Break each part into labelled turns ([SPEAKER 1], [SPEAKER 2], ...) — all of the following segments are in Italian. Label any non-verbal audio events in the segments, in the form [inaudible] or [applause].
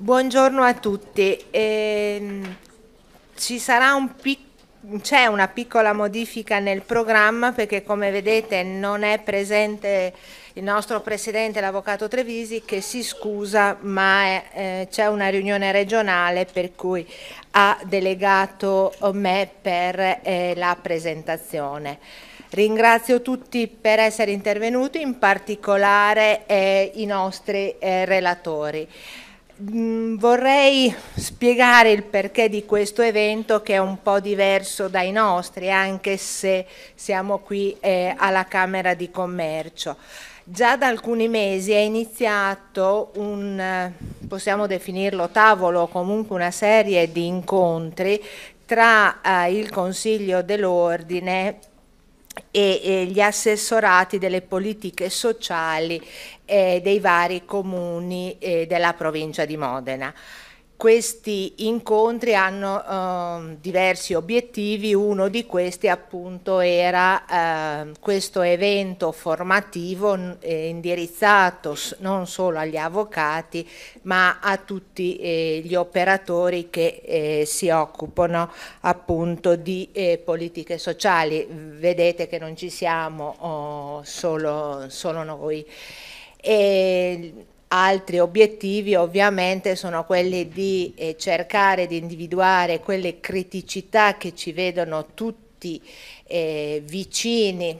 [SPEAKER 1] Buongiorno a tutti. Eh, un
[SPEAKER 2] pic- c'è una piccola modifica nel programma perché come vedete non è presente il nostro Presidente, l'Avvocato Trevisi, che si scusa ma è, eh, c'è una riunione regionale per cui ha delegato me per eh, la presentazione. Ringrazio tutti per essere intervenuti, in particolare eh, i nostri eh, relatori. Mm, vorrei spiegare il perché di questo evento che è un po' diverso dai nostri, anche se siamo qui eh, alla Camera di Commercio. Già da alcuni mesi è iniziato un, eh, possiamo definirlo tavolo, o comunque una serie di incontri tra eh, il Consiglio dell'Ordine e, e gli assessorati delle politiche sociali eh, dei vari comuni eh, della provincia di Modena. Questi incontri hanno eh, diversi obiettivi, uno di questi appunto era eh, questo evento formativo eh, indirizzato non solo agli avvocati ma a tutti eh, gli operatori che eh, si occupano appunto di eh, politiche sociali. Vedete che non ci siamo oh, solo, solo noi. E, Altri obiettivi ovviamente sono quelli di eh, cercare di individuare quelle criticità che ci vedono tutti eh, vicini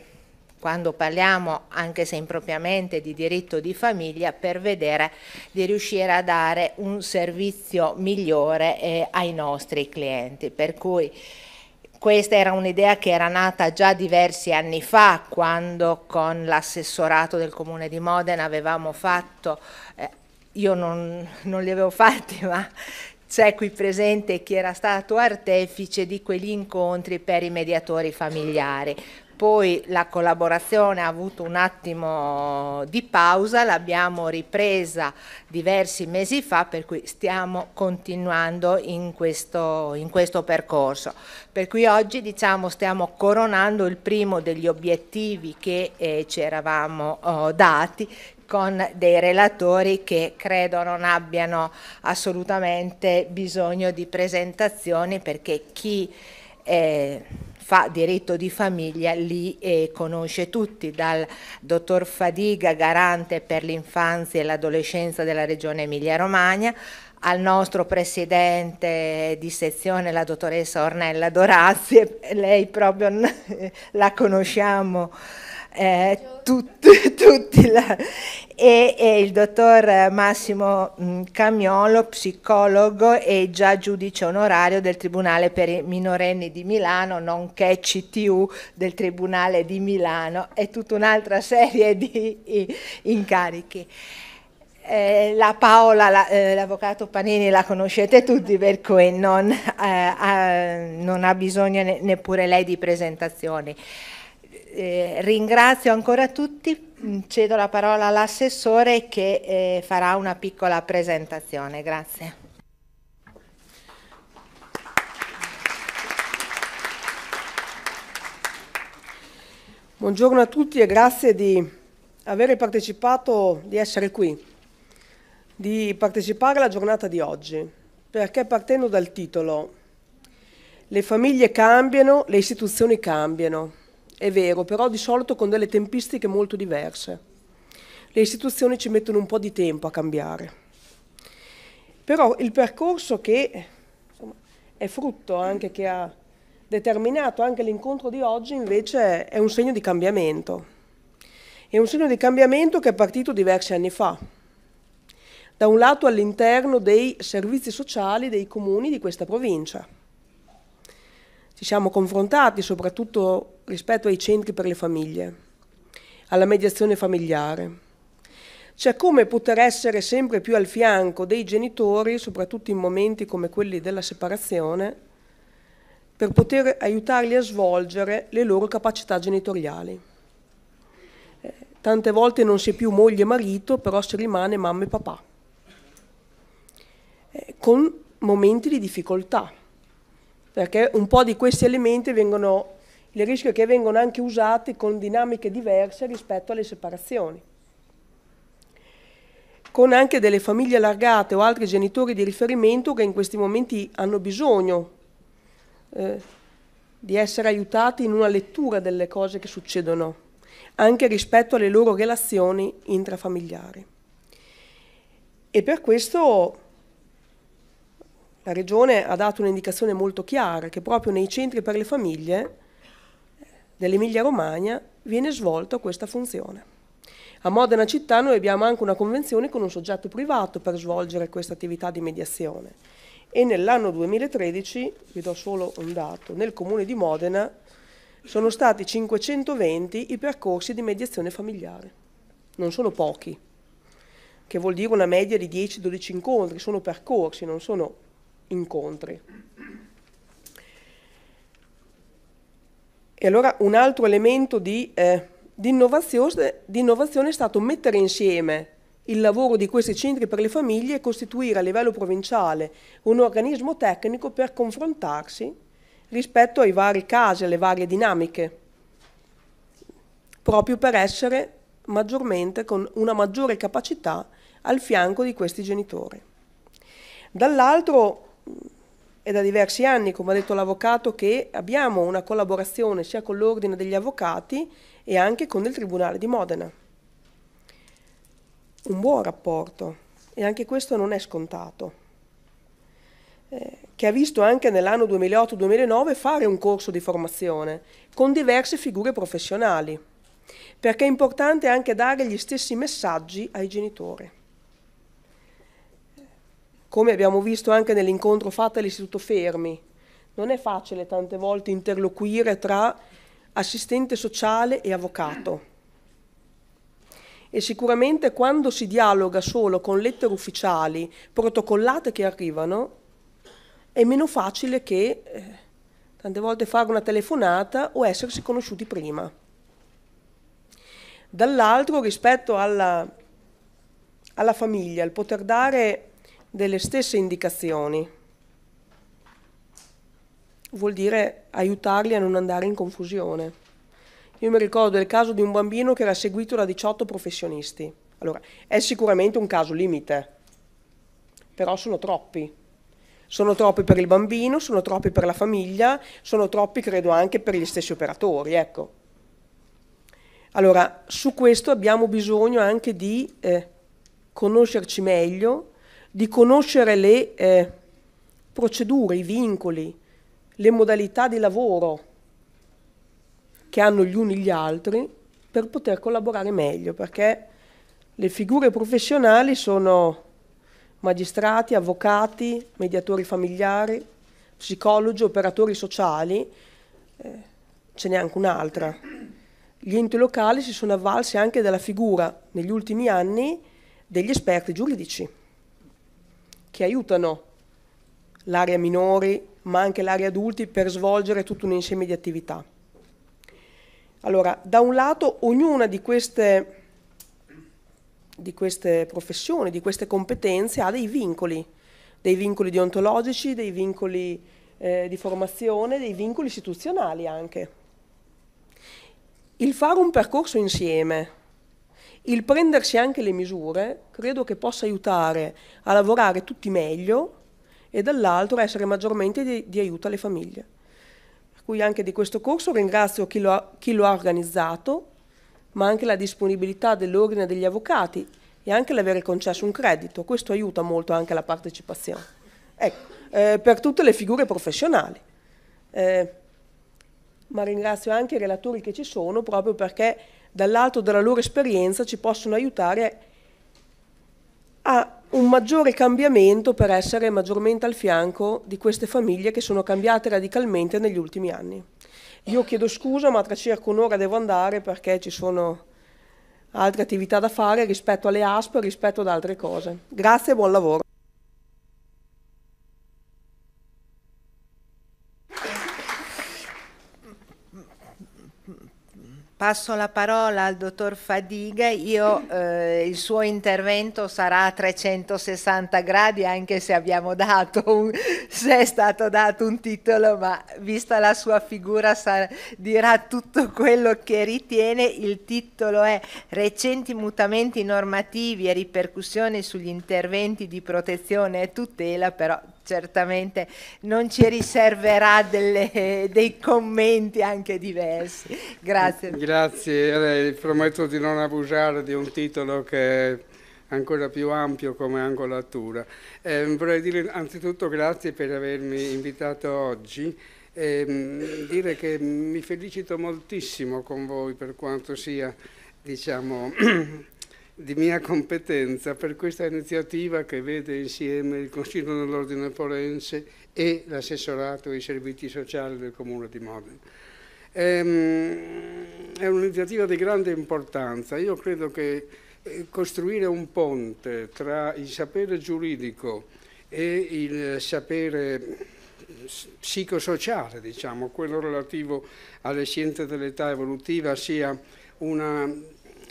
[SPEAKER 2] quando parliamo anche se impropriamente di diritto di famiglia per vedere di riuscire a dare un servizio migliore eh, ai nostri clienti. Per cui questa era un'idea che era nata già diversi anni fa, quando con l'assessorato del comune di Modena avevamo fatto, eh, io non, non li avevo fatti, [laughs] ma c'è qui presente chi era stato artefice di quegli incontri per i mediatori familiari poi la collaborazione ha avuto un attimo di pausa, l'abbiamo ripresa diversi mesi fa, per cui stiamo continuando in questo, in questo percorso. Per cui oggi diciamo, stiamo coronando il primo degli obiettivi che eh, ci eravamo oh, dati, con dei relatori che credo non abbiano assolutamente bisogno di presentazioni perché chi eh, fa diritto di famiglia li eh, conosce tutti, dal dottor Fadiga, garante per l'infanzia e l'adolescenza della regione Emilia-Romagna, al nostro presidente di sezione, la dottoressa Ornella Dorazzi, [laughs] lei proprio [laughs] la conosciamo eh, tutti, [laughs] tutti la, e, e, il dottor Massimo mm, Camiolo, psicologo e già giudice onorario del Tribunale per i minorenni di Milano, nonché CTU del Tribunale di Milano e tutta un'altra [laughs] serie di incarichi. Eh, la Paola, l'avvocato la, eh, Panini, la conoscete tutti, per cui non, eh, non ha bisogno ne, neppure lei di presentazioni. Eh, ringrazio ancora tutti, cedo la parola all'assessore che eh, farà una piccola presentazione. Grazie.
[SPEAKER 3] Buongiorno a tutti e grazie di aver partecipato, di essere qui, di partecipare alla giornata di oggi, perché partendo dal titolo Le famiglie cambiano, le istituzioni cambiano è vero, però di solito con delle tempistiche molto diverse. Le istituzioni ci mettono un po' di tempo a cambiare. Però il percorso che insomma, è frutto anche che ha determinato anche l'incontro di oggi invece è un segno di cambiamento. È un segno di cambiamento che è partito diversi anni fa. Da un lato all'interno dei servizi sociali dei comuni di questa provincia. Ci siamo confrontati soprattutto rispetto ai centri per le famiglie, alla mediazione familiare. Cioè come poter essere sempre più al fianco dei genitori, soprattutto in momenti come quelli della separazione, per poter aiutarli a svolgere le loro capacità genitoriali. Eh, tante volte non si è più moglie e marito, però si rimane mamma e papà, eh, con momenti di difficoltà, perché un po' di questi elementi vengono il rischio è che vengono anche usate con dinamiche diverse rispetto alle separazioni. Con anche delle famiglie allargate o altri genitori di riferimento che in questi momenti hanno bisogno eh, di essere aiutati in una lettura delle cose che succedono, anche rispetto alle loro relazioni intrafamiliari. E per questo la Regione ha dato un'indicazione molto chiara che proprio nei centri per le famiglie dell'Emilia Romagna viene svolta questa funzione. A Modena città noi abbiamo anche una convenzione con un soggetto privato per svolgere questa attività di mediazione e nell'anno 2013, vi do solo un dato, nel comune di Modena sono stati 520 i percorsi di mediazione familiare, non sono pochi, che vuol dire una media di 10-12 incontri, sono percorsi, non sono incontri. E allora un altro elemento di, eh, di, innovazione, di innovazione è stato mettere insieme il lavoro di questi centri per le famiglie e costituire a livello provinciale un organismo tecnico per confrontarsi rispetto ai vari casi, alle varie dinamiche, proprio per essere maggiormente con una maggiore capacità al fianco di questi genitori. Dall'altro è da diversi anni, come ha detto l'avvocato, che abbiamo una collaborazione sia con l'Ordine degli Avvocati e anche con il Tribunale di Modena. Un buon rapporto e anche questo non è scontato, eh, che ha visto anche nell'anno 2008-2009 fare un corso di formazione con diverse figure professionali, perché è importante anche dare gli stessi messaggi ai genitori come abbiamo visto anche nell'incontro fatto all'Istituto Fermi. Non è facile tante volte interloquire tra assistente sociale e avvocato. E sicuramente quando si dialoga solo con lettere ufficiali, protocollate che arrivano, è meno facile che eh, tante volte fare una telefonata o essersi conosciuti prima. Dall'altro rispetto alla, alla famiglia, il poter dare delle stesse indicazioni. Vuol dire aiutarli a non andare in confusione. Io mi ricordo il caso di un bambino che era seguito da 18 professionisti. Allora, è sicuramente un caso limite, però sono troppi. Sono troppi per il bambino, sono troppi per la famiglia, sono troppi credo anche per gli stessi operatori, ecco. Allora, su questo abbiamo bisogno anche di eh, conoscerci meglio, di conoscere le eh, procedure, i vincoli, le modalità di lavoro che hanno gli uni gli altri per poter collaborare meglio, perché le figure professionali sono magistrati, avvocati, mediatori familiari, psicologi, operatori sociali, eh, ce n'è anche un'altra. Gli enti locali si sono avvalsi anche della figura negli ultimi anni degli esperti giuridici che aiutano l'area minori, ma anche l'area adulti per svolgere tutto un insieme di attività. Allora, da un lato ognuna di queste, di queste professioni, di queste competenze ha dei vincoli, dei vincoli deontologici, dei vincoli eh, di formazione, dei vincoli istituzionali anche. Il fare un percorso insieme, il prendersi anche le misure credo che possa aiutare a lavorare tutti meglio e dall'altro essere maggiormente di, di aiuto alle famiglie. Per cui anche di questo corso ringrazio chi lo ha, chi lo ha organizzato, ma anche la disponibilità dell'ordine degli avvocati e anche l'avere concesso un credito. Questo aiuta molto anche la partecipazione. Ecco, eh, per tutte le figure professionali. Eh, ma ringrazio anche i relatori che ci sono proprio perché dall'alto della loro esperienza ci possono aiutare a un maggiore cambiamento per essere maggiormente al fianco di queste famiglie che sono cambiate radicalmente negli ultimi anni. Io chiedo scusa ma tra circa un'ora devo andare perché ci sono altre attività da fare rispetto alle ASP, e rispetto ad altre cose. Grazie e buon lavoro.
[SPEAKER 2] Passo la parola al dottor Fadiga, Io, eh, il suo intervento sarà a 360 gradi anche se, un, [laughs] se, è stato dato un titolo, ma vista la sua figura sa, dirà tutto quello che ritiene. Il titolo è Recenti mutamenti normativi e ripercussioni sugli interventi di protezione e tutela, però certamente non ci riserverà delle, dei commenti anche diversi. Grazie.
[SPEAKER 4] Grazie, prometto di non abusare di un titolo che è ancora più ampio come angolatura. Eh, vorrei dire anzitutto grazie per avermi invitato oggi. Eh, dire che mi felicito moltissimo con voi per quanto sia diciamo [clears throat] di mia competenza per questa iniziativa che vede insieme il Consiglio dell'Ordine Forense e l'assessorato ai servizi sociali del Comune di Modena. Ehm, è un'iniziativa di grande importanza, io credo che eh, costruire un ponte tra il sapere giuridico e il sapere psicosociale, diciamo, quello relativo alle scienze dell'età evolutiva sia una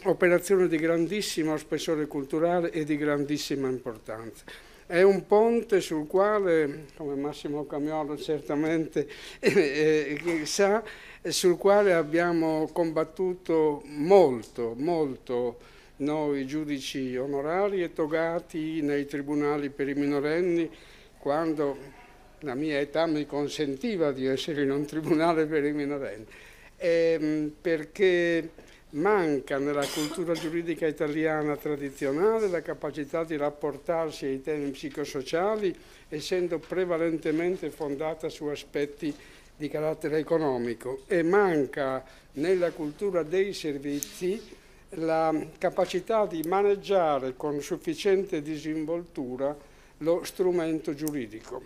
[SPEAKER 4] operazione di grandissimo spessore culturale e di grandissima importanza. È un ponte sul quale, come Massimo Camiolo certamente eh, eh, sa, sul quale abbiamo combattuto molto, molto noi giudici onorari e togati nei tribunali per i minorenni quando la mia età mi consentiva di essere in un tribunale per i minorenni. Eh, perché Manca nella cultura giuridica italiana tradizionale la capacità di rapportarsi ai temi psicosociali, essendo prevalentemente fondata su aspetti di carattere economico e manca nella cultura dei servizi la capacità di maneggiare con sufficiente disinvoltura lo strumento giuridico.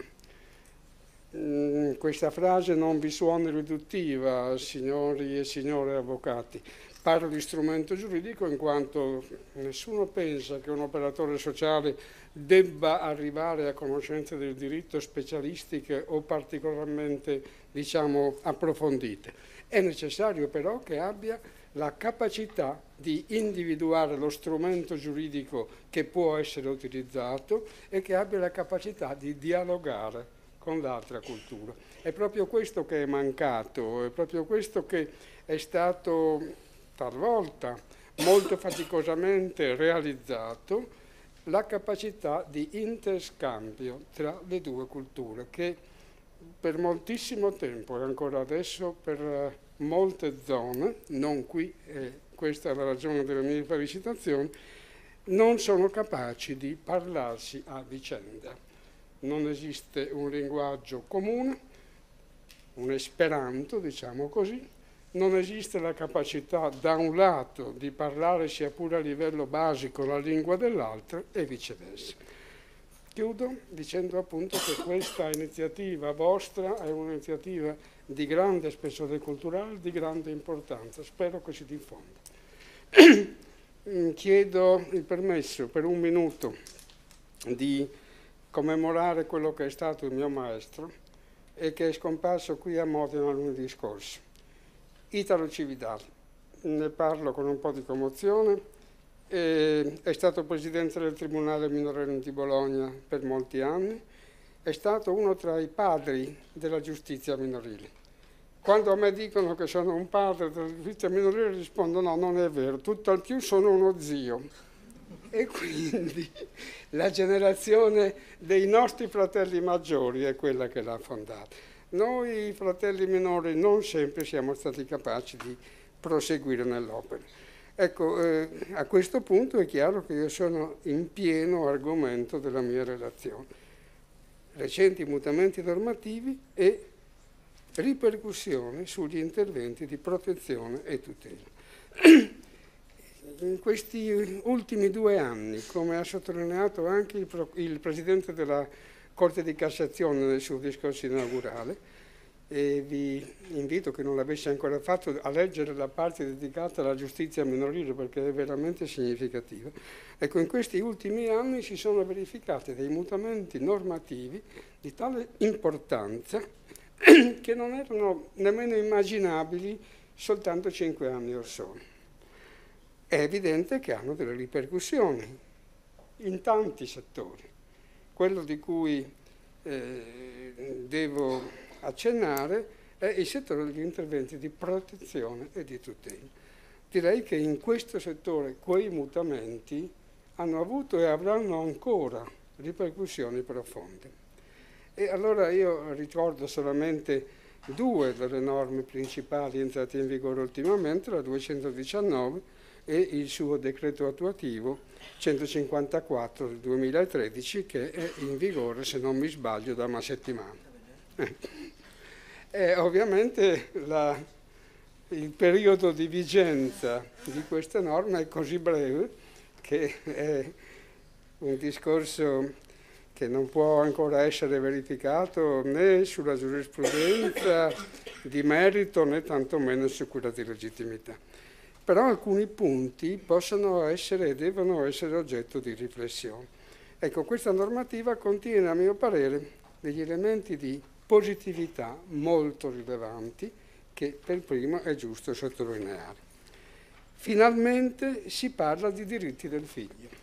[SPEAKER 4] Mm, questa frase non vi suona riduttiva, signori e signore avvocati, Parlo di strumento giuridico in quanto nessuno pensa che un operatore sociale debba arrivare a conoscenze del diritto specialistiche o particolarmente diciamo, approfondite. È necessario però che abbia la capacità di individuare lo strumento giuridico che può essere utilizzato e che abbia la capacità di dialogare con l'altra cultura. È proprio questo che è mancato, è proprio questo che è stato talvolta molto faticosamente realizzato, la capacità di interscambio tra le due culture che per moltissimo tempo e ancora adesso per eh, molte zone, non qui, eh, questa è la ragione delle mie felicitazioni, non sono capaci di parlarsi a vicenda. Non esiste un linguaggio comune, un esperanto, diciamo così, non esiste la capacità da un lato di parlare sia pure a livello basico la lingua dell'altro e viceversa. Chiudo dicendo appunto che questa iniziativa vostra è un'iniziativa di grande spessore culturale, di grande importanza, spero che si diffonda. [clears throat] Mm, chiedo il permesso per un minuto di commemorare quello che è stato il mio maestro e che è scomparso qui a Modena lunedì scorso Italo Cividali. Ne parlo con un po' di commozione. E è stato presidente del Tribunale Minorenne di Bologna per molti anni. È stato uno tra i padri della giustizia minorile. Quando a me dicono che sono un padre della giustizia minorile rispondo no, non è vero, tutto al più sono uno zio. E quindi la generazione dei nostri fratelli maggiori è quella che l'ha fondata. Noi fratelli minori non sempre siamo stati capaci di proseguire nell'opera. Ecco, eh, a questo punto è chiaro che io sono in pieno argomento della mia relazione. Recenti mutamenti normativi e ripercussioni sugli interventi di protezione e tutela. In questi ultimi due anni, come ha sottolineato anche il, il Presidente della Corte di Cassazione nel suo discorso inaugurale e vi invito, che non l'avesse ancora fatto, a leggere la parte dedicata alla giustizia minorile perché è veramente significativa. Ecco, in questi ultimi anni si sono verificati dei mutamenti normativi di tale importanza [clears throat] che non erano nemmeno immaginabili soltanto cinque anni or sono. È evidente che hanno delle ripercussioni in tanti settori quello di cui eh, devo accennare è il settore degli interventi di protezione e di tutela. Direi che in questo settore quei mutamenti hanno avuto e avranno ancora ripercussioni profonde. E allora io ricordo solamente due delle norme principali entrate in vigore ultimamente, la 219 e il suo decreto attuativo 154 del 2013 che è in vigore, se non mi sbaglio, da una settimana. Eh. E ovviamente la, il periodo di vigenza di questa norma è così breve che è un discorso che non può ancora essere verificato né sulla giurisprudenza di merito né tantomeno su quella di legittimità però alcuni punti possono essere e devono essere oggetto di riflessione. Ecco, questa normativa contiene, a mio parere, degli elementi di positività molto rilevanti che per primo è giusto sottolineare. Finalmente si parla di diritti del figlio.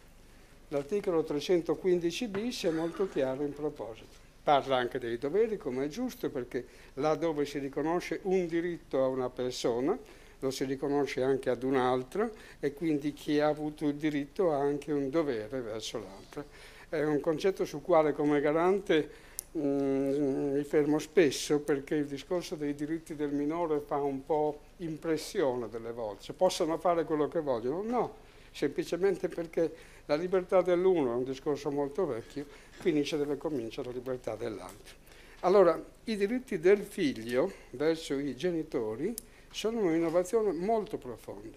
[SPEAKER 4] L'articolo 315 bis è molto chiaro in proposito. Parla anche dei doveri, come è giusto, perché laddove si riconosce un diritto a una persona, lo si riconosce anche ad un altro e quindi chi ha avuto il diritto ha anche un dovere verso l'altro. È un concetto sul quale come garante mh, mm, mi fermo spesso perché il discorso dei diritti del minore fa un po' impressione delle volte, cioè, possono fare quello che vogliono, no, semplicemente perché la libertà dell'uno è un discorso molto vecchio, finisce deve cominciare la libertà dell'altro. Allora, i diritti del figlio verso i genitori sono un'innovazione molto profonda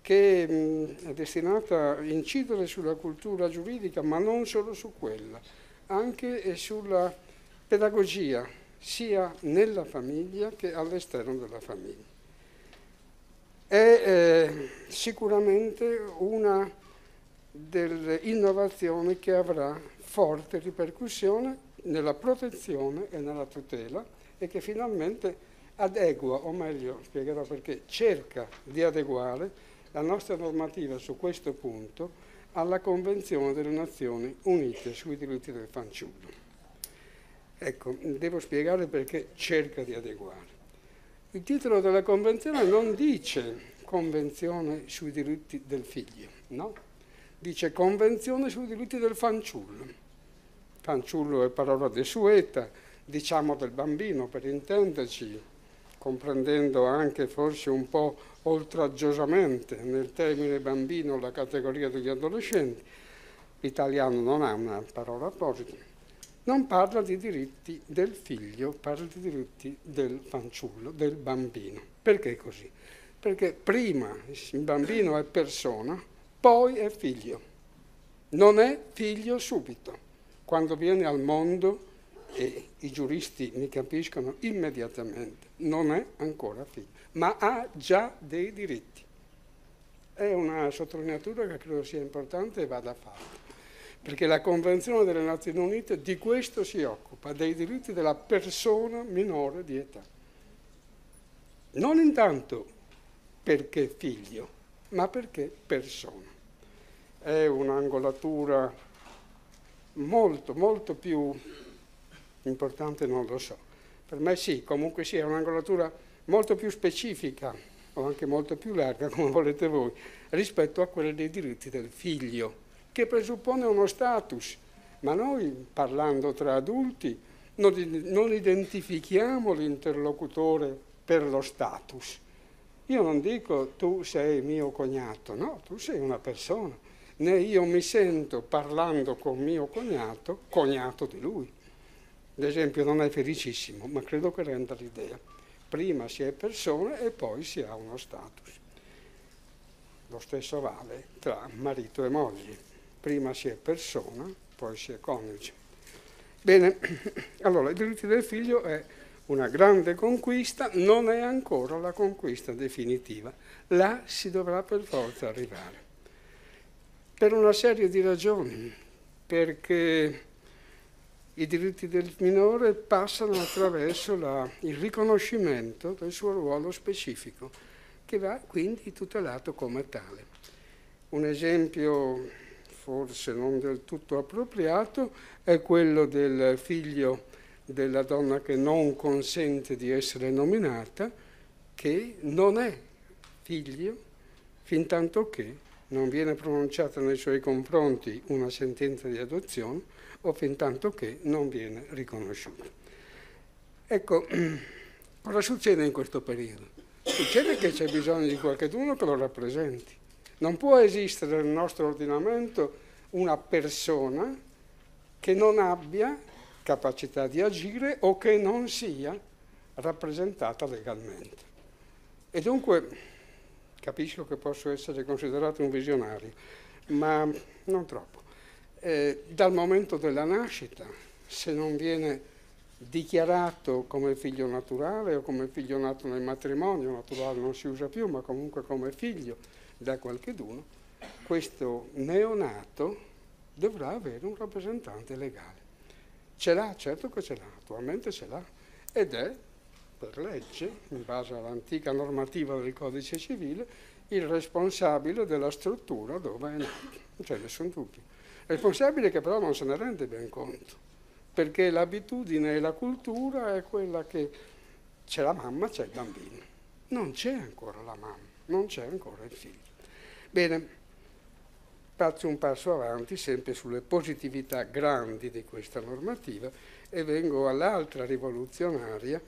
[SPEAKER 4] che mh, è destinata a incidere sulla cultura giuridica, ma non solo su quella, anche eh, sulla pedagogia, sia nella famiglia che all'esterno della famiglia. È eh, sicuramente una delle innovazioni che avrà forte ripercussione nella protezione e nella tutela e che finalmente adegua, o meglio spiegherò perché, cerca di adeguare la nostra normativa su questo punto alla Convenzione delle Nazioni Unite sui diritti del fanciullo. Ecco, devo spiegare perché cerca di adeguare. Il titolo della Convenzione non dice Convenzione sui diritti del figlio, no? Dice Convenzione sui diritti del fanciullo. Fanciullo è parola desueta, diciamo del bambino per intenderci, comprendendo anche forse un po' oltraggiosamente nel termine bambino la categoria degli adolescenti, l'italiano non ha una parola apposita, non parla di diritti del figlio, parla di diritti del fanciullo, del bambino. Perché così? Perché prima il bambino è persona, poi è figlio. Non è figlio subito. Quando viene al mondo, e i giuristi mi capiscono immediatamente, non è ancora figlio, ma ha già dei diritti. È una sottolineatura che credo sia importante e vada fatta, perché la Convenzione delle Nazioni Unite di questo si occupa, dei diritti della persona minore di età. Non intanto perché figlio, ma perché persona. È un'angolatura molto, molto più importante, non lo so per me sì, comunque sì, è un'angolatura molto più specifica o anche molto più larga, [laughs] come volete voi, rispetto a quella dei diritti del figlio, che presuppone uno status. Ma noi, parlando tra adulti, non, non identifichiamo l'interlocutore per lo status. Io non dico tu sei mio cognato, no, tu sei una persona, né io mi sento parlando con mio cognato, cognato di lui. L'esempio non è felicissimo, ma credo che renda l'idea. Prima si è persona e poi si ha uno status. Lo stesso vale tra marito e moglie. Prima si è persona, poi si è coniuge. Bene, [clears throat] allora i diritti del figlio è una grande conquista, non è ancora la conquista definitiva. Là si dovrà per forza arrivare. Per una serie di ragioni, perché i diritti del minore passano attraverso la, il riconoscimento del suo ruolo specifico, che va quindi tutelato come tale. Un esempio forse non del tutto appropriato è quello del figlio della donna che non consente di essere nominata, che non è figlio fin tanto che non viene pronunciata nei suoi confronti una sentenza di adozione o fin tanto che non viene riconosciuto. Ecco, [clears throat] cosa succede in questo periodo? Succede che c'è bisogno di qualcuno che lo rappresenti. Non può esistere nel nostro ordinamento una persona che non abbia capacità di agire o che non sia rappresentata legalmente. E dunque capisco che posso essere considerato un visionario, ma non troppo eh, dal momento della nascita, se non viene dichiarato come figlio naturale o come figlio nato nel matrimonio, naturale non si usa più, ma comunque come figlio da qualcheduno, questo neonato dovrà avere un rappresentante legale. Ce l'ha, certo che ce l'ha, attualmente ce l'ha, ed è per legge, in base all'antica normativa del codice civile, il responsabile della struttura dove è nato, non c'è nessun dubbio. Responsabile che però non se ne rende ben conto, perché l'abitudine e la cultura è quella che c'è la mamma, c'è il bambino. Non c'è ancora la mamma, non c'è ancora il figlio. Bene, faccio un passo avanti sempre sulle positività grandi di questa normativa e vengo all'altra rivoluzionaria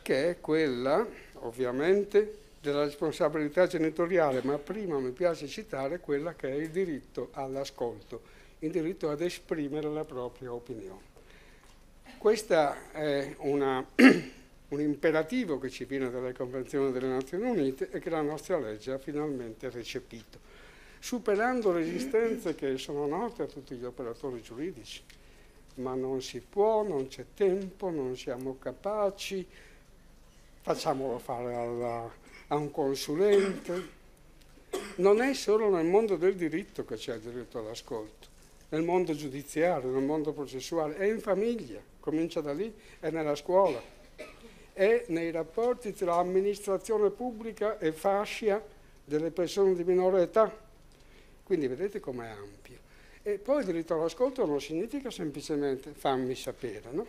[SPEAKER 4] che è quella ovviamente della responsabilità genitoriale, ma prima mi piace citare quella che è il diritto all'ascolto il diritto ad esprimere la propria opinione. Questo è una, [clears throat] un imperativo che ci viene dalla Convenzione delle Nazioni Unite e che la nostra legge ha finalmente recepito, superando resistenze che sono note a tutti gli operatori giuridici. Ma non si può, non c'è tempo, non siamo capaci, facciamolo fare alla, a un consulente. Non è solo nel mondo del diritto che c'è il diritto all'ascolto nel mondo giudiziario, nel mondo processuale, è in famiglia, comincia da lì, è nella scuola, è nei rapporti tra amministrazione pubblica e fascia delle persone di minore età. Quindi vedete com'è ampio. E poi il diritto all'ascolto non significa semplicemente fammi sapere, no?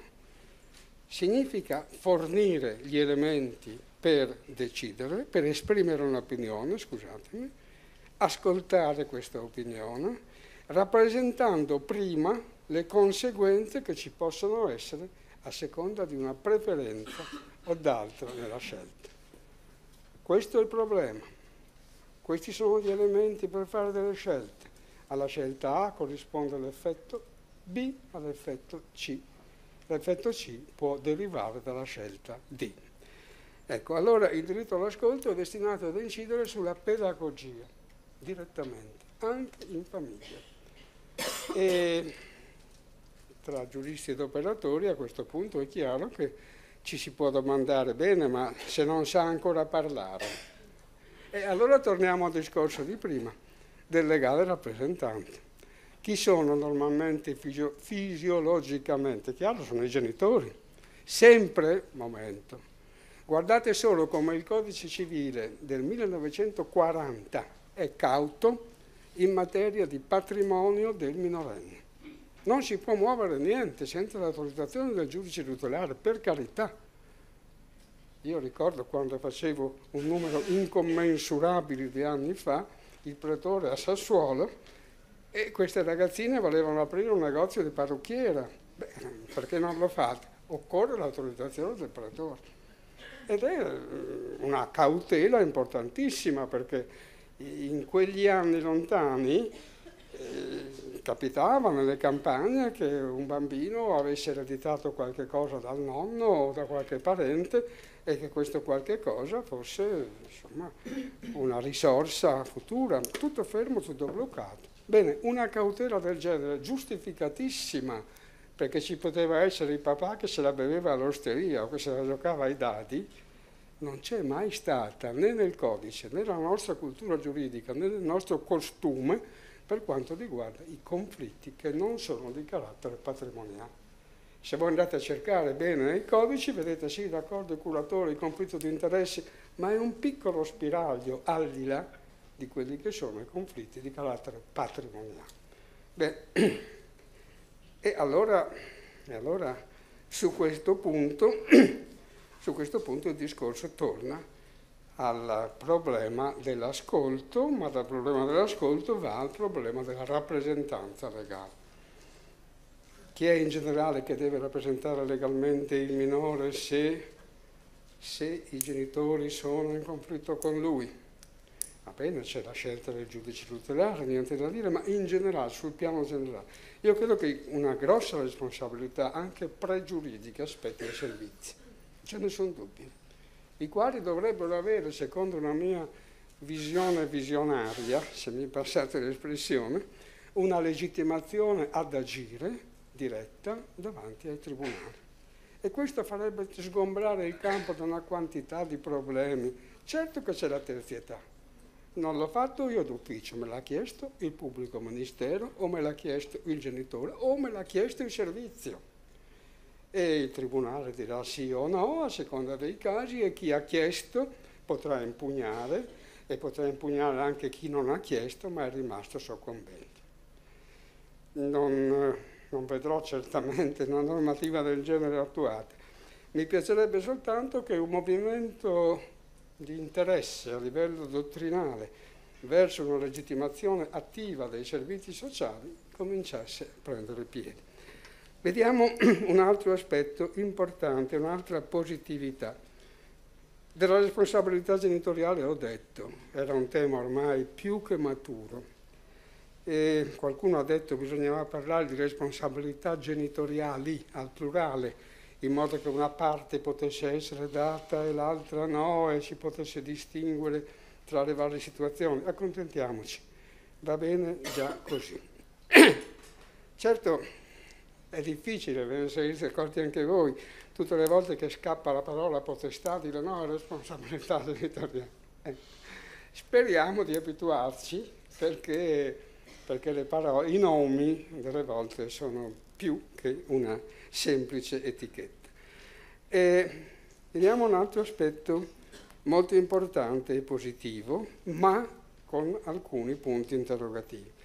[SPEAKER 4] Significa fornire gli elementi per decidere, per esprimere un'opinione, scusatemi, ascoltare questa opinione, rappresentando prima le conseguenze che ci possono essere a seconda di una preferenza o d'altro nella scelta. Questo è il problema. Questi sono gli elementi per fare delle scelte. Alla scelta A corrisponde l'effetto B, all'effetto C. L'effetto C può derivare dalla scelta D. Ecco, allora il diritto all'ascolto è destinato ad incidere sulla pedagogia direttamente, anche in famiglia. E tra giuristi ed operatori a questo punto è chiaro che ci si può domandare bene, ma se non sa ancora parlare. E allora torniamo al discorso di prima, del legale rappresentante. Chi sono normalmente fisio fisiologicamente? Chiaro, sono i genitori. Sempre, momento, guardate solo come il codice civile del 1940 è cauto in materia di patrimonio del minorenne. Non si può muovere niente senza l'autorizzazione del giudice tutelare, per carità. Io ricordo quando facevo un numero incommensurabile di anni fa, il pretore a Sassuolo, e queste ragazzine volevano aprire un negozio di parrucchiera. Beh, perché non lo fate? Occorre l'autorizzazione del pretore. Ed è mm, una cautela importantissima perché in quegli anni lontani eh, capitava nelle campagne che un bambino avesse ereditato qualche cosa dal nonno o da qualche parente e che questo qualche cosa fosse insomma, una risorsa futura, tutto fermo, tutto bloccato. Bene, una cautela del genere, giustificatissima, perché ci poteva essere il papà che se la beveva all'osteria o che se la giocava ai dadi, non c'è mai stata né nel codice, né nella nostra cultura giuridica, né nel nostro costume per quanto riguarda i conflitti che non sono di carattere patrimoniale. Se voi andate a cercare bene nei codici, vedete sì, d'accordo, il curatore, il conflitto di interessi, ma è un piccolo spiraglio al di là di quelli che sono i conflitti di carattere patrimoniale. Beh, [clears throat] e allora, e allora su questo punto [clears throat] su questo punto il discorso torna al problema dell'ascolto, ma dal problema dell'ascolto va al problema della rappresentanza legale. Chi è in generale che deve rappresentare legalmente il minore se, se i genitori sono in conflitto con lui? Va bene, c'è la scelta del giudice tutelare, niente da dire, ma in generale, sul piano generale, io credo che una grossa responsabilità anche pregiuridica spetti ai servizi ce ne sono dubbi, i quali dovrebbero avere, secondo una mia visione visionaria, se mi passate l'espressione, una legittimazione ad agire diretta davanti ai tribunali. E questo farebbe sgombrare il campo da una quantità di problemi. Certo che c'è la terzietà. Non l'ho fatto io d'ufficio, me l'ha chiesto il pubblico ministero o me l'ha chiesto il genitore o me l'ha chiesto il servizio e il tribunale dirà sì o no a seconda dei casi e chi ha chiesto potrà impugnare e potrà impugnare anche chi non ha chiesto ma è rimasto soccombente. Non, non vedrò certamente una normativa del genere attuata. Mi piacerebbe soltanto che un movimento di interesse a livello dottrinale verso una legittimazione attiva dei servizi sociali cominciasse a prendere piede. Vediamo [clears throat] un altro aspetto importante, un'altra positività. Della responsabilità genitoriale ho detto, era un tema ormai più che maturo. E qualcuno ha detto che bisognava parlare di responsabilità genitoriali al plurale, in modo che una parte potesse essere data e l'altra no, e si potesse distinguere tra le varie situazioni. Accontentiamoci, va bene già così. [clears throat] certo, è difficile, ve ne sarete accorti anche voi, tutte le volte che scappa la parola potestà, dico no, è responsabilità [laughs] dell'italiano. Eh. Speriamo di abituarci perché, perché parole, i nomi delle volte sono più che una semplice etichetta. E vediamo un altro aspetto molto importante e positivo, ma con alcuni punti interrogativi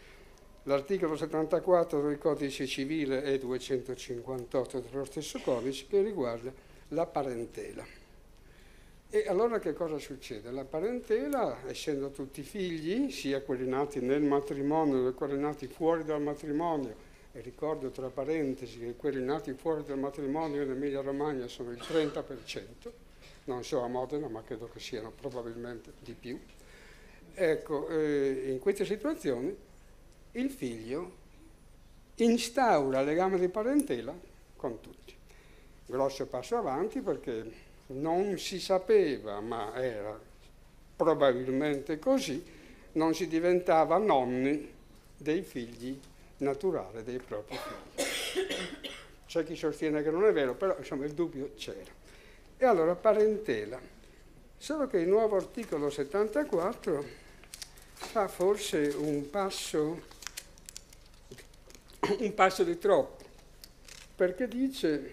[SPEAKER 4] l'articolo 74 del codice civile e 258 dello stesso codice che riguarda la parentela. E allora che cosa succede? La parentela, essendo tutti figli, sia quelli nati nel matrimonio che quelli nati fuori dal matrimonio, e ricordo tra parentesi che quelli nati fuori dal matrimonio in Emilia Romagna sono il 30%, non so a Modena ma credo che siano probabilmente di più, ecco, eh, in queste situazioni il figlio instaura legame di parentela con tutti. Grosso passo avanti perché non si sapeva, ma era probabilmente così, non si diventava nonni dei figli naturali dei propri figli. C'è chi sostiene che non è vero, però insomma il dubbio c'era. E allora parentela. Solo che il nuovo articolo 74 fa forse un passo [coughs] un passo di troppo, perché dice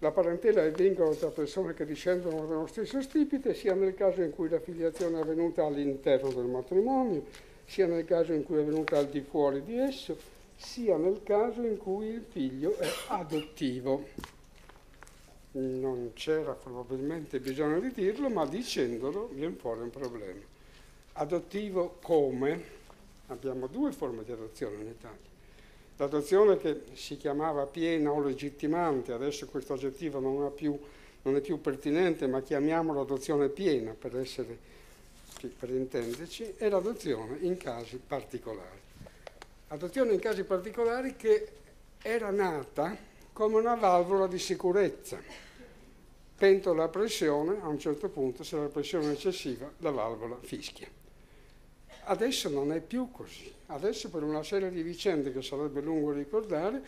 [SPEAKER 4] la parentela vengono da persone che discendono dallo stesso stipite, sia nel caso in cui la filiazione è avvenuta all'interno del matrimonio, sia nel caso in cui è avvenuta al di fuori di esso, sia nel caso in cui il figlio è adottivo. Non c'era probabilmente bisogno di dirlo, ma dicendolo viene fuori un problema. Adottivo come? Abbiamo due forme di adozione in Italia. L'adozione che si chiamava piena o legittimante, adesso questo aggettivo non, più, non è più pertinente, ma chiamiamolo adozione piena per, essere, per intenderci, è l'adozione in casi particolari. Adozione in casi particolari che era nata come una valvola di sicurezza. Pento la pressione, a un certo punto, se la pressione è eccessiva, la valvola fischia. Adesso non è più così. Adesso per una serie di vicende che sarebbe lungo ricordare,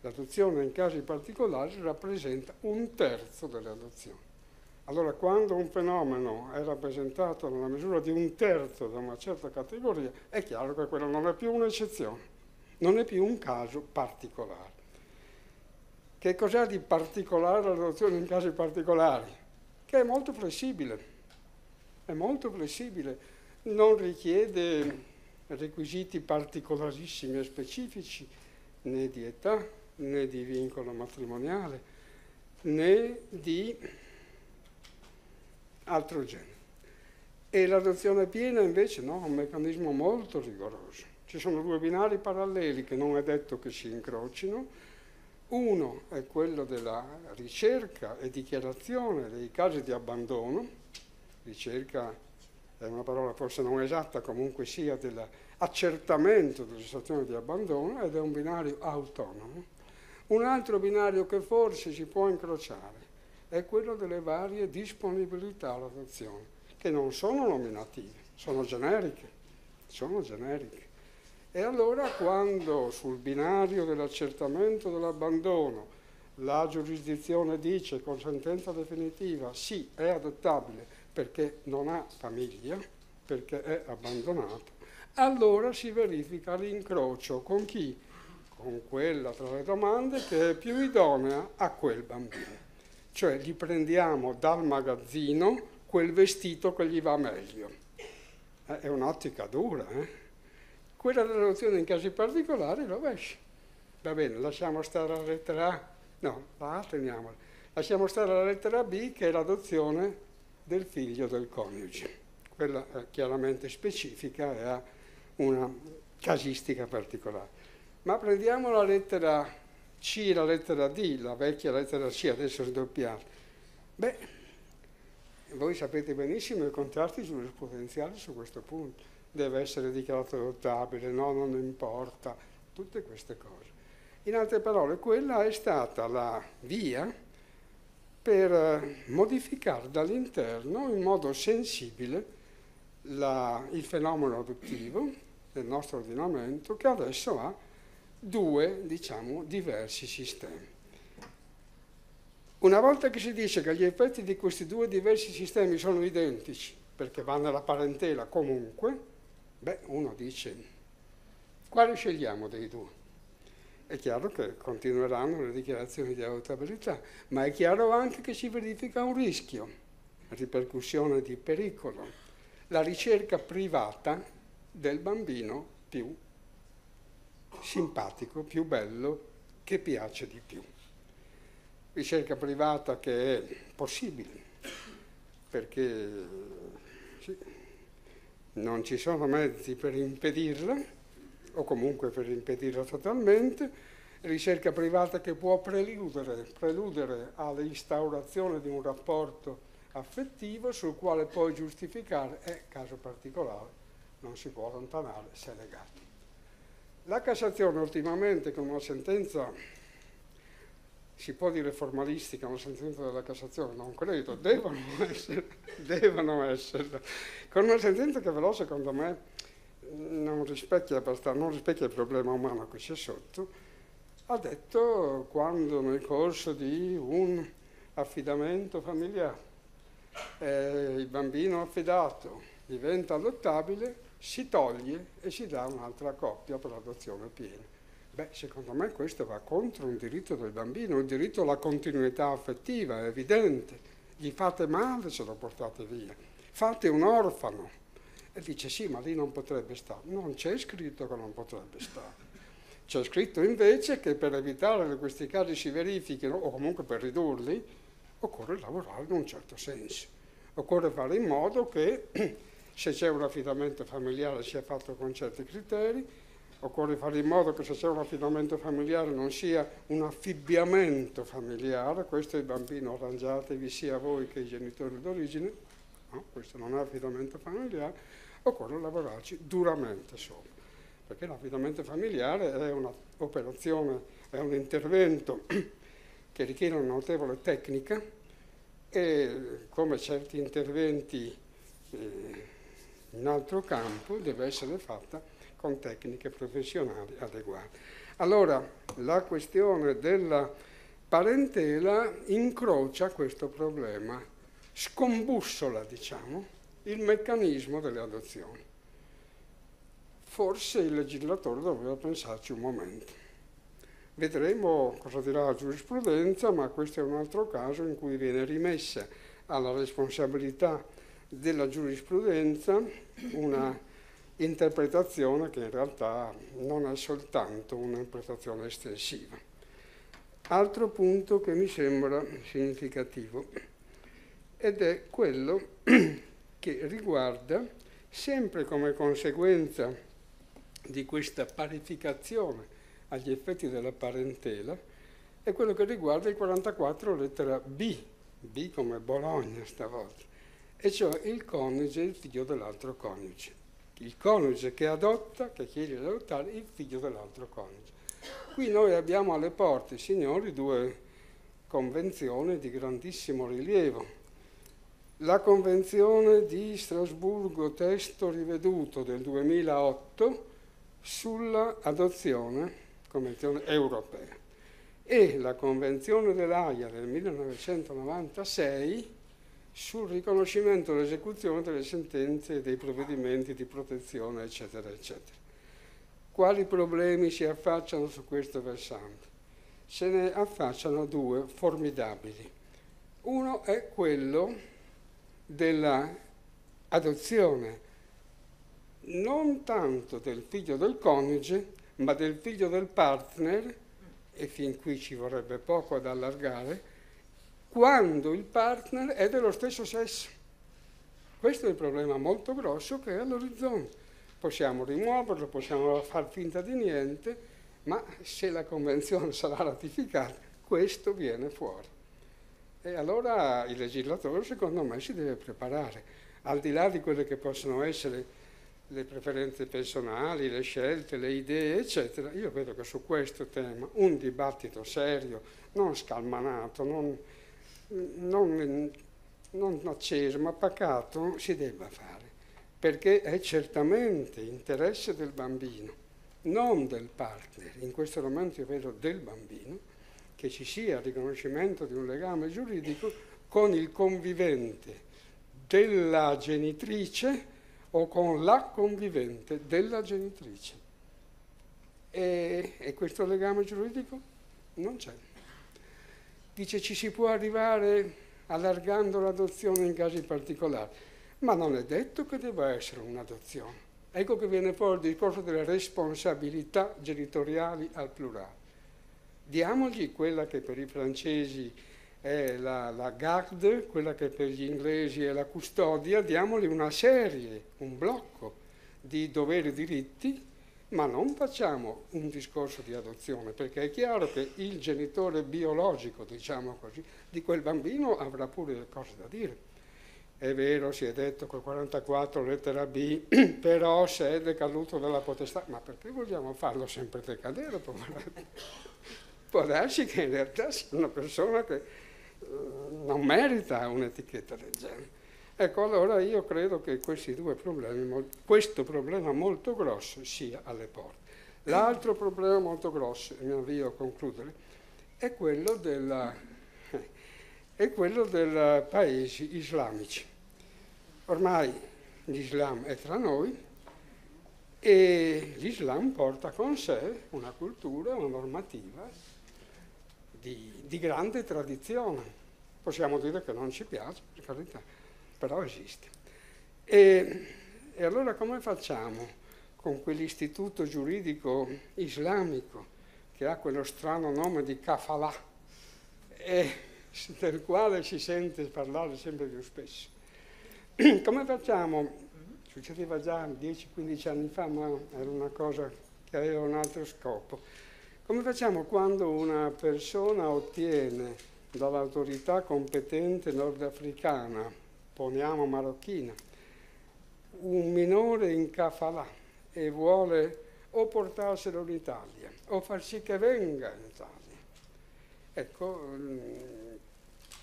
[SPEAKER 4] l'adozione in casi particolari rappresenta un terzo delle adozioni. Allora quando un fenomeno è rappresentato nella misura di un terzo da una certa categoria, è chiaro che quello non è più un'eccezione, non è più un caso particolare. Che cos'è di particolare l'adozione in casi particolari? Che è molto flessibile, è molto flessibile non richiede requisiti particolarissimi e specifici né di età né di vincolo matrimoniale né di altro genere. E l'adozione piena invece no, è un meccanismo molto rigoroso. Ci sono due binari paralleli che non è detto che si incrocino. Uno è quello della ricerca e dichiarazione dei casi di abbandono, ricerca è una parola forse non esatta, comunque sia dell'accertamento della situazione di abbandono ed è un binario autonomo. Un altro binario che forse si può incrociare è quello delle varie disponibilità all'adozione, che non sono nominative, sono generiche, sono generiche. E allora quando sul binario dell'accertamento dell'abbandono la giurisdizione dice con sentenza definitiva sì, è adottabile, perché non ha famiglia, perché è abbandonato, allora si verifica l'incrocio con chi? Con quella tra le domande che è più idonea a quel bambino. Cioè gli prendiamo dal magazzino quel vestito che gli va meglio. Eh, è un'ottica dura, eh? Quella della in casi particolari rovescia. Va bene, lasciamo stare la lettera A, no, la teniamo. Lasciamo stare la lettera B che è l'adozione del figlio del coniuge. Quella è eh, chiaramente specifica e ha una casistica particolare. Ma prendiamo la lettera C, la lettera D, la vecchia lettera C, adesso sdoppiata. Beh, voi sapete benissimo, i contratti giurisprudenziali su questo punto deve essere dichiarato adottabile, no, non importa, tutte queste cose. In altre parole, quella è stata la via per eh, modificare dall'interno in modo sensibile la, il fenomeno adottivo del nostro ordinamento che adesso ha due, diciamo, diversi sistemi. Una volta che si dice che gli effetti di questi due diversi sistemi sono identici, perché vanno alla parentela comunque, beh, uno dice, quale scegliamo dei due? è chiaro che continueranno le dichiarazioni di autabilità, ma è chiaro anche che si verifica un rischio, ripercussione di pericolo, la ricerca privata del bambino più simpatico, più bello, che piace di più. Ricerca privata che è possibile, perché sì, non ci sono mezzi per impedirla o comunque per impedirla totalmente, ricerca privata che può preludere, preludere all'instaurazione di un rapporto affettivo sul quale poi giustificare, è caso particolare, non si può allontanare se legati. La Cassazione ultimamente con una sentenza, si può dire formalistica, una sentenza della Cassazione, non credo, devono [laughs] essere, devono esserlo, con una sentenza che però secondo me non rispecchia la non rispecchia il problema umano che c'è sotto, ha detto quando nel corso di un affidamento familiare eh, il bambino affidato diventa adottabile, si toglie e si dà un'altra coppia per l'adozione piena. Beh, secondo me questo va contro un diritto del bambino, un diritto alla continuità affettiva, è evidente. Gli fate male se lo portate via. Fate un orfano e dice sì, ma lì non potrebbe stare. Non c'è scritto che non potrebbe stare. C'è scritto invece che per evitare che questi casi si verifichino, o comunque per ridurli, occorre lavorare in un certo senso. Occorre fare in modo che [clears throat] se c'è un affidamento familiare sia fatto con certi criteri, occorre fare in modo che se c'è un affidamento familiare non sia un affibbiamento familiare, questo è il bambino arrangiatevi sia voi che i genitori d'origine, no, questo non è affidamento familiare, occorre lavorarci duramente sopra, perché l'affidamento familiare è un'operazione, è un intervento [clears throat] che richiede una notevole tecnica e come certi interventi eh, in altro campo deve essere fatta con tecniche professionali adeguate. Allora la questione della parentela incrocia questo problema, scombussola diciamo, il meccanismo delle adozioni. Forse il legislatore doveva pensarci un momento. Vedremo cosa dirà la giurisprudenza, ma questo è un altro caso in cui viene rimessa alla responsabilità della giurisprudenza una interpretazione che in realtà non è soltanto un'interpretazione estensiva. Altro punto che mi sembra significativo ed è quello che riguarda, sempre come conseguenza di questa parificazione agli effetti della parentela, è quello che riguarda il 44 lettera B, B come Bologna stavolta, e cioè il coniuge e il figlio dell'altro coniuge. Il coniuge che adotta, che chiede di adottare il figlio dell'altro coniuge. Qui noi abbiamo alle porte, signori, due convenzioni di grandissimo rilievo la Convenzione di Strasburgo, testo riveduto del 2008, sulla adozione, Convenzione europea, e la Convenzione dell'AIA del 1996 sul riconoscimento e l'esecuzione delle sentenze e dei provvedimenti di protezione, eccetera, eccetera. Quali problemi si affacciano su questo versante? Se ne affacciano due formidabili. Uno è quello dell'adozione non tanto del figlio del coniuge, ma del figlio del partner, e fin qui ci vorrebbe poco ad allargare, quando il partner è dello stesso sesso. Questo è il problema molto grosso che è all'orizzonte. Possiamo rimuoverlo, possiamo far finta di niente, ma se la Convenzione sarà ratificata, questo viene fuori. E allora il legislatore secondo me si deve preparare, al di là di quelle che possono essere le preferenze personali, le scelte, le idee, eccetera. Io vedo che su questo tema un dibattito serio, non scalmanato, non, non, non acceso, ma pacato, si debba fare, perché è certamente interesse del bambino, non del partner. In questo momento io vedo del bambino che ci sia il riconoscimento di un legame giuridico con il convivente della genitrice o con la convivente della genitrice. E, e questo legame giuridico non c'è. Dice ci si può arrivare allargando l'adozione in casi particolari, ma non è detto che debba essere un'adozione. Ecco che viene fuori il discorso delle responsabilità genitoriali al plurale diamogli quella che per i francesi è la, la garde, quella che per gli inglesi è la custodia, diamogli una serie, un blocco di doveri e diritti, ma non facciamo un discorso di adozione, perché è chiaro che il genitore biologico, diciamo così, di quel bambino avrà pure le cose da dire. È vero, si è detto col 44 lettera B, [clears throat] però se è decaduto dalla potestà, ma perché vogliamo farlo sempre decadere, poveretto? può darsi che in realtà sia una persona che eh, non merita un'etichetta del genere. Ecco, allora io credo che questi due problemi, questo problema molto grosso sia alle porte. L'altro problema molto grosso, e mi avvio a concludere, è quello, della, è quello dei paesi islamici. Ormai l'Islam è tra noi e l'Islam porta con sé una cultura, una normativa di, di grande tradizione. Possiamo dire che non ci piace, per carità, però esiste. E, e allora come facciamo con quell'istituto giuridico islamico che ha quello strano nome di Kafala, del quale si sente parlare sempre più spesso? [clears throat] come facciamo? Succedeva già 10-15 anni fa, ma era una cosa che aveva un altro scopo come facciamo quando una persona ottiene dall'autorità competente nordafricana, poniamo marocchina, un minore in Cafalà e vuole o portarselo in Italia o far sì che venga in Italia. Ecco, mm,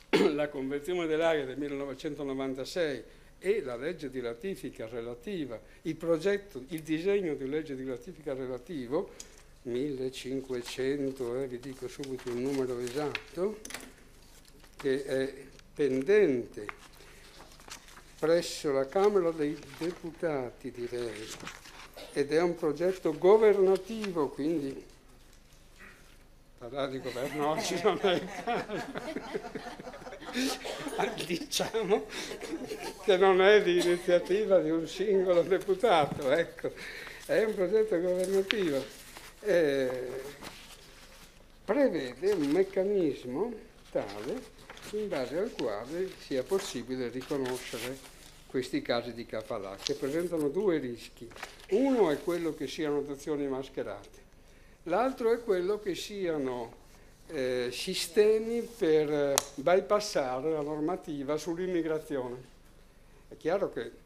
[SPEAKER 4] [clears throat] la Convenzione dell'Aria del 1996 e la legge di ratifica relativa, il progetto, il disegno di legge di ratifica relativo 1500, eh, vi dico subito il numero esatto, che è pendente presso la Camera dei Deputati, direi, ed è un progetto governativo, quindi parlare di governo oggi non è il caso. [laughs] diciamo che non è di iniziativa di un singolo deputato, ecco, è un progetto governativo eh, prevede un meccanismo tale in base al quale sia possibile riconoscere questi casi di kafala, che presentano due rischi. Uno è quello che siano dotazioni mascherate, l'altro è quello che siano eh, sistemi per bypassare la normativa sull'immigrazione. È chiaro che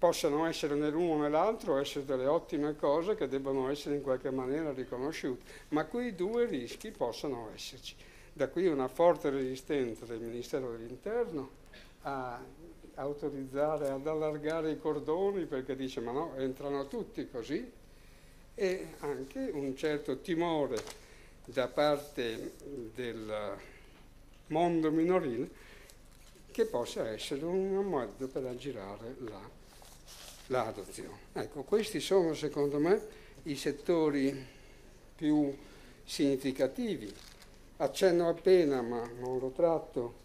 [SPEAKER 4] possano essere nell'uno o nell'altro, essere delle ottime cose che debbano essere in qualche maniera riconosciute, ma quei due rischi possono esserci. Da qui una forte resistenza del Ministero dell'Interno a autorizzare, ad allargare i cordoni perché dice ma no, entrano tutti così e anche un certo timore da parte del mondo minorile che possa essere un modo per aggirare la l'adozione. Ecco, questi sono secondo me i settori più significativi. Accenno appena, ma non lo tratto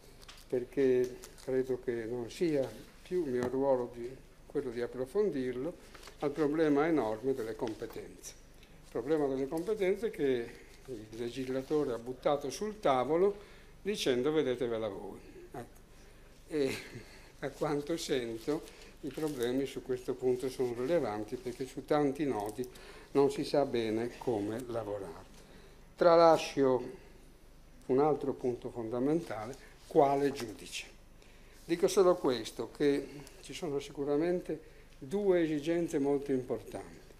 [SPEAKER 4] perché credo che non sia più il mio ruolo di, quello di approfondirlo, al problema enorme delle competenze. Il problema delle competenze che il legislatore ha buttato sul tavolo dicendo vedetevela voi. Ecco. E a quanto sento i problemi su questo punto sono rilevanti perché su tanti nodi non si sa bene come lavorare. Tralascio un altro punto fondamentale, quale giudice. Dico solo questo, che ci sono sicuramente due esigenze molto importanti,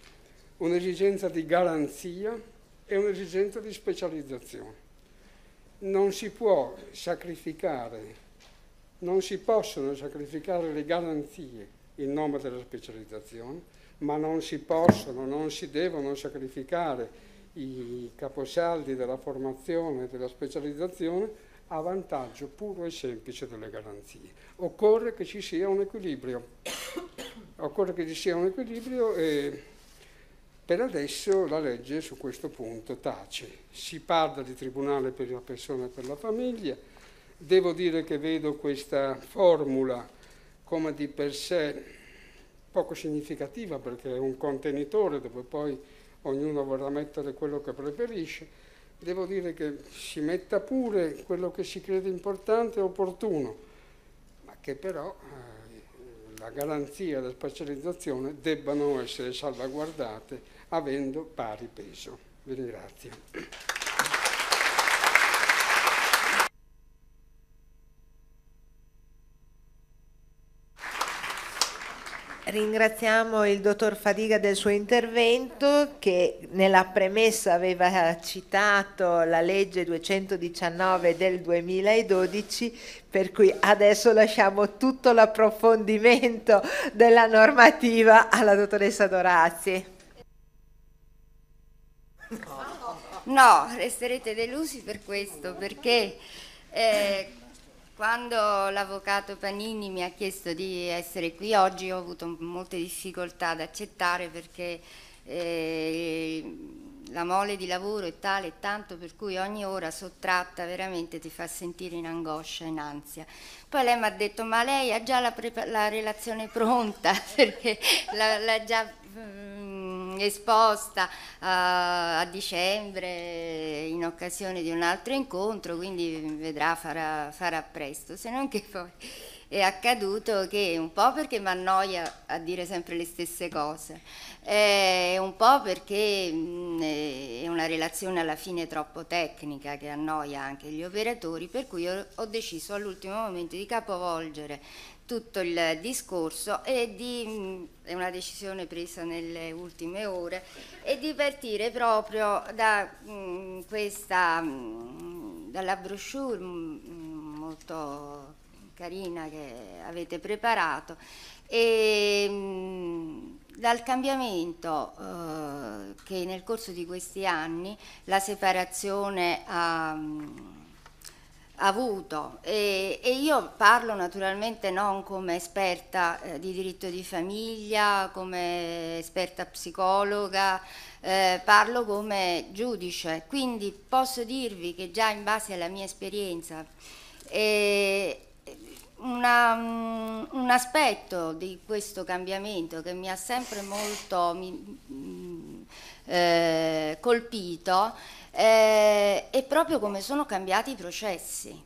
[SPEAKER 4] un'esigenza di garanzia e un'esigenza di specializzazione. Non si può sacrificare, non si possono sacrificare le garanzie in nome della specializzazione, ma non si possono, non si devono sacrificare i caposaldi della formazione e della specializzazione a vantaggio puro e semplice delle garanzie. Occorre che ci sia un equilibrio, occorre che ci sia un equilibrio e per adesso la legge su questo punto tace. Si parla di tribunale per la persona e per la famiglia, devo dire che vedo questa formula come di per sé poco significativa perché è un contenitore dove poi ognuno vorrà mettere quello che preferisce, devo dire che si metta pure quello che si crede importante e opportuno, ma che però eh, la garanzia e la specializzazione debbano essere salvaguardate avendo pari peso. Vi ringrazio.
[SPEAKER 2] Ringraziamo il dottor Fadiga del suo intervento che nella premessa aveva citato la legge 219 del 2012 per cui adesso lasciamo tutto l'approfondimento della normativa alla dottoressa Dorazzi.
[SPEAKER 5] No, resterete delusi per questo perché... Eh, quando l'avvocato Panini mi ha chiesto di essere qui oggi ho avuto molte difficoltà ad accettare perché eh, la mole di lavoro è tale e tanto per cui ogni ora sottratta veramente ti fa sentire in angoscia, in ansia. Poi lei mi ha detto ma lei ha già la, la relazione pronta [laughs] perché l'ha già... Mm, esposta eh, a dicembre in occasione di un altro incontro, quindi vedrà, farà, farà presto, se non che poi è accaduto che un po' perché mi annoia a dire sempre le stesse cose, eh, un po' perché mh, mm, è una relazione alla fine troppo tecnica che annoia anche gli operatori, per cui ho, ho deciso all'ultimo momento di capovolgere tutto il discorso e di, è una decisione presa nelle ultime ore e di partire proprio da mh, mm, questa mh, mm, dalla brochure mh, mm, molto carina che avete preparato e dal cambiamento eh, che nel corso di questi anni la separazione ha avuto e, e, io parlo naturalmente non come esperta eh, di diritto di famiglia, come esperta psicologa, eh, parlo come giudice, quindi posso dirvi che già in base alla mia esperienza eh, una, mm, un aspetto di questo cambiamento che mi ha sempre molto mi, mm, eh, colpito eh, è proprio come sono cambiati i processi,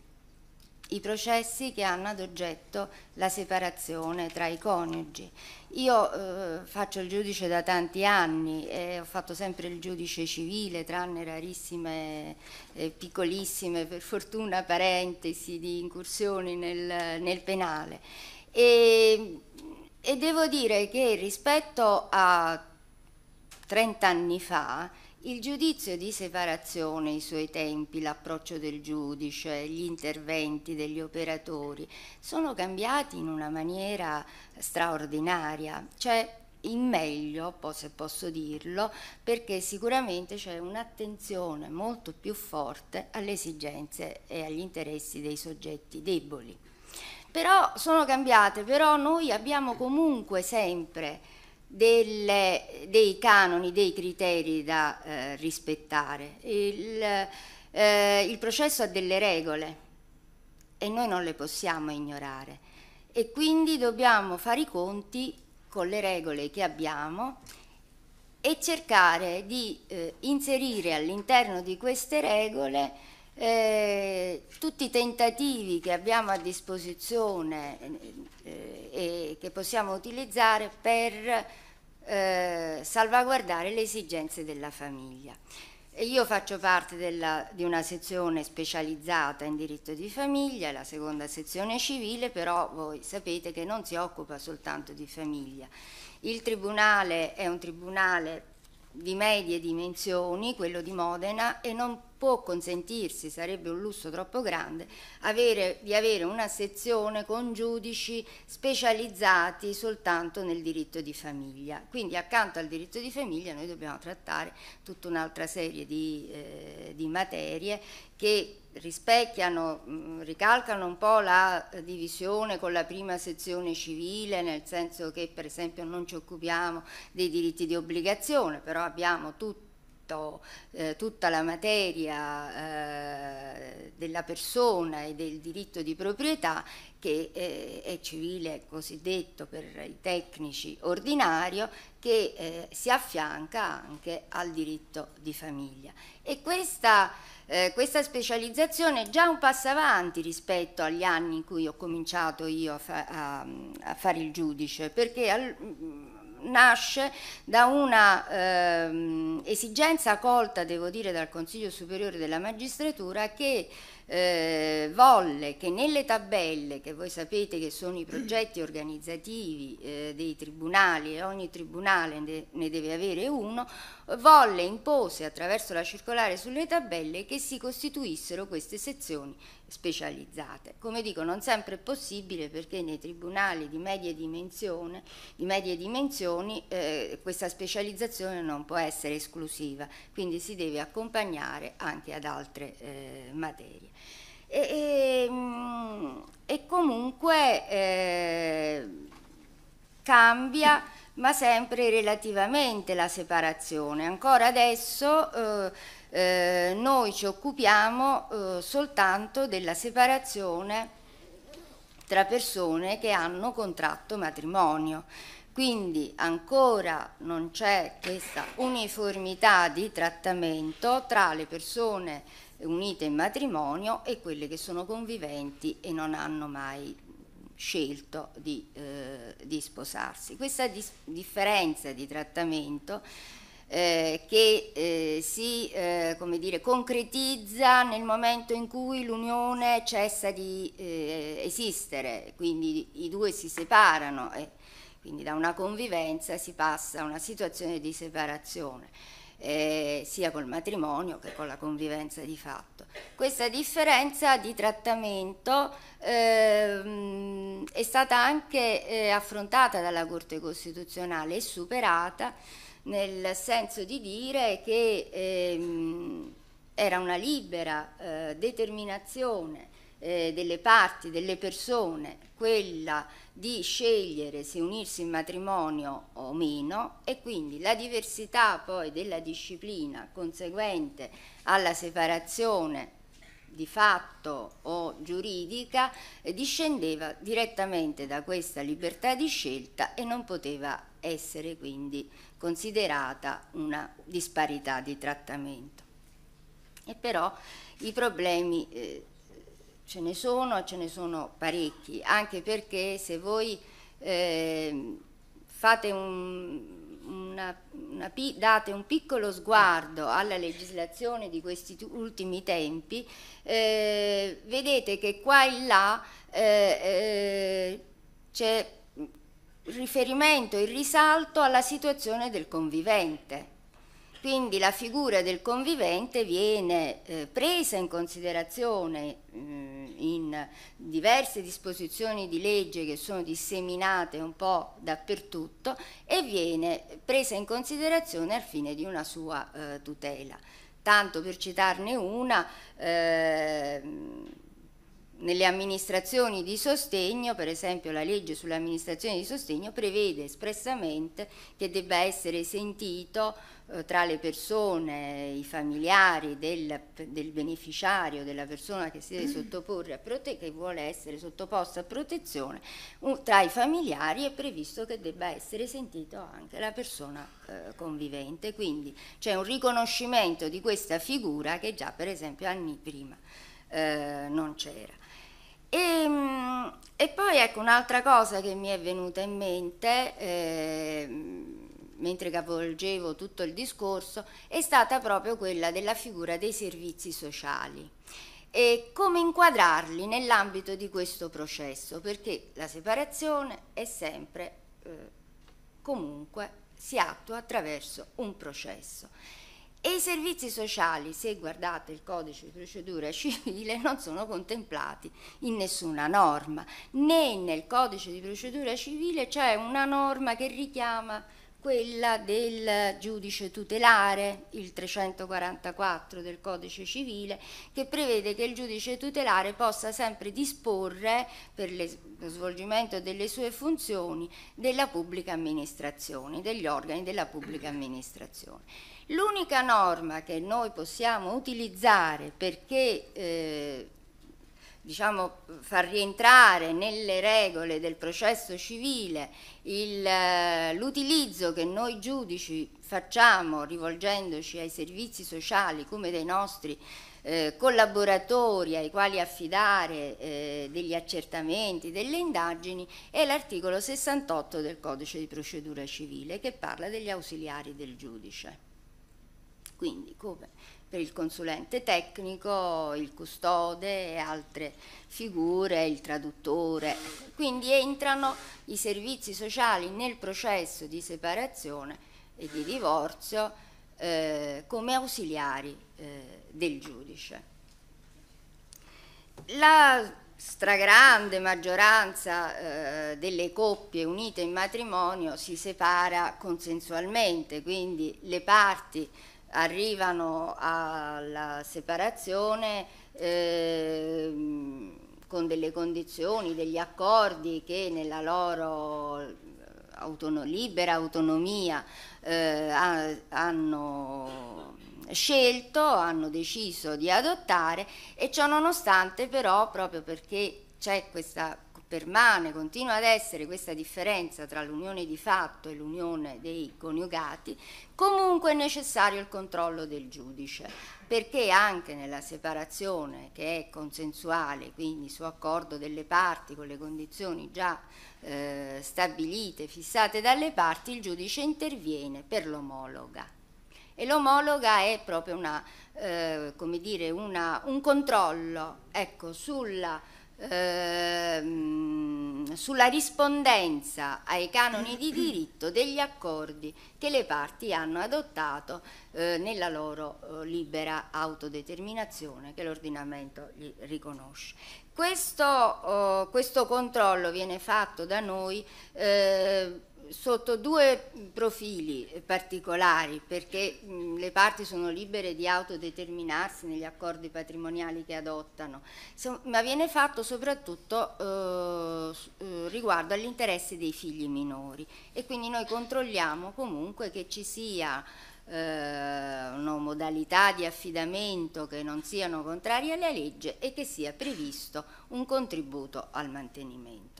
[SPEAKER 5] i processi che hanno ad oggetto la separazione tra i coniugi. Io eh, faccio il giudice da tanti anni, eh, ho fatto sempre il giudice civile, tranne rarissime, eh, piccolissime, per fortuna, parentesi di incursioni nel, nel penale. E, e devo dire che rispetto a 30 anni fa, il giudizio di separazione, i suoi tempi, l'approccio del giudice, gli interventi degli operatori sono cambiati in una maniera straordinaria, cioè in meglio, se posso dirlo, perché sicuramente c'è un'attenzione molto più forte alle esigenze e agli interessi dei soggetti deboli. Però sono cambiate, però noi abbiamo comunque sempre delle, dei canoni, dei criteri da eh, rispettare. Il, eh, il processo ha delle regole e noi non le possiamo ignorare e quindi dobbiamo fare i conti con le regole che abbiamo e cercare di eh, inserire all'interno di queste regole eh, tutti i tentativi che abbiamo a disposizione eh, che possiamo utilizzare per eh, salvaguardare le esigenze della famiglia. Io faccio parte della, di una sezione specializzata in diritto di famiglia, la seconda sezione civile, però voi sapete che non si occupa soltanto di famiglia. Il tribunale è un tribunale di medie dimensioni, quello di Modena, e non può consentirsi, sarebbe un lusso troppo grande, avere, di avere una sezione con giudici specializzati soltanto nel diritto di famiglia. Quindi accanto al diritto di famiglia noi dobbiamo trattare tutta un'altra serie di, eh, di materie che rispecchiano, mm, ricalcano un po' la divisione con la prima sezione civile, nel senso che per esempio non ci occupiamo dei diritti di obbligazione, però abbiamo tutti tratto eh, tutta la materia eh, della persona e del diritto di proprietà che eh, è civile cosiddetto per i tecnici ordinario che eh, si affianca anche al diritto di famiglia. E questa, eh, questa, specializzazione è già un passo avanti rispetto agli anni in cui ho cominciato io a, fa a, a fare il giudice, perché al, nasce da una eh, esigenza colta, devo dire, dal Consiglio Superiore della Magistratura che eh, volle che nelle tabelle, che voi sapete che sono i progetti organizzativi eh, dei tribunali e ogni tribunale ne, deve avere uno, volle, impose attraverso la circolare sulle tabelle che si costituissero queste sezioni specializzate. Come dico, non sempre è possibile perché nei tribunali di medie, di medie dimensioni eh, questa specializzazione non può essere esclusiva, quindi si deve accompagnare anche ad altre eh, materie e, e, mm, e comunque eh, cambia ma sempre relativamente la separazione. Ancora adesso eh, eh, noi ci occupiamo eh, soltanto della separazione tra persone che hanno contratto matrimonio. Quindi ancora non c'è questa uniformità di trattamento tra le persone unite in matrimonio e quelle che sono conviventi e non hanno mai scelto di, eh, di sposarsi. Questa dis- differenza di trattamento eh, che eh, si eh, dire, concretizza nel momento in cui l'unione cessa di eh, esistere, quindi i due si separano e quindi da una convivenza si passa a una situazione di separazione eh, sia col matrimonio che con la convivenza di fatto. Questa differenza di trattamento eh, è stata anche eh, affrontata dalla Corte Costituzionale e superata nel senso di dire che ehm, era una libera eh, determinazione eh, delle parti, delle persone, quella di scegliere se unirsi in matrimonio o meno e quindi la diversità poi della disciplina conseguente alla separazione di fatto o giuridica eh, discendeva direttamente da questa libertà di scelta e non poteva essere quindi considerata una disparità di trattamento. E però i problemi eh, ce ne sono, ce ne sono parecchi, anche perché se voi eh, fate un, una, una, date un piccolo sguardo alla legislazione di questi ultimi tempi, eh, vedete che qua e là eh, eh, c'è riferimento, il risalto alla situazione del convivente quindi la figura del convivente viene eh, presa in considerazione mh, mm, in diverse disposizioni di legge che sono disseminate un po' dappertutto e viene presa in considerazione al fine di una sua eh, tutela. Tanto per citarne una, eh, nelle amministrazioni di sostegno, per esempio la legge sull'amministrazione di sostegno prevede espressamente che debba essere sentito eh, tra le persone, i familiari del, del, beneficiario, della persona che si deve mm. sottoporre a prote- che vuole essere sottoposta a protezione, un, tra i familiari è previsto che debba essere sentito anche la persona eh, convivente, quindi c'è un riconoscimento di questa figura che già per esempio anni prima eh, non c'era. E, ehm, e poi ecco un'altra cosa che mi è venuta in mente eh, mentre capovolgevo tutto il discorso è stata proprio quella della figura dei servizi sociali e come inquadrarli nell'ambito di questo processo, perché la separazione è sempre eh, comunque si attua attraverso un processo. E i servizi sociali, se guardate il codice di procedura [laughs] civile, non sono contemplati in nessuna norma, né nel codice di procedura civile c'è una norma che richiama quella del giudice tutelare, il 344 del codice civile, che prevede che il giudice tutelare possa sempre disporre per lo svolgimento delle sue funzioni della pubblica amministrazione, degli organi della pubblica amministrazione. L'unica norma che noi possiamo utilizzare perché eh, diciamo, far rientrare nelle regole del processo civile eh, l'utilizzo che noi giudici facciamo rivolgendoci ai servizi sociali come dei nostri eh, collaboratori ai quali affidare eh, degli accertamenti, delle indagini è l'articolo 68 del codice di procedura civile che parla degli ausiliari del giudice quindi come per il consulente tecnico, il custode e altre figure, il traduttore. Quindi entrano i servizi sociali nel processo di separazione e di divorzio eh, come ausiliari eh, del giudice. La stragrande maggioranza eh, delle coppie unite in matrimonio si separa consensualmente, quindi le parti arrivano alla separazione eh, con delle condizioni, degli accordi che nella loro eh, autono, libera autonomia eh, hanno scelto, hanno deciso di adottare e ciò nonostante però proprio perché c'è questa permane, continua ad essere questa differenza tra l'unione di fatto e l'unione dei coniugati, comunque è necessario il controllo del giudice, perché anche nella separazione che è consensuale, quindi su accordo delle parti con le condizioni già eh, stabilite, fissate dalle parti, il giudice interviene per l'omologa e l'omologa è proprio una, eh, dire, una, un controllo ecco, sulla ehm, sulla rispondenza ai canoni di diritto degli accordi che le parti hanno adottato eh, nella loro eh, libera autodeterminazione che l'ordinamento gli riconosce. Questo, oh, questo, controllo viene fatto da noi eh, sotto due profili particolari, perché le parti sono libere di autodeterminarsi negli accordi patrimoniali che adottano, ma viene fatto soprattutto eh, eh riguardo all'interesse dei figli minori e quindi noi controlliamo comunque che ci sia eh, modalità di affidamento che non siano contrarie alla legge e che sia previsto un contributo al mantenimento.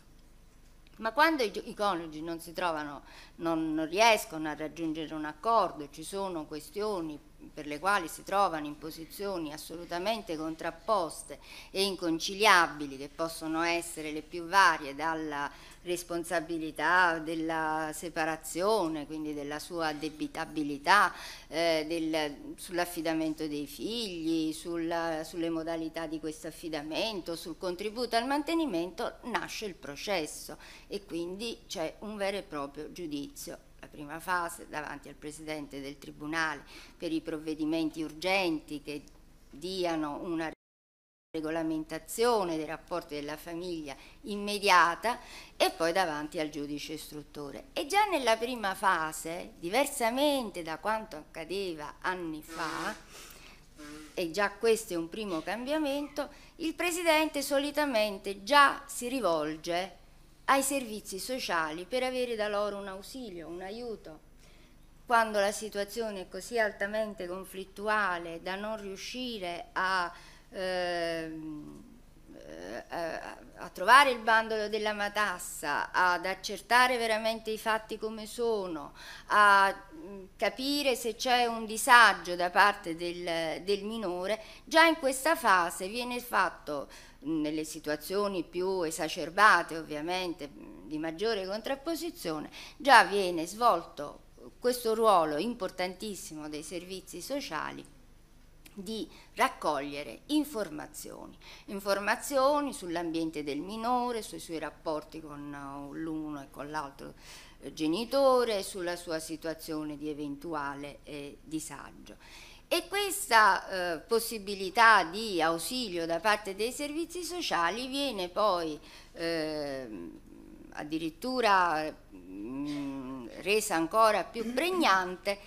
[SPEAKER 5] Ma quando i, i coniugi non si trovano, non, non riescono a raggiungere un accordo, ci sono questioni per le quali si trovano in posizioni assolutamente contrapposte e inconciliabili, che possono essere le più varie dalla responsabilità della separazione, quindi della sua addebitabilità, eh, sull'affidamento dei figli, sulla, sulle modalità di questo affidamento, sul contributo al mantenimento, nasce il processo e quindi c'è un vero e proprio giudizio la prima fase davanti al Presidente del Tribunale per i provvedimenti urgenti che diano una regolamentazione dei rapporti della famiglia immediata e poi davanti al giudice istruttore. E già nella prima fase, diversamente da quanto accadeva anni fa, e già questo è un primo cambiamento, il Presidente solitamente già si rivolge ai servizi sociali per avere da loro un ausilio, un aiuto. Quando la situazione è così altamente conflittuale da non riuscire a ehm, eh, a, a trovare il bandolo della matassa, ad accertare veramente i fatti come sono, a mm, capire se c'è un disagio da parte del, del, minore, già in questa fase viene fatto mm, nelle situazioni più esacerbate ovviamente mm, di maggiore contrapposizione, già viene svolto questo ruolo importantissimo dei servizi sociali di raccogliere informazioni, informazioni sull'ambiente del minore, sui suoi rapporti con uh, l'uno e con l'altro eh, genitore, sulla sua situazione di eventuale eh, disagio. E questa eh, possibilità di ausilio da parte dei servizi sociali viene poi eh, addirittura mh, mm, resa ancora più pregnante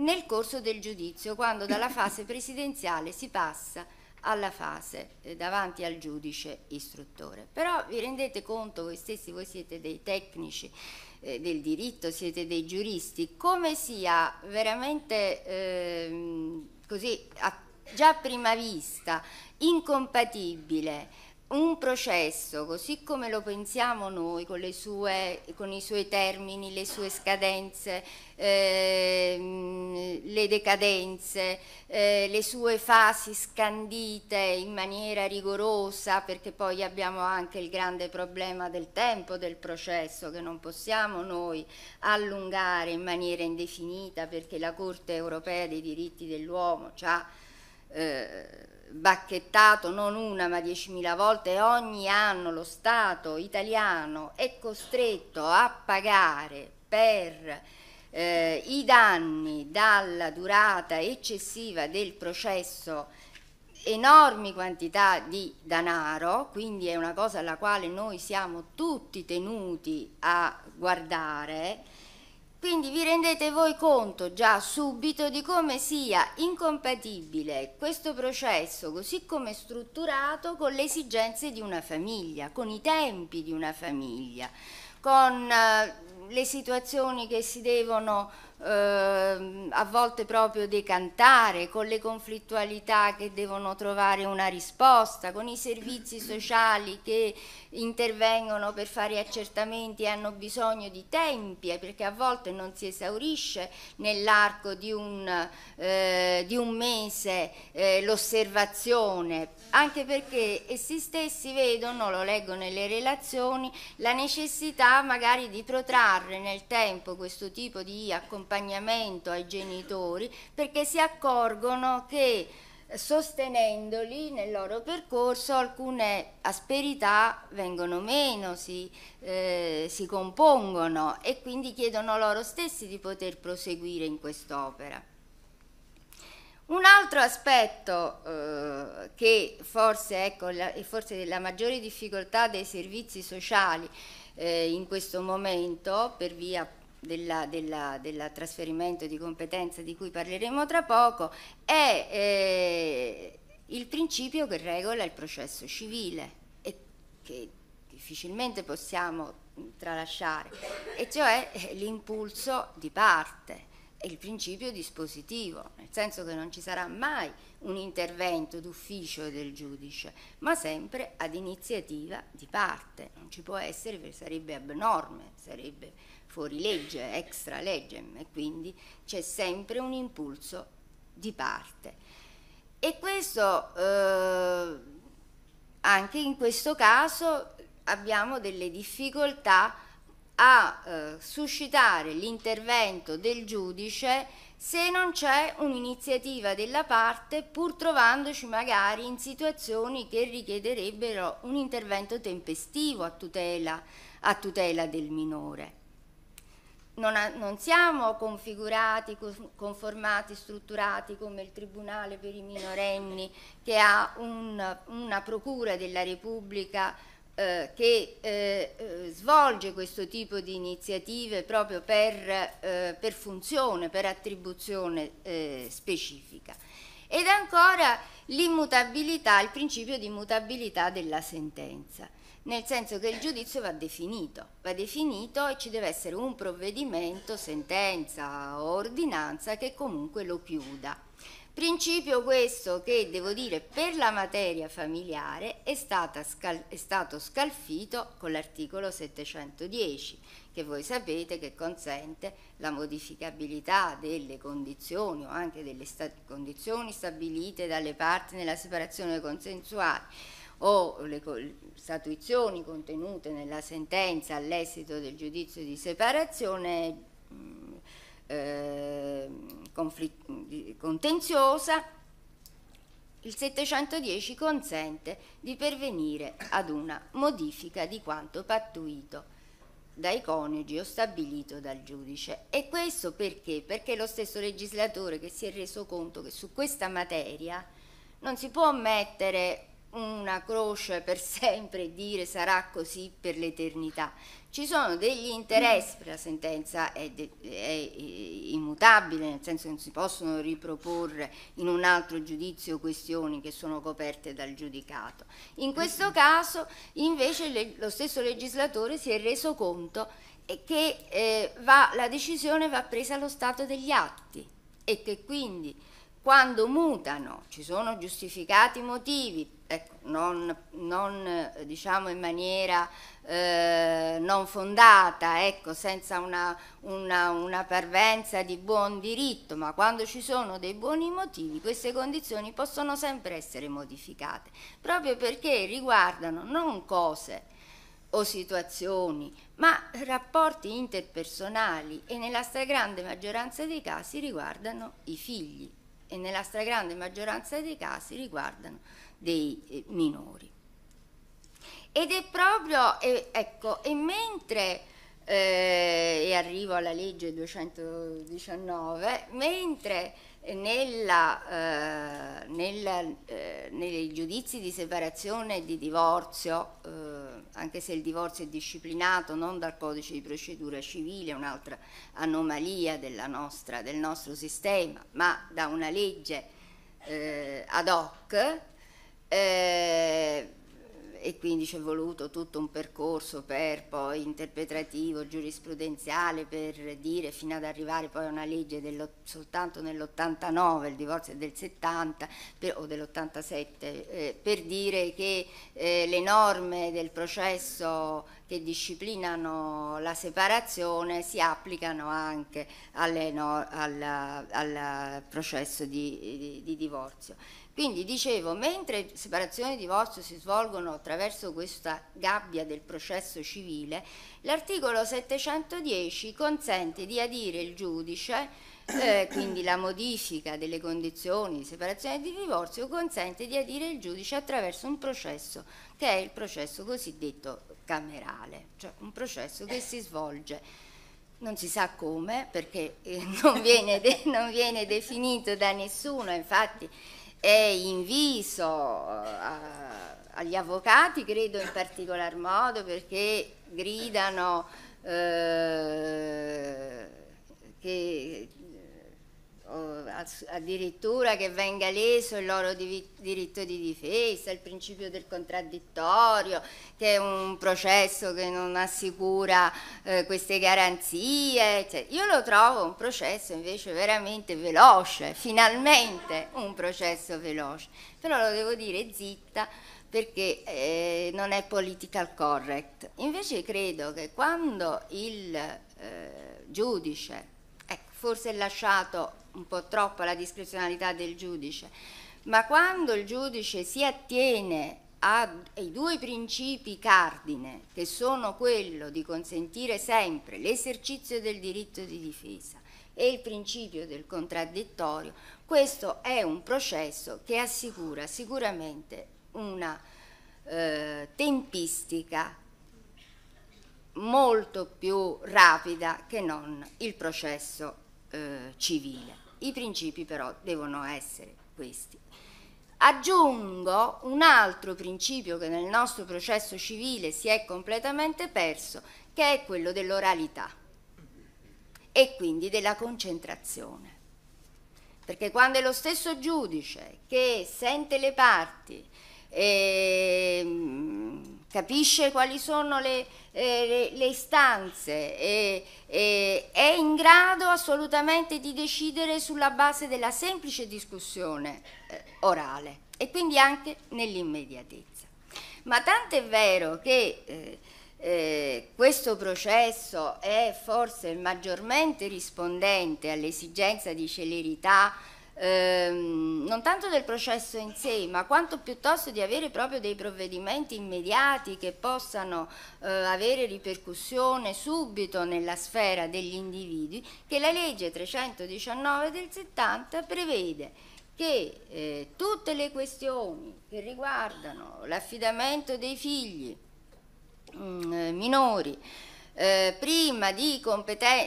[SPEAKER 5] nel corso del giudizio, quando dalla fase presidenziale si passa alla fase eh, davanti al giudice istruttore. Però vi rendete conto voi stessi, voi siete dei tecnici eh, del diritto, siete dei giuristi, come sia veramente eh, così a, già a prima vista incompatibile un processo, così come lo pensiamo noi, con, sue, con i suoi termini, le sue scadenze, eh, le decadenze, eh, le sue fasi scandite in maniera rigorosa, perché poi abbiamo anche il grande problema del tempo del processo, che non possiamo noi allungare in maniera indefinita, perché la Corte europea dei diritti dell'uomo ci ha... Eh, bacchettato non una ma diecimila volte ogni anno lo Stato italiano è costretto a pagare per eh, i danni dalla durata eccessiva del processo enormi quantità di denaro, quindi è una cosa alla quale noi siamo tutti tenuti a guardare quindi vi rendete voi conto già subito di come sia incompatibile questo processo così come strutturato con le esigenze di una famiglia, con i tempi di una famiglia, con eh, le situazioni che si devono eh, a volte proprio decantare, con le conflittualità che devono trovare una risposta, con i servizi sociali che intervengono per fare accertamenti hanno bisogno di tempi eh, perché a volte non si esaurisce nell'arco di, eh, di, un mese eh, l'osservazione, anche perché essi stessi vedono, lo leggo nelle relazioni, la necessità magari di protrarre nel tempo questo tipo di accompagnamento ai genitori perché si accorgono che sostenendoli nel loro percorso alcune asperità vengono meno, si, eh, si compongono e quindi chiedono loro stessi di poter proseguire in quest'opera. Un altro aspetto eh, che forse, ecco, la, forse la maggiore difficoltà dei servizi sociali eh, in questo momento per via appunto della, della, della, trasferimento di competenze di cui parleremo tra poco, è eh, il principio che regola il processo civile e che difficilmente possiamo tralasciare, e cioè eh, l'impulso di parte il principio dispositivo, nel senso che non ci sarà mai un intervento d'ufficio del giudice, ma sempre ad iniziativa di parte, non ci può essere sarebbe abnorme, sarebbe fuori legge, extra legge, e quindi c'è sempre un impulso di parte. E questo, eh, anche in questo caso, abbiamo delle difficoltà a eh, suscitare l'intervento del giudice se non c'è un'iniziativa della parte, pur trovandoci magari in situazioni che richiederebbero un intervento tempestivo a tutela, a tutela del minore non, ha, non, siamo configurati, conformati, strutturati come il Tribunale per i minorenni che ha un, una procura della Repubblica eh, che eh, eh svolge questo tipo di iniziative proprio per, eh, per funzione, per attribuzione eh, specifica. Ed ancora l'immutabilità, il principio di immutabilità della sentenza nel senso che il giudizio va definito, va definito e ci deve essere un provvedimento, sentenza o ordinanza che comunque lo chiuda. Principio questo che devo dire per la materia familiare è, scal è stato scalfito con l'articolo 710 che voi sapete che consente la modificabilità delle condizioni o anche delle sta condizioni stabilite dalle parti nella separazione consensuale o le statuizioni contenute nella sentenza all'esito del giudizio di separazione eh, contenziosa, il 710 consente di pervenire ad una modifica di quanto pattuito dai coniugi o stabilito dal giudice. E questo perché? Perché lo stesso legislatore che si è reso conto che su questa materia non si può mettere una croce per [laughs] sempre e dire sarà così per l'eternità. Ci sono degli interessi, la sentenza è, de, è, eh, immutabile, nel senso che non si possono riproporre in un altro giudizio questioni che sono coperte dal giudicato. In questo mm-hmm. caso invece le, lo stesso legislatore si è reso conto eh, che eh, va, la decisione va presa allo stato degli atti e che quindi quando mutano ci sono giustificati motivi ecco, non, non eh, diciamo in maniera eh, non fondata, ecco, senza una, una, una parvenza di buon diritto, ma quando ci sono dei buoni motivi queste condizioni possono sempre essere modificate, proprio perché riguardano non cose o situazioni, ma rapporti interpersonali e nella stragrande maggioranza dei casi riguardano i figli e nella stragrande maggioranza dei casi riguardano dei eh, minori. Ed è proprio, eh, ecco, e mentre, eh, e arrivo alla legge 219, mentre nella, eh, nella, eh, nei giudizi di separazione e di divorzio, eh, anche se il divorzio è disciplinato non dal codice di procedura civile, un'altra anomalia nostra, del nostro sistema, ma da una legge ad hoc, eh, e quindi c'è voluto tutto un percorso per poi interpretativo, giurisprudenziale, per dire fino ad arrivare poi a una legge dello, soltanto nell'89, il divorzio è del 70 per, o dell'87, eh, per dire che eh, le norme del processo che disciplinano la separazione si applicano anche no, al, al, processo di, di, di divorzio. Quindi dicevo, mentre separazione e divorzio si svolgono attraverso questa gabbia del processo civile, l'articolo 710 consente di adire il giudice eh, quindi la modifica delle condizioni di separazione e di divorzio consente di adire il giudice attraverso un processo che è il processo cosiddetto camerale, cioè un processo che si svolge non si sa come perché eh, non, viene non viene definito da nessuno, infatti e inviso eh, a, agli avvocati, credo in particolar modo, perché gridano eh, che addirittura che venga leso il loro diritto di difesa, il principio del contraddittorio, che è un processo che non assicura eh, queste garanzie. Cioè, io lo trovo un processo invece veramente veloce, finalmente un processo veloce, però lo devo dire zitta perché eh, non è political correct. Invece credo che quando il eh, giudice ecco, forse lasciato un po' troppo alla discrezionalità del giudice, ma quando il giudice si attiene ai due principi cardine, che sono quello di consentire sempre l'esercizio del diritto di difesa e il principio del contraddittorio, questo è un processo che assicura sicuramente una eh, tempistica molto più rapida che non il processo eh, civile. I principi però devono essere questi. Aggiungo un altro principio che nel nostro processo civile si è completamente perso, che è quello dell'oralità e quindi della concentrazione. Perché quando è lo stesso giudice che sente le parti e ehm, capisce quali sono le, eh, le, le istanze e, e, è in grado assolutamente di decidere sulla base della semplice discussione eh, orale e quindi anche nell'immediatezza. Ma tanto è vero che eh, eh, questo processo è forse maggiormente rispondente all'esigenza di celerità ehm, non tanto del processo in sé, ma quanto piuttosto di avere proprio dei provvedimenti immediati che possano eh, avere ripercussione subito nella sfera degli individui, che la legge 319 del 70 prevede che eh, tutte le questioni che riguardano l'affidamento dei figli mh, mm, minori, eh, prima di,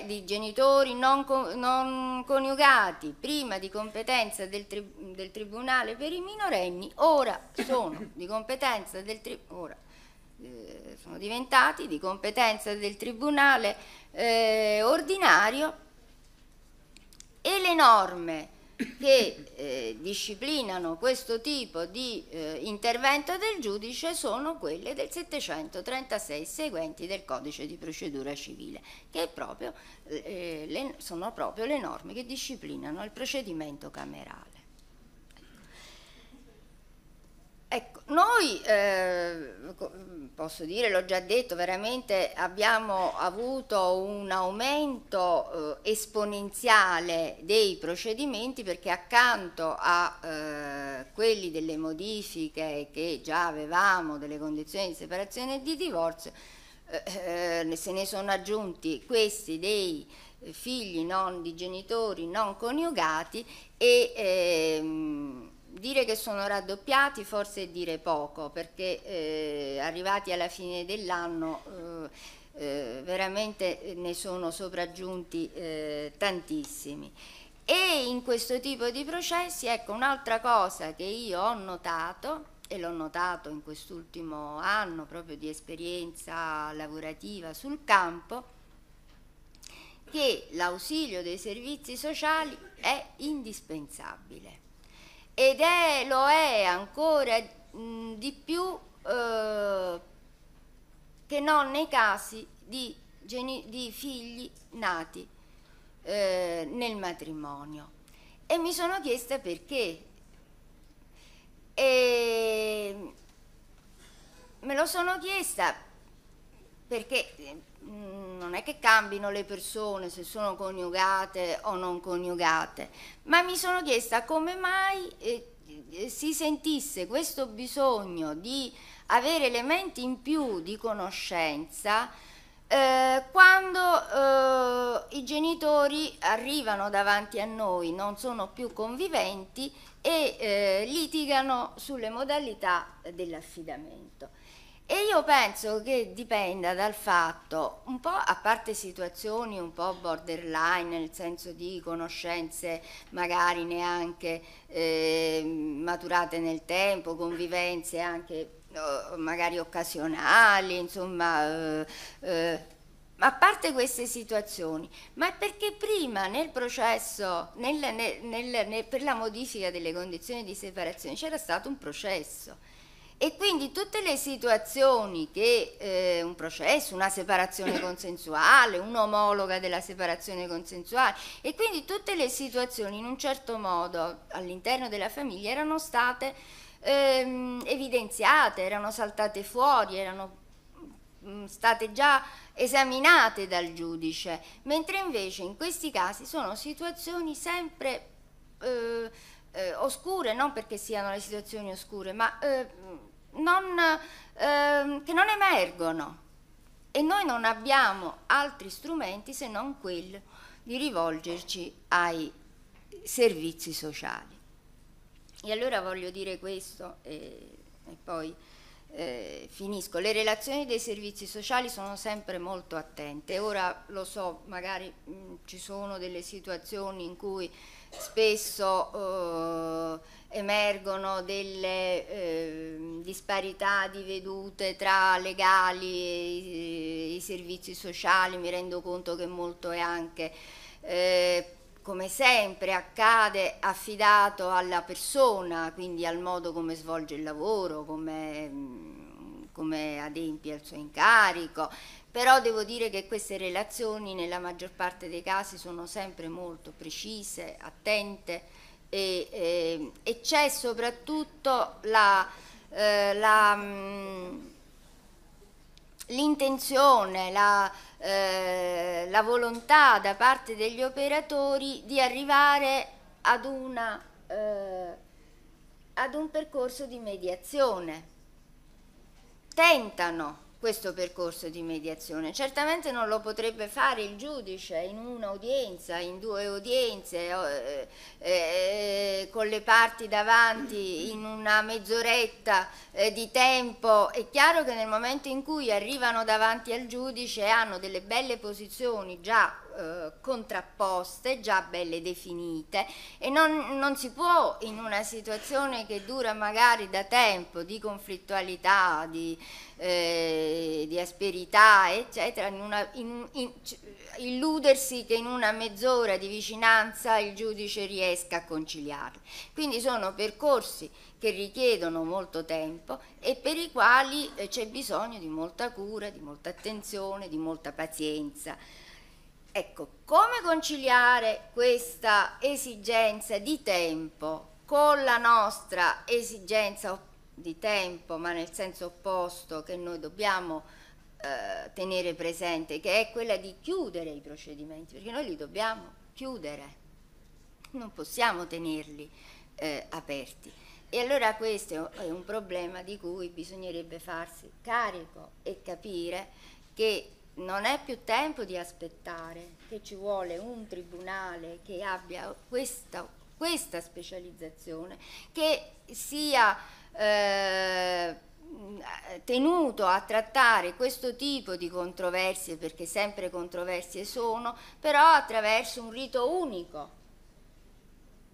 [SPEAKER 5] di genitori non, con non, coniugati, prima di competenza del, tri del, Tribunale per i minorenni, ora sono di competenza del Tribunale eh, sono diventati di competenza del Tribunale eh, ordinario e le norme che eh, disciplinano questo tipo di eh, intervento del giudice sono quelle del 736 seguenti del codice di procedura civile, che proprio, eh, le, sono proprio le norme che disciplinano il procedimento camerale. Ecco, noi, eh, posso dire, l'ho già detto, veramente abbiamo avuto un aumento eh, esponenziale dei procedimenti perché accanto a eh, quelli delle modifiche che già avevamo, delle condizioni di separazione e di divorzio, eh, eh, se ne sono aggiunti questi dei figli non di genitori non coniugati e ehm, Dire che sono raddoppiati forse è dire poco, perché eh, arrivati alla fine dell'anno eh, eh veramente ne sono sopraggiunti eh, tantissimi. E in questo tipo di processi, ecco, un'altra cosa che io ho notato, e l'ho notato in quest'ultimo anno proprio di esperienza lavorativa sul campo, che l'ausilio dei servizi sociali è indispensabile ed è, lo è ancora mh, mm, di più eh, che non nei casi di, di figli nati eh, nel matrimonio. E mi sono chiesta perché. E me lo sono chiesta perché mh, mm, non è che cambino le persone se sono coniugate o non coniugate, ma mi sono chiesta come mai eh, eh, si sentisse questo bisogno di avere elementi in più di conoscenza eh, quando eh, i genitori arrivano davanti a noi, non sono più conviventi e eh, litigano sulle modalità dell'affidamento. E io penso che dipenda dal fatto, un po' a parte situazioni un po' borderline, nel senso di conoscenze magari neanche eh, maturate nel tempo, convivenze anche oh, magari occasionali, insomma, eh, eh, a parte queste situazioni, ma perché prima nel processo, nel, nel, nel, per la modifica delle condizioni di separazione c'era stato un processo e quindi tutte le situazioni che eh, un processo, una separazione [coughs] consensuale, un'omologa della separazione consensuale, e quindi tutte le situazioni in un certo modo all'interno della famiglia erano state ehm, evidenziate, erano saltate fuori, erano mh, mm, state già esaminate dal giudice, mentre invece in questi casi sono situazioni sempre... Eh, eh, oscure, non perché siano le situazioni oscure, ma eh, non, eh, che non emergono. E noi non abbiamo altri strumenti se non quello di rivolgerci ai servizi sociali. E allora voglio dire questo e, e poi eh, finisco. Le relazioni dei servizi sociali sono sempre molto attente. Ora lo so, magari mh, mm, ci sono delle situazioni in cui spesso eh, emergono delle eh, disparità di vedute tra legali e eh, i, servizi sociali, mi rendo conto che molto è anche eh, come sempre accade affidato alla persona, quindi al modo come svolge il lavoro, come, come adempie il suo incarico, però devo dire che queste relazioni nella maggior parte dei casi sono sempre molto precise, attente e, e, eh, e c'è soprattutto eh, mm, l'intenzione, la, la, eh, la volontà da parte degli operatori di arrivare ad, una, eh, ad un percorso di mediazione. Tentano questo percorso di mediazione. Certamente non lo potrebbe fare il giudice in un'udienza, in due udienze, eh, eh, con le parti davanti in una mezz'oretta eh, di tempo. È chiaro che nel momento in cui arrivano davanti al giudice e hanno delle belle posizioni già eh, contrapposte, già belle definite e non, non, si può in una situazione che dura magari da tempo di conflittualità, di, eh, di asperità, eccetera, in una, in, in, illudersi che in una mezz'ora di vicinanza il giudice riesca a conciliarli. Quindi sono percorsi che richiedono molto tempo e per i quali eh, c'è bisogno di molta cura, di molta attenzione, di molta pazienza. Ecco, come conciliare questa esigenza di tempo con la nostra esigenza di tempo, ma nel senso opposto che noi dobbiamo eh, tenere presente, che è quella di chiudere i procedimenti, perché noi li dobbiamo chiudere, non possiamo tenerli eh, aperti. E allora questo è un problema di cui bisognerebbe farsi carico e capire che non è più tempo di aspettare che ci vuole un tribunale che abbia questa, questa specializzazione, che sia eh, tenuto a trattare questo tipo di controversie, perché sempre controversie sono, però attraverso un rito unico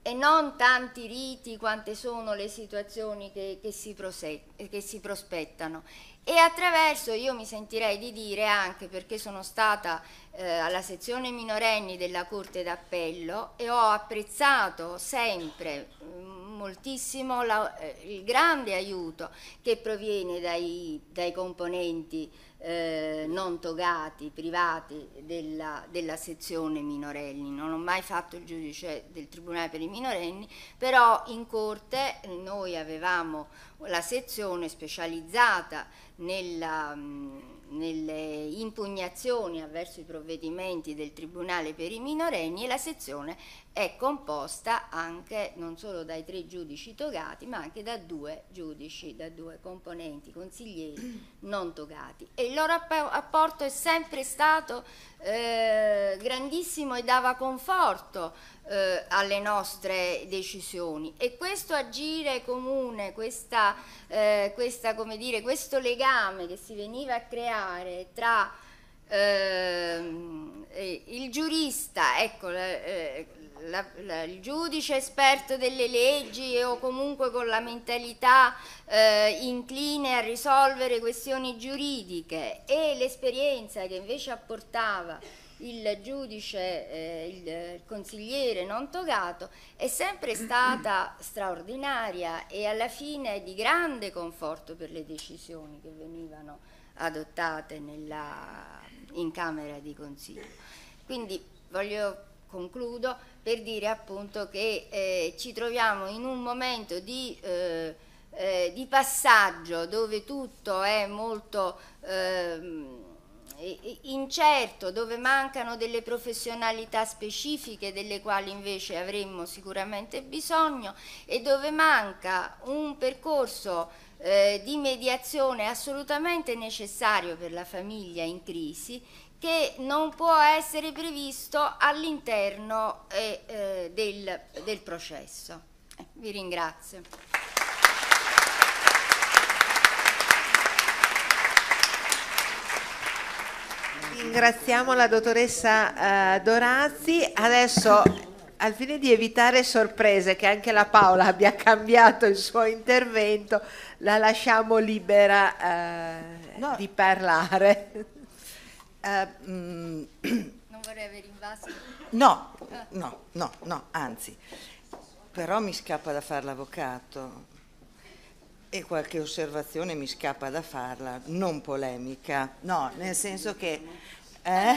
[SPEAKER 5] e non tanti riti quante sono le situazioni che, che, si che, si prospettano. E attraverso, io mi sentirei di dire anche perché sono stata eh, alla sezione minorenni della Corte d'Appello e ho apprezzato sempre mm, moltissimo la, eh, il grande aiuto che proviene dai, dai componenti eh, non togati, privati della, della, sezione minorenni. Non ho mai fatto il giudice del Tribunale per i minorenni, però in corte eh, noi avevamo la sezione specializzata nella, mh, nelle impugnazioni avverso i provvedimenti del Tribunale per i minorenni e la sezione è composta anche non solo dai tre giudici togati ma anche da due giudici, da due componenti, consiglieri [clears throat] non togati e il loro apporto è sempre stato eh, grandissimo e dava conforto eh, alle nostre decisioni e questo agire comune, questa, eh, questa, dire, questo legame che si veniva a creare tra ehm, il giurista, ecco, eh, la, la, il giudice esperto delle leggi o comunque con la mentalità eh, incline a risolvere questioni giuridiche e l'esperienza che invece apportava il giudice, eh, il consigliere non togato, è sempre stata straordinaria e alla fine di grande conforto per le decisioni che venivano adottate nella, in Camera di Consiglio. Quindi voglio concludo per dire appunto che eh, ci troviamo in un momento di, eh, eh, di passaggio dove tutto è molto ehm, incerto, dove mancano delle professionalità specifiche delle quali invece avremmo sicuramente bisogno e dove manca un percorso eh, di mediazione assolutamente necessario per la famiglia in crisi che non può essere previsto all'interno eh, eh, del, del, processo. Eh, vi ringrazio. Ringraziamo
[SPEAKER 2] la dottoressa eh, Dorazzi. Adesso, al fine di evitare sorprese, che anche la Paola abbia cambiato il suo intervento, la lasciamo libera eh,
[SPEAKER 5] no.
[SPEAKER 6] di
[SPEAKER 2] parlare. Uh, non
[SPEAKER 5] vorrei aver invaso. No, ah. no,
[SPEAKER 6] no, no, anzi, però mi scappa da fare l'avvocato e qualche osservazione mi scappa da farla, non polemica, no, nel senso che... Eh?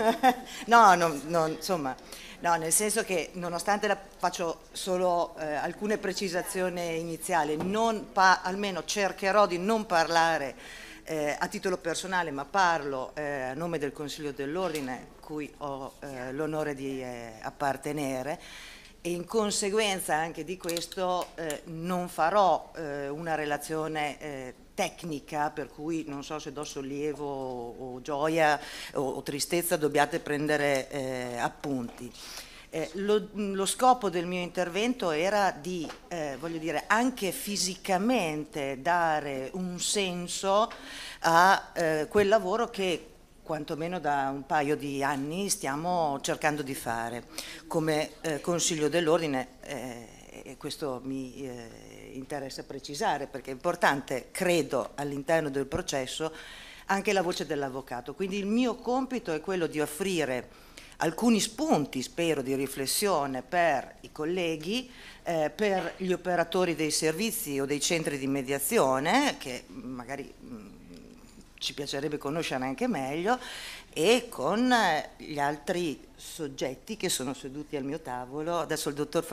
[SPEAKER 6] [laughs] no, no, no, insomma, no, nel senso che nonostante la, faccio solo eh, alcune precisazioni iniziali, pa, almeno cercherò di non parlare eh, a titolo personale, ma parlo eh, a nome del Consiglio dell'Ordine, cui ho eh, l'onore di eh, appartenere, e in conseguenza anche di questo eh, non farò eh, una relazione tecnica, per cui non so se do sollievo o, o gioia o, o, tristezza, dobbiate prendere appunti. Eh, lo, mm, lo, scopo del mio intervento era di, eh, voglio dire, anche fisicamente dare un senso a eh, quel lavoro che quantomeno da un paio di anni stiamo cercando di fare come eh, Consiglio dell'Ordine eh, e questo mi eh, interessa precisare perché è importante, credo, all'interno del processo anche la voce dell'avvocato. Quindi il mio compito è quello di offrire alcuni spunti, spero, di riflessione per i colleghi, eh, per gli operatori dei servizi o dei centri di mediazione, che magari mm, ci piacerebbe conoscere anche meglio, e con eh, gli altri soggetti che sono seduti al mio tavolo. Adesso il dottor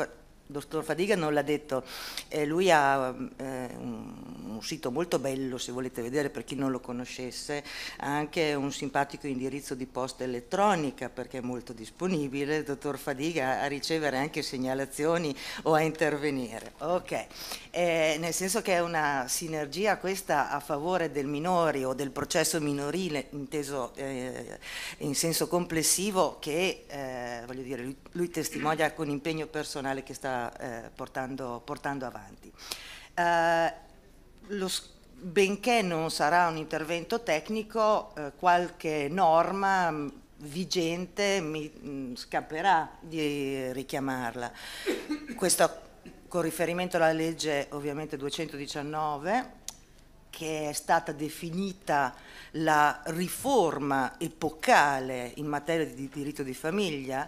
[SPEAKER 6] dottor Fadiga non l'ha detto, eh, lui ha eh, un, un, sito molto bello se volete vedere per chi non lo conoscesse, ha anche un simpatico indirizzo di posta elettronica perché è molto disponibile, il dottor Fadiga a ricevere anche segnalazioni o a intervenire. Ok, eh, nel senso che è una sinergia questa a favore del minore o del processo minorile inteso eh, in senso complessivo che eh, voglio dire, lui, lui testimonia con impegno personale che sta eh, portando, portando, avanti. Eh, lo, benché non sarà un intervento tecnico, eh, qualche norma mm, vigente mi mm, scapperà di richiamarla. Questo con riferimento alla legge ovviamente 219 che è stata definita la riforma epocale in materia di diritto di famiglia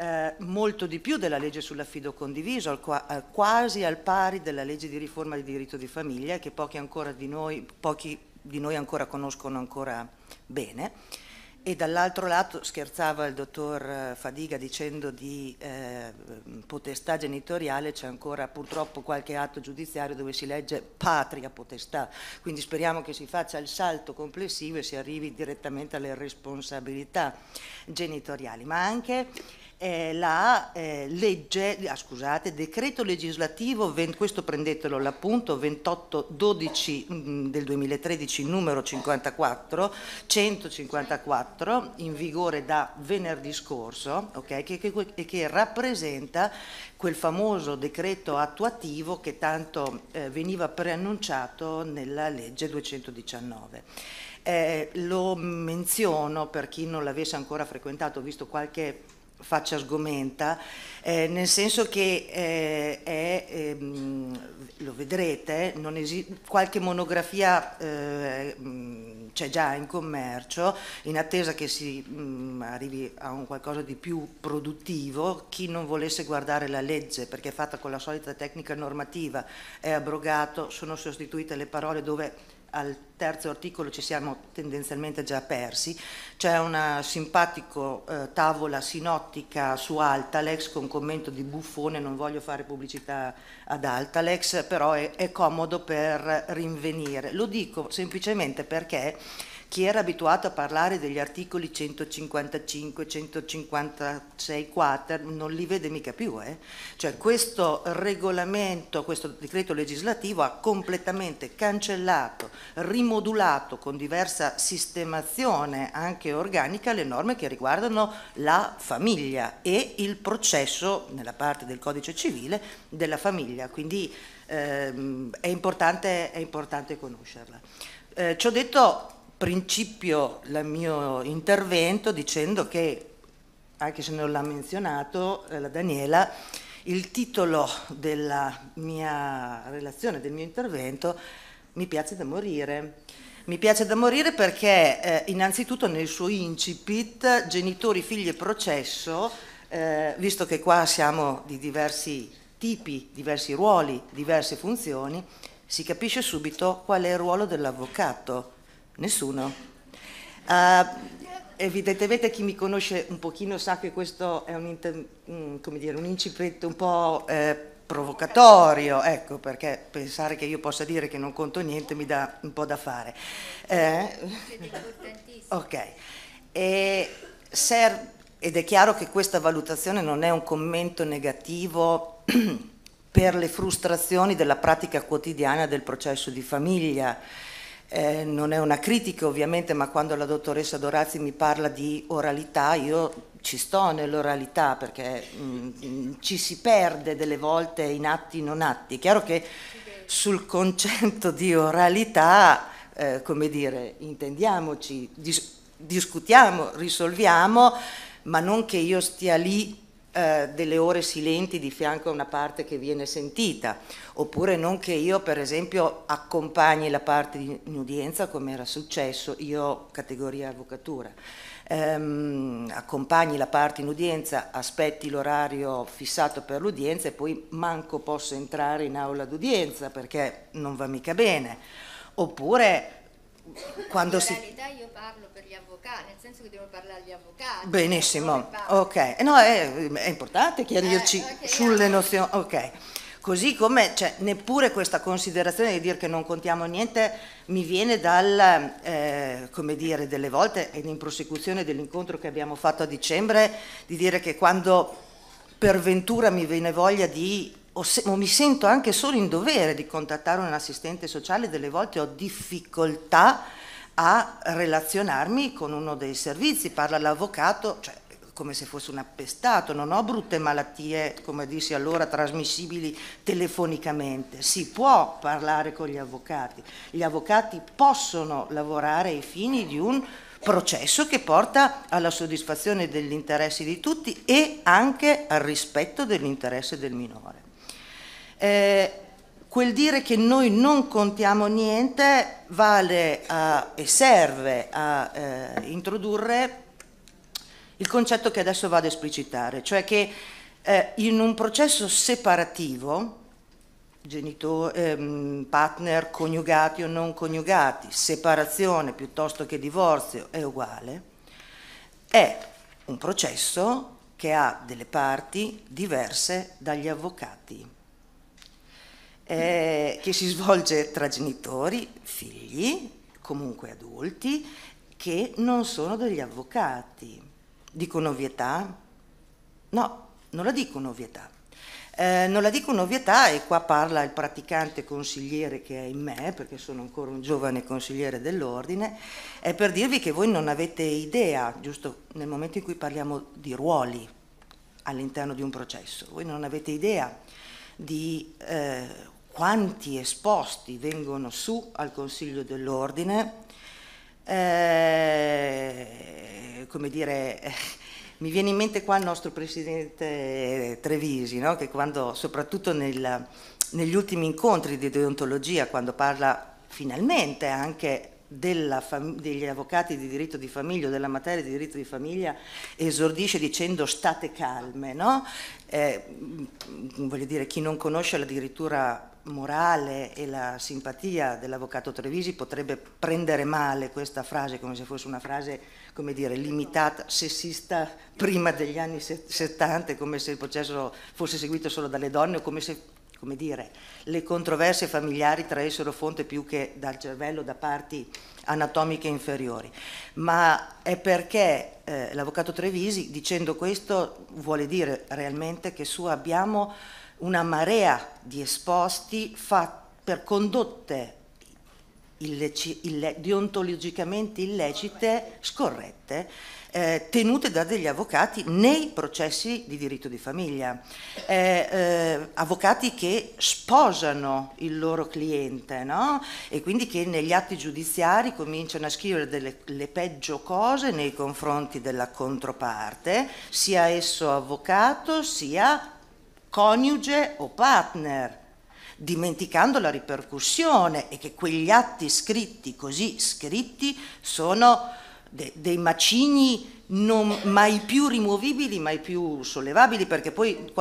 [SPEAKER 6] eh, molto di più della legge sull'affido condiviso, al qua, al eh, quasi al pari della legge di riforma del diritto di famiglia, che pochi, di noi, pochi di noi ancora conoscono ancora bene e dall'altro lato scherzava il dottor eh, Fadiga dicendo di eh, potestà genitoriale c'è ancora purtroppo qualche atto giudiziario dove si legge patria potestà, quindi speriamo che si faccia il salto complessivo e si arrivi direttamente alle responsabilità genitoriali, ma anche eh, la eh, legge, ah, scusate, decreto legislativo, 20, questo prendetelo l'appunto, 2812 mh, mm, del 2013, numero 54, 154, in vigore da venerdì scorso, okay, che, che, che, rappresenta quel famoso decreto attuativo che tanto eh, veniva preannunciato nella legge 219. Eh, lo menziono per chi non l'avesse ancora frequentato, ho visto qualche faccia sgomenta, eh, nel senso che eh, è, ehm, lo vedrete, qualche monografia eh, mm, c'è già in commercio, in attesa che si mh, mm, arrivi a un qualcosa di più produttivo, chi non volesse guardare la legge perché è fatta con la solita tecnica normativa, è abrogato, sono sostituite le parole dove al terzo articolo ci siamo tendenzialmente già persi, c'è una simpatico eh, tavola sinottica su Altalex con commento di buffone, non voglio fare pubblicità ad Altalex, però è, è comodo per rinvenire. Lo dico semplicemente perché chi era abituato a parlare degli articoli 155, 156, quater non li vede mica più. Eh? Cioè questo regolamento, questo decreto legislativo ha completamente cancellato, rimodulato con diversa sistemazione anche organica le norme che riguardano la famiglia e il processo nella parte del codice civile della famiglia. Quindi ehm, è, importante, è importante conoscerla. Eh, ci detto principio il mio intervento dicendo che, anche se non l'ha menzionato eh, la Daniela, il titolo della mia relazione, del mio intervento, mi piace da morire. Mi piace da morire perché eh, innanzitutto nel suo incipit genitori, figli e processo, eh, visto che qua siamo di diversi tipi, diversi ruoli, diverse funzioni, si capisce subito qual è il ruolo dell'avvocato Nessuno. Uh, evidentemente chi mi conosce un pochino sa che questo è un, inter, mm, dire, un incipit un po' eh, provocatorio, ecco, perché pensare che io possa dire che non conto niente mi dà un po' da fare. Eh, ok, e ser, ed è chiaro che questa valutazione non è un commento negativo [clears throat] per le frustrazioni della pratica quotidiana del processo di famiglia eh, non è una critica ovviamente, ma quando la dottoressa Dorazzi mi parla di oralità, io ci sto nell'oralità perché mh, mm, ci si perde delle volte in atti non atti. È chiaro che sul concetto di oralità, eh, come dire, intendiamoci, dis- discutiamo, risolviamo, ma non che io stia lì eh, delle ore silenti di fianco a una parte che viene sentita, oppure non che io per esempio accompagni la parte in udienza come era successo, io categoria avvocatura, ehm, accompagni la parte in udienza, aspetti l'orario fissato per l'udienza e poi manco posso entrare in aula d'udienza perché non va mica bene, oppure quando in si... In
[SPEAKER 5] realtà io parlo per gli avvocati, nel senso che devo parlare agli avvocati.
[SPEAKER 6] Benissimo, ok. No, è, è importante chiarirci eh, okay, sulle eh. nozioni. Ok. Così come cioè, neppure questa considerazione di dire che non contiamo niente mi viene dal, eh, come dire, delle volte, ed in prosecuzione dell'incontro che abbiamo fatto a dicembre, di dire che quando per ventura mi viene voglia di o, se, o mi sento anche solo in dovere di contattare un assistente sociale, delle volte ho difficoltà a relazionarmi con uno dei servizi, parla l'avvocato, cioè come se fosse un appestato, non ho brutte malattie, come dissi allora, trasmissibili telefonicamente. Si può parlare con gli avvocati, gli avvocati possono lavorare ai fini di un processo che porta alla soddisfazione degli interessi di tutti e anche al rispetto dell'interesse del minore. Eh, quel dire che noi non contiamo niente vale a, eh, e serve a eh, introdurre il concetto che adesso vado a esplicitare, cioè che eh, in un processo separativo, genitori, ehm, partner coniugati o non coniugati, separazione piuttosto che divorzio è uguale, è un processo che ha delle parti diverse dagli avvocati eh, che si svolge tra genitori, figli, comunque adulti, che non sono degli avvocati. Dicono ovvietà? No, non la dicono ovvietà. Eh, non la dicono un'ovvietà e qua parla il praticante consigliere che è in me, perché sono ancora un giovane consigliere dell'ordine, è per dirvi che voi non avete idea, giusto nel momento in cui parliamo di ruoli all'interno di un processo, voi non avete idea di eh, quanti esposti vengono su al Consiglio dell'Ordine, eh, come dire, [laughs] mi viene in mente qua il nostro presidente Trevisi, no? che quando, soprattutto nel, negli ultimi incontri di deontologia, quando parla finalmente anche della, degli avvocati di diritto di famiglia o della materia di diritto di famiglia esordisce dicendo state calme, no? eh, voglio dire, chi non conosce la dirittura morale e la simpatia dell'avvocato Trevisi potrebbe prendere male questa frase come se fosse una frase come dire, limitata, sessista prima degli anni 70, come se il processo fosse seguito solo dalle donne o come se come dire, le controversie familiari traessero fonte più che dal cervello da parti anatomiche inferiori, ma è perché eh, l'avvocato Trevisi dicendo questo vuole dire realmente che su abbiamo una marea di esposti per condotte deontologicamente illecite, scorrette, eh, tenute da degli avvocati nei processi di diritto di famiglia, eh, eh, avvocati che sposano il loro cliente no? e quindi che negli atti giudiziari cominciano a scrivere delle, le peggio cose nei confronti della controparte, sia esso avvocato sia coniuge o partner, dimenticando la ripercussione e che quegli atti scritti così scritti sono de dei macigni non mai più rimovibili, mai più sollevabili, perché poi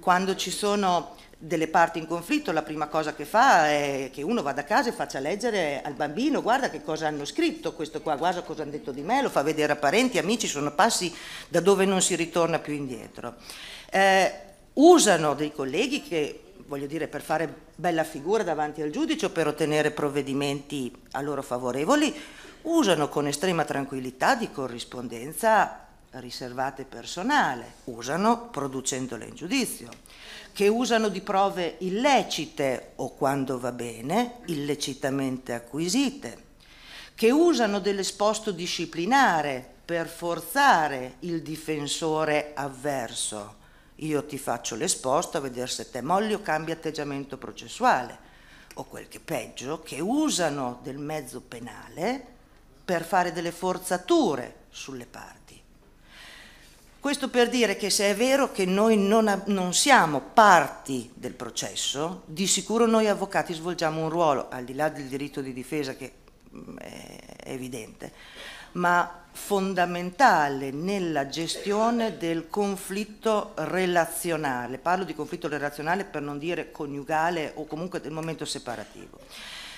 [SPEAKER 6] quando ci sono delle parti in conflitto, la prima cosa che fa è che uno vada a casa e faccia leggere al bambino guarda che cosa hanno scritto questo qua, guarda cosa hanno detto di me, lo fa vedere a parenti, amici, sono passi da dove non si ritorna più indietro. Eh, usano dei colleghi che, voglio dire, per fare bella figura davanti al giudice o per ottenere provvedimenti a loro favorevoli, usano con estrema tranquillità di corrispondenza riservata e personale, usano producendole in giudizio, che usano di prove illecite o quando va bene illecitamente acquisite, che usano dell'esposto disciplinare per forzare il difensore avverso io ti faccio l'esposto a vedere se te molli o cambi atteggiamento processuale, o quel che peggio, che usano del mezzo penale per fare delle forzature sulle parti. Questo per dire che se è vero che noi non, non siamo parti del processo, di sicuro noi avvocati svolgiamo un ruolo, al di là del diritto di difesa che mm, è evidente, ma fondamentale nella gestione del conflitto relazionale, parlo di conflitto relazionale per non dire coniugale o comunque del momento separativo.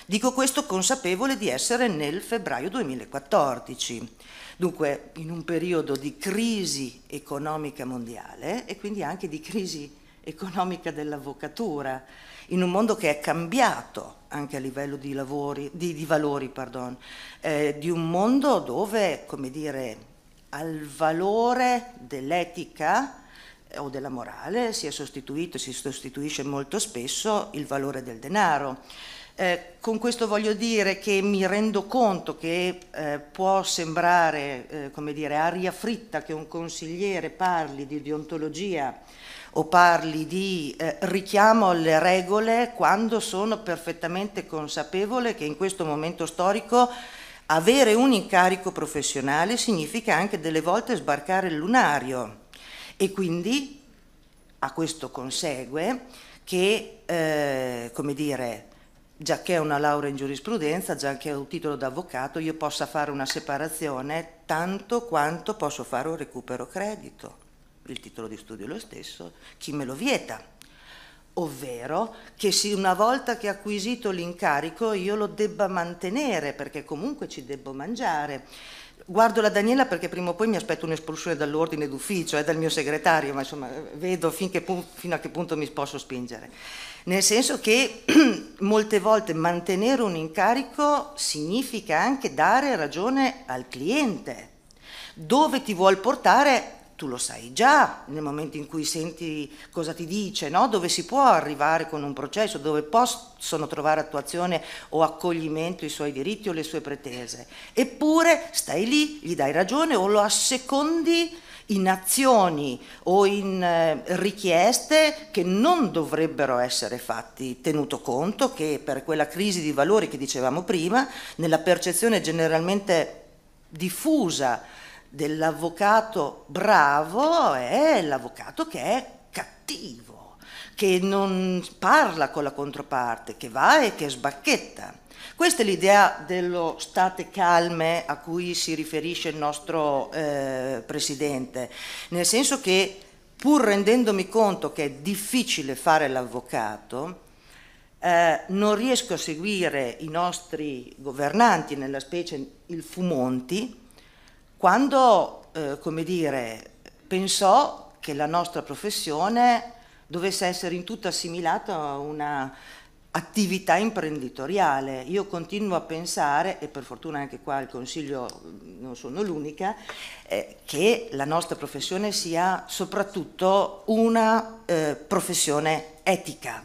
[SPEAKER 6] Dico questo consapevole di essere nel febbraio 2014, dunque in un periodo di crisi economica mondiale e quindi anche di crisi economica dell'avvocatura, in un mondo che è cambiato anche a livello di, lavori, di, di valori, pardon, eh, di un mondo dove, come dire, al valore dell'etica eh, o della morale si è sostituito, si sostituisce molto spesso il valore del denaro. Eh, con questo voglio dire che mi rendo conto che eh, può sembrare, eh, come dire, aria fritta che un consigliere parli di deontologia o parli di eh, richiamo alle regole quando sono perfettamente consapevole che in questo momento storico avere un incarico professionale significa anche delle volte sbarcare il lunario e quindi a questo consegue che, eh, come dire, già che ho una laurea in giurisprudenza, già che ho un titolo d'avvocato, io possa fare una separazione tanto quanto posso fare un recupero credito il titolo di studio è lo stesso, chi me lo vieta? ovvero che una volta che acquisito l'incarico io lo debba mantenere perché comunque ci debbo mangiare. Guardo la Daniela perché prima o poi mi aspetto un'espulsione dall'ordine d'ufficio, eh, dal mio segretario, ma insomma vedo punto, fino a che punto mi posso spingere. Nel senso che [clears throat] molte volte mantenere un incarico significa anche dare ragione al cliente. Dove ti vuol portare tu lo sai già nel momento in cui senti cosa ti dice, no? dove si può arrivare con un processo, dove possono trovare attuazione o accoglimento i suoi diritti o le sue pretese. Eppure stai lì, gli dai ragione o lo assecondi in azioni o in eh, richieste che non dovrebbero essere fatti, tenuto conto che per quella crisi di valori che dicevamo prima, nella percezione generalmente diffusa dell'avvocato bravo è l'avvocato che è cattivo, che non parla con la controparte, che va e che sbacchetta. Questa è l'idea dello state calme a cui si riferisce il nostro eh, Presidente, nel senso che pur rendendomi conto che è difficile fare l'avvocato, eh, non riesco a seguire i nostri governanti, nella specie il Fumonti, quando, eh, come dire, pensò che la nostra professione dovesse essere in tutto assimilata a una attività imprenditoriale. Io continuo a pensare, e per fortuna anche qua il Consiglio mm, non sono l'unica, eh, che la nostra professione sia soprattutto una eh, professione etica,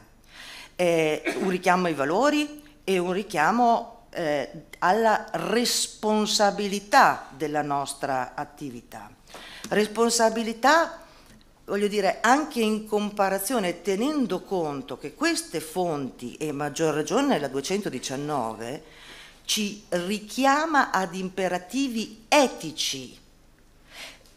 [SPEAKER 6] eh, un richiamo ai valori e un richiamo eh, alla responsabilità della nostra attività. Responsabilità, voglio dire, anche in comparazione, tenendo conto che queste fonti, e maggior ragione la 219, ci richiama ad imperativi etici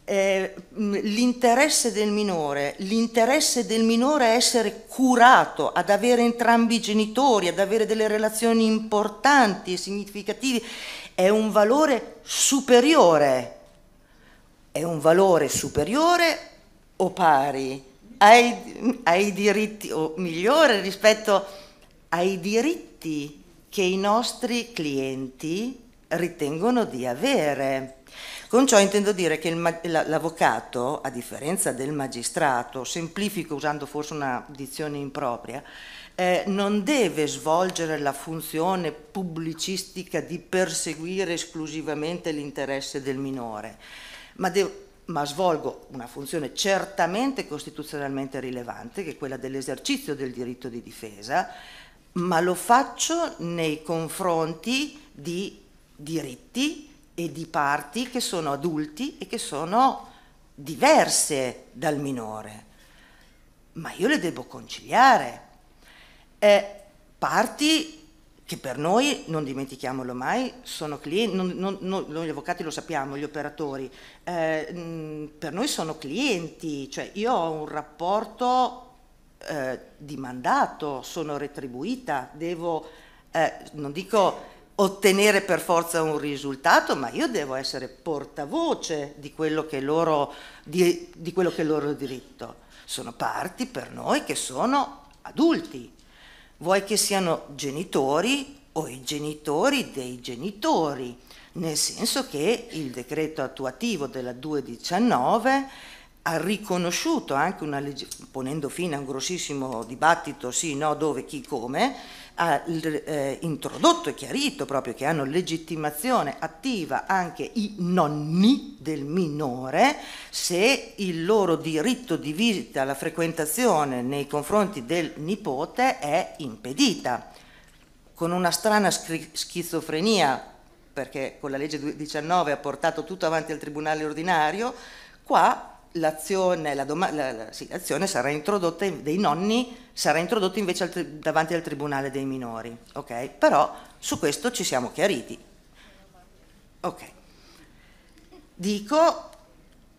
[SPEAKER 6] eh, l'interesse del minore, l'interesse del minore a essere curato, ad avere entrambi i genitori, ad avere delle relazioni importanti e significative, è un valore superiore. È un valore superiore o pari ai, ai diritti, o migliore rispetto ai diritti che i nostri clienti ritengono di avere. Con ciò intendo dire che l'avvocato, a differenza del magistrato, semplifico usando forse una dizione impropria, eh, non deve svolgere la funzione pubblicistica di perseguire esclusivamente l'interesse del minore, ma, ma svolgo una funzione certamente costituzionalmente rilevante, che è quella dell'esercizio del diritto di difesa, ma lo faccio nei confronti di diritti e di parti che sono adulti e che sono diverse dal minore, ma io le devo conciliare. Eh, parti che per noi, non dimentichiamolo mai, sono clienti, non, non, non, noi avvocati lo sappiamo, gli operatori, eh, mm, per noi sono clienti, cioè io ho un rapporto eh, di mandato, sono retribuita, devo, eh, non dico ottenere per forza un risultato, ma io devo essere portavoce di quello che, loro, di, di quello che è il loro diritto. Sono parti per noi che sono adulti, vuoi che siano genitori o i genitori dei genitori, nel senso che il decreto attuativo della 219 ha riconosciuto anche una legge, ponendo fine a un grossissimo dibattito, sì, no, dove, chi, come, ha eh, introdotto e chiarito proprio che hanno legittimazione attiva anche i nonni del minore se il loro diritto di visita alla frequentazione nei confronti del nipote è impedita. Con una strana schizofrenia, perché con la legge 19 ha portato tutto avanti al tribunale ordinario, qua l'azione, la doma- la, la, sì, l'azione sarà introdotta in, dei nonni sarà introdotta invece al tri- davanti al Tribunale dei minori, ok? Però su questo ci siamo chiariti. Ok. Dico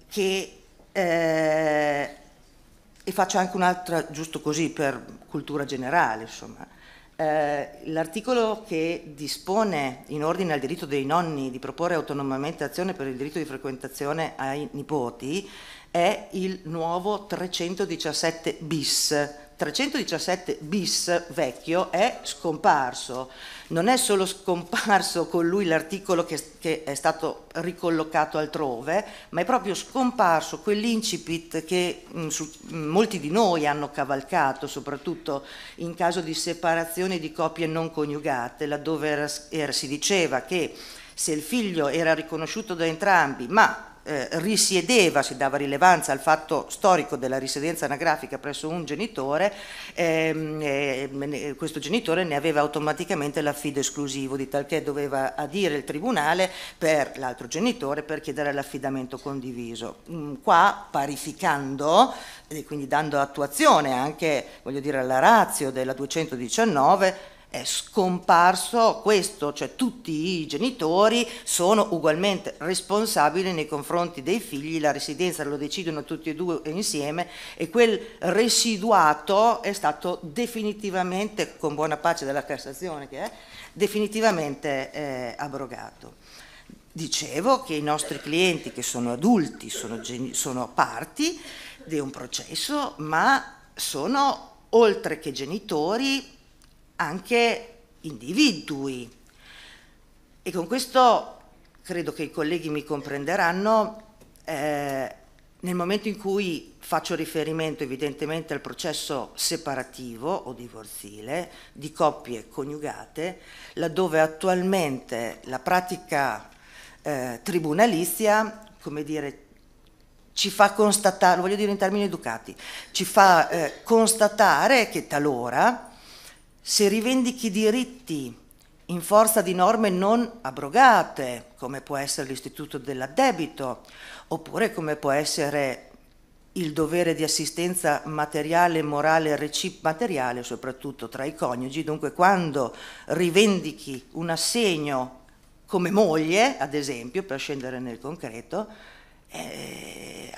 [SPEAKER 6] che eh, e faccio anche un'altra, giusto così per cultura generale, insomma. Eh, l'articolo che dispone in ordine al diritto dei nonni di proporre autonomamente azione per il diritto di frequentazione ai nipoti è il nuovo 317 bis. 317 bis vecchio è scomparso, non è solo scomparso con lui l'articolo che, che è stato ricollocato altrove, ma è proprio scomparso quell'incipit che mh, mm, su, mh, mm, molti di noi hanno cavalcato, soprattutto in caso di separazione di coppie non coniugate, laddove era, era, si diceva che se il figlio era riconosciuto da entrambi, ma eh, risiedeva, si dava rilevanza al fatto storico della risidenza anagrafica presso un genitore, ehm, eh, questo genitore ne aveva automaticamente l'affido esclusivo, di talché doveva adire il tribunale per l'altro genitore per chiedere l'affidamento condiviso. Mm, qua parificando e quindi dando attuazione anche voglio dire, alla razio della 219 è scomparso questo, cioè tutti i genitori sono ugualmente responsabili nei confronti dei figli, la residenza lo decidono tutti e due insieme e quel residuato è stato definitivamente, con buona pace della Cassazione che è, definitivamente eh, abrogato. Dicevo che i nostri clienti che sono adulti sono, sono parti di un processo, ma sono oltre che genitori anche individui. E con questo credo che i colleghi mi comprenderanno, eh, nel momento in cui faccio riferimento evidentemente al processo separativo o divorzile di coppie coniugate, laddove attualmente la pratica eh, tribunalizia, come dire, ci fa constatare, voglio dire in termini educati, ci fa eh, constatare che talora se rivendichi diritti in forza di norme non abrogate, come può essere l'istituto dell'addebito, oppure come può essere il dovere di assistenza materiale e morale recip materiale, soprattutto tra i coniugi, dunque quando rivendichi un assegno come moglie, ad esempio, per scendere nel concreto, eh,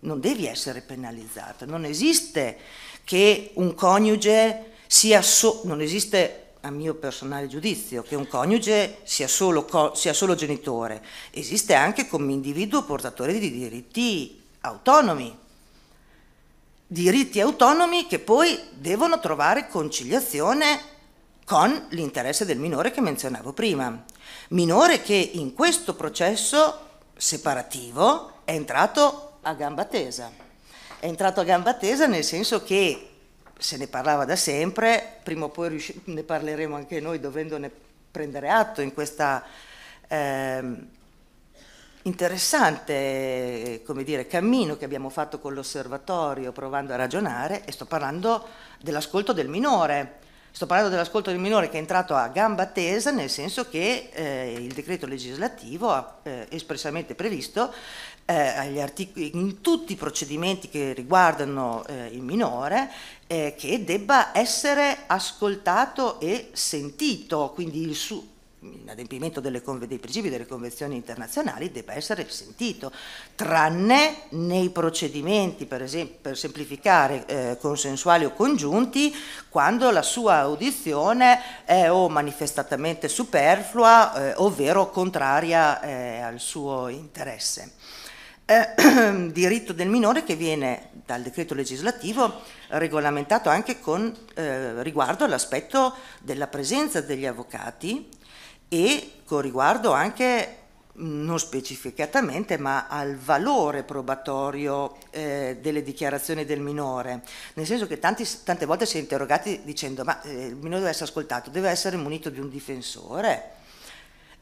[SPEAKER 6] non devi essere penalizzato, non esiste che un coniuge sia so, non esiste a mio personale giudizio, che un coniuge sia solo, co sia solo genitore, esiste anche come individuo portatore di diritti autonomi, diritti autonomi che poi devono trovare conciliazione con l'interesse del minore che menzionavo prima, minore che in questo processo separativo è entrato a gamba tesa, è entrato a gamba tesa nel senso che se ne parlava da sempre, prima o poi ne parleremo anche noi dovendone prendere atto in questa eh, interessante dire, cammino che abbiamo fatto con l'osservatorio provando a ragionare e sto parlando dell'ascolto del minore. Sto parlando dell'ascolto del minore che è entrato a gamba tesa, nel senso che eh, il decreto legislativo ha eh, espressamente previsto eh, in tutti i procedimenti che riguardano eh, il minore eh, che debba essere ascoltato e sentito, quindi il suo in adempimento delle, dei principi delle convenzioni internazionali debba essere sentito, tranne nei procedimenti, per, esempio, per semplificare, eh, consensuali o congiunti, quando la sua audizione è o manifestatamente superflua, eh, ovvero contraria eh, al suo interesse. Eh, [clears throat] diritto del minore che viene dal decreto legislativo regolamentato anche con eh, riguardo all'aspetto della presenza degli avvocati e con riguardo anche non specificatamente, ma al valore probatorio eh, delle dichiarazioni del minore, nel senso che tanti, tante volte si è interrogati dicendo ma eh, il minore deve essere ascoltato, deve essere munito di un difensore,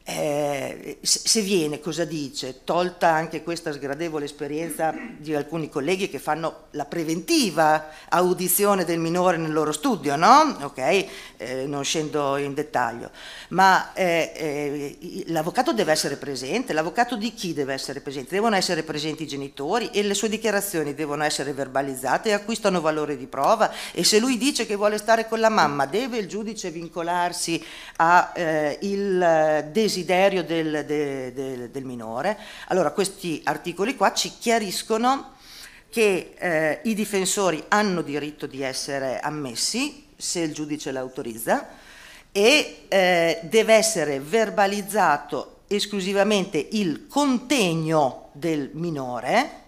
[SPEAKER 6] eh, se viene, cosa dice? Tolta anche questa sgradevole esperienza di alcuni colleghi che fanno la preventiva audizione del minore nel loro studio, no? Ok, eh, non scendo in dettaglio, ma eh, eh l'avvocato deve essere presente, l'avvocato di chi deve essere presente? Devono essere presenti i genitori e le sue dichiarazioni devono essere verbalizzate e acquistano valore di prova e se lui dice che vuole stare con la mamma, deve il giudice vincolarsi al eh, eh, desiderio desiderio del, del, del, del minore. Allora questi articoli qua ci chiariscono che eh, i difensori hanno diritto di essere ammessi se il giudice l'autorizza e eh, deve essere verbalizzato esclusivamente il contegno del minore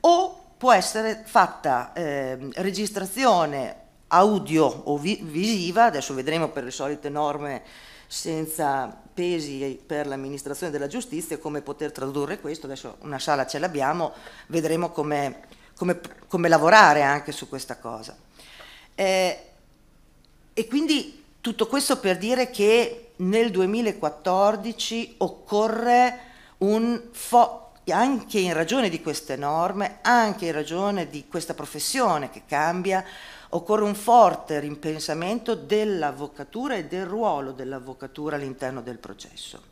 [SPEAKER 6] o può essere fatta eh, registrazione audio o vi visiva, adesso vedremo per le solite norme senza pesi per l'amministrazione della giustizia, come poter tradurre questo, adesso una sala ce l'abbiamo, vedremo come, come, come, lavorare anche su questa cosa. Eh, e quindi tutto questo per dire che nel 2014 occorre un fo- anche in ragione di queste norme, anche in ragione di questa professione che cambia, Occorre un forte ripensamento dell'avvocatura e del ruolo dell'avvocatura all'interno del processo.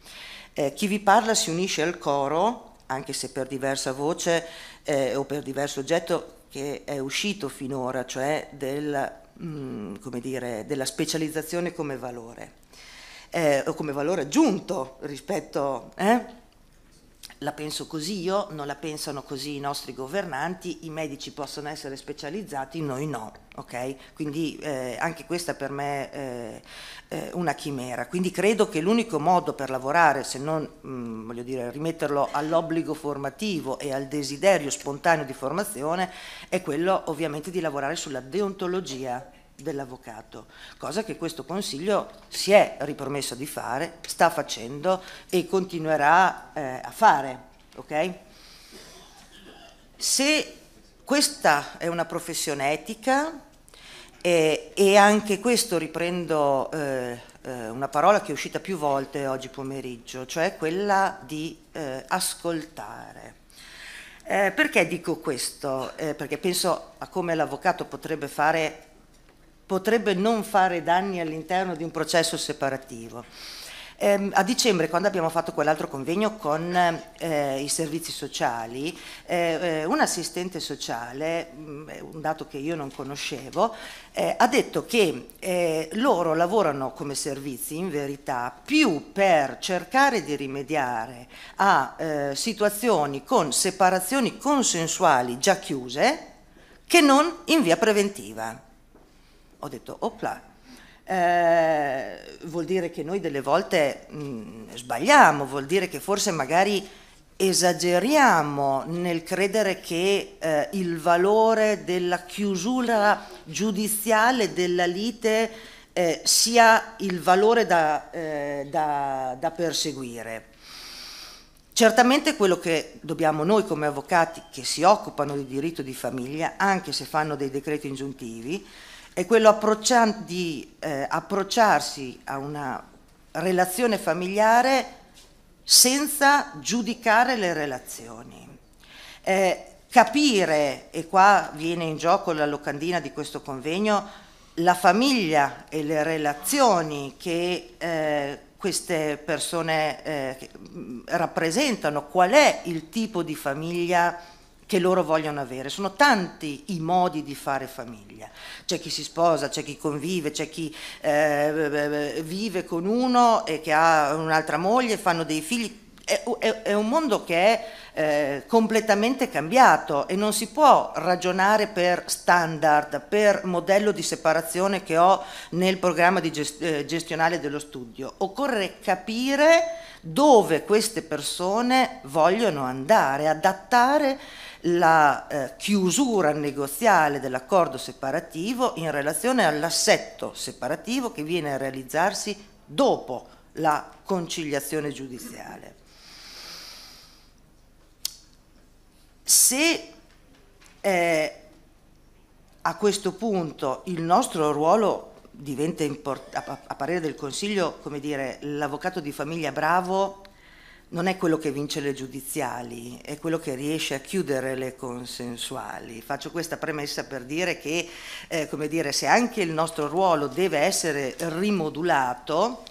[SPEAKER 6] Eh, chi vi parla si unisce al coro, anche se per diversa voce eh, o per diverso oggetto che è uscito finora, cioè del, mh, mm, come dire, della specializzazione come valore, eh, o come valore aggiunto rispetto... Eh? la penso così io, non la pensano così i nostri governanti, i medici possono essere specializzati, noi no. Okay? Quindi eh, anche questa per me eh, è eh, una chimera. Quindi credo che l'unico modo per lavorare, se non mh, mm, dire, rimetterlo all'obbligo formativo e al desiderio spontaneo di formazione, è quello ovviamente di lavorare sulla deontologia dell'avvocato, cosa che questo Consiglio si è ripromesso di fare, sta facendo e continuerà eh, a fare. Okay? Se questa è una professione etica eh, e anche questo riprendo eh, eh una parola che è uscita più volte oggi pomeriggio, cioè quella di eh, ascoltare. Eh, perché dico questo? perché penso a come l'avvocato potrebbe fare potrebbe non fare danni all'interno di un processo separativo. Eh, a dicembre, quando abbiamo fatto quell'altro convegno con eh, i servizi sociali, eh, eh un assistente sociale, mm, eh, un dato che io non conoscevo, eh, ha detto che loro lavorano come servizi in verità più per cercare di rimediare a situazioni con separazioni consensuali già chiuse che non in via preventiva ho detto opla. Eh, vuol dire che noi delle volte mh, mm, sbagliamo, vuol dire che forse magari esageriamo nel credere che eh, il valore della chiusura giudiziale della lite eh, sia il valore da, eh, da, da, perseguire. Certamente quello che dobbiamo noi come avvocati che si occupano di diritto di famiglia, anche se fanno dei decreti ingiuntivi, è quello di eh, approcciarsi a una relazione familiare senza giudicare le relazioni. Eh, capire, e qua viene in gioco la locandina di questo convegno, la famiglia e le relazioni che eh, queste persone eh, mm, rappresentano, qual è il tipo di famiglia che che loro vogliono avere. Sono tanti i modi di fare famiglia. C'è chi si sposa, c'è chi convive, c'è chi eh, vive con uno e che ha un'altra moglie, fanno dei figli. È, è, è un mondo che è eh, completamente cambiato e non si può ragionare per standard, per modello di separazione che ho nel programma gest- eh, gestionale dello studio. Occorre capire dove queste persone vogliono andare, adattare la eh, chiusura negoziale dell'accordo separativo in relazione all'assetto separativo che viene a realizzarsi dopo la conciliazione giudiziale. Se eh, a questo punto il nostro ruolo diventa importante, a parere del Consiglio, come dire, l'avvocato di famiglia bravo non è quello che vince le giudiziali, è quello che riesce a chiudere le consensuali. Faccio questa premessa per dire che, eh, dire, se anche il nostro ruolo deve essere rimodulato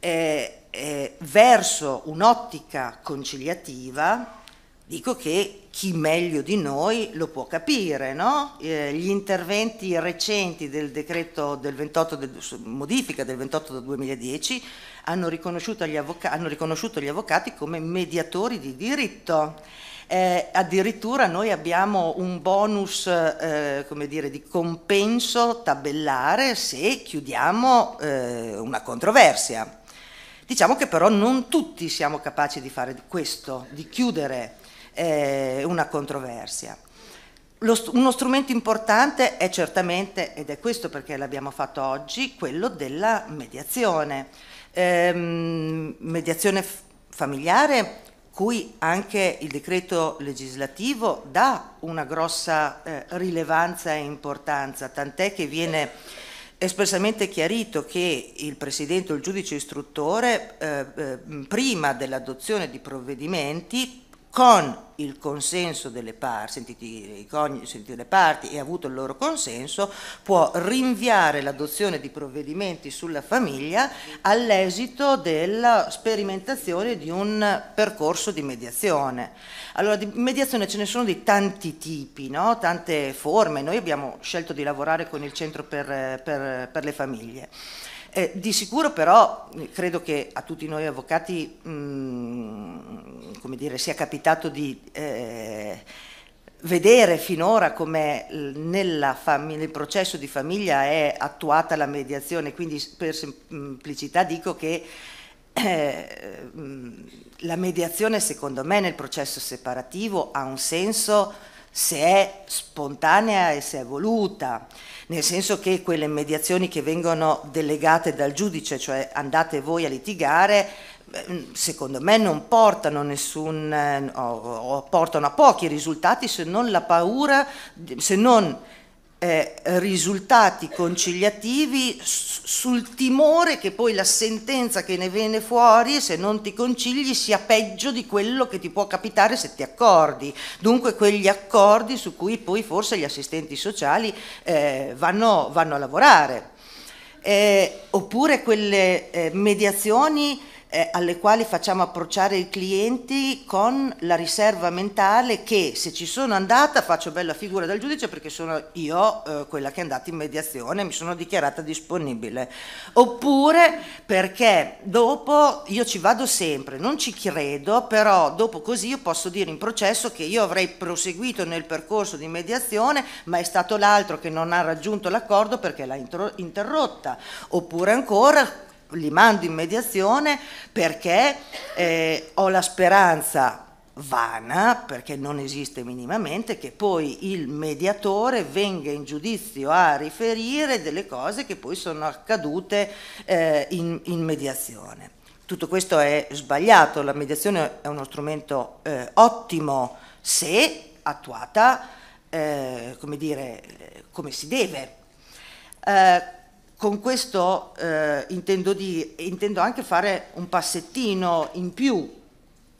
[SPEAKER 6] eh, eh, verso un'ottica conciliativa, dico che chi meglio di noi lo può capire, no? eh, gli interventi recenti del decreto del 28 del, modifica del 28 del 2010 hanno riconosciuto gli, avvoca- hanno riconosciuto gli avvocati come mediatori di diritto. Eh, addirittura noi abbiamo un bonus eh, dire, di compenso tabellare se chiudiamo eh, una controversia. Diciamo che però non tutti siamo capaci di fare questo, di chiudere eh, una controversia. St- uno strumento importante è certamente, ed è questo perché l'abbiamo fatto oggi, quello della mediazione Ehm, mediazione familiare cui anche il decreto legislativo dà una grossa eh, rilevanza e importanza, tant'è che viene espressamente chiarito che il Presidente o il giudice istruttore eh, eh, prima dell'adozione di provvedimenti con il consenso delle parti, sentiti, sentiti le parti e avuto il loro consenso, può rinviare l'adozione di provvedimenti sulla famiglia all'esito della sperimentazione di un percorso di mediazione. Allora, di mediazione ce ne sono di tanti tipi, no? tante forme. Noi abbiamo scelto di lavorare con il Centro per, per, per le famiglie. Eh, di sicuro però credo che a tutti noi avvocati mh, mm, dire, sia capitato di eh, vedere finora come nel processo di famiglia è attuata la mediazione, quindi per semplicità dico che eh, mm, la mediazione secondo me nel processo separativo ha un senso se è spontanea e se è voluta nel senso che quelle mediazioni che vengono delegate dal giudice, cioè andate voi a litigare, ehm, secondo me non portano nessun, eh, o, portano a pochi risultati se non la paura, se non eh, risultati conciliativi sul timore che poi la sentenza che ne viene fuori, se non ti concili, sia peggio di quello che ti può capitare se ti accordi. Dunque quegli accordi su cui poi forse gli assistenti sociali eh, vanno, vanno, a lavorare. Eh, oppure quelle eh, mediazioni eh, alle quali facciamo approcciare i clienti con la riserva mentale che se ci sono andata faccio bella figura dal giudice perché sono io eh, quella che è andata in mediazione, mi sono dichiarata disponibile. Oppure perché dopo io ci vado sempre, non ci credo, però dopo così io posso dire in processo che io avrei proseguito nel percorso di mediazione, ma è stato l'altro che non ha raggiunto l'accordo perché l'ha interrotta. Oppure ancora li mando in mediazione perché eh, ho la speranza vana, perché non esiste minimamente, che poi il mediatore venga in giudizio a riferire delle cose che poi sono accadute eh, in, in, mediazione. Tutto questo è sbagliato, la mediazione è uno strumento eh, ottimo se attuata eh, come, dire, eh, come si deve. Eh, con questo eh, intendo, di, intendo, anche fare un passettino in più,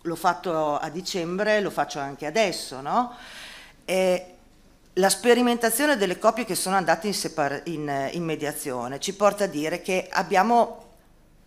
[SPEAKER 6] l'ho fatto a dicembre, lo faccio anche adesso, no? la sperimentazione delle coppie che sono andate in, in, in mediazione ci porta a dire che abbiamo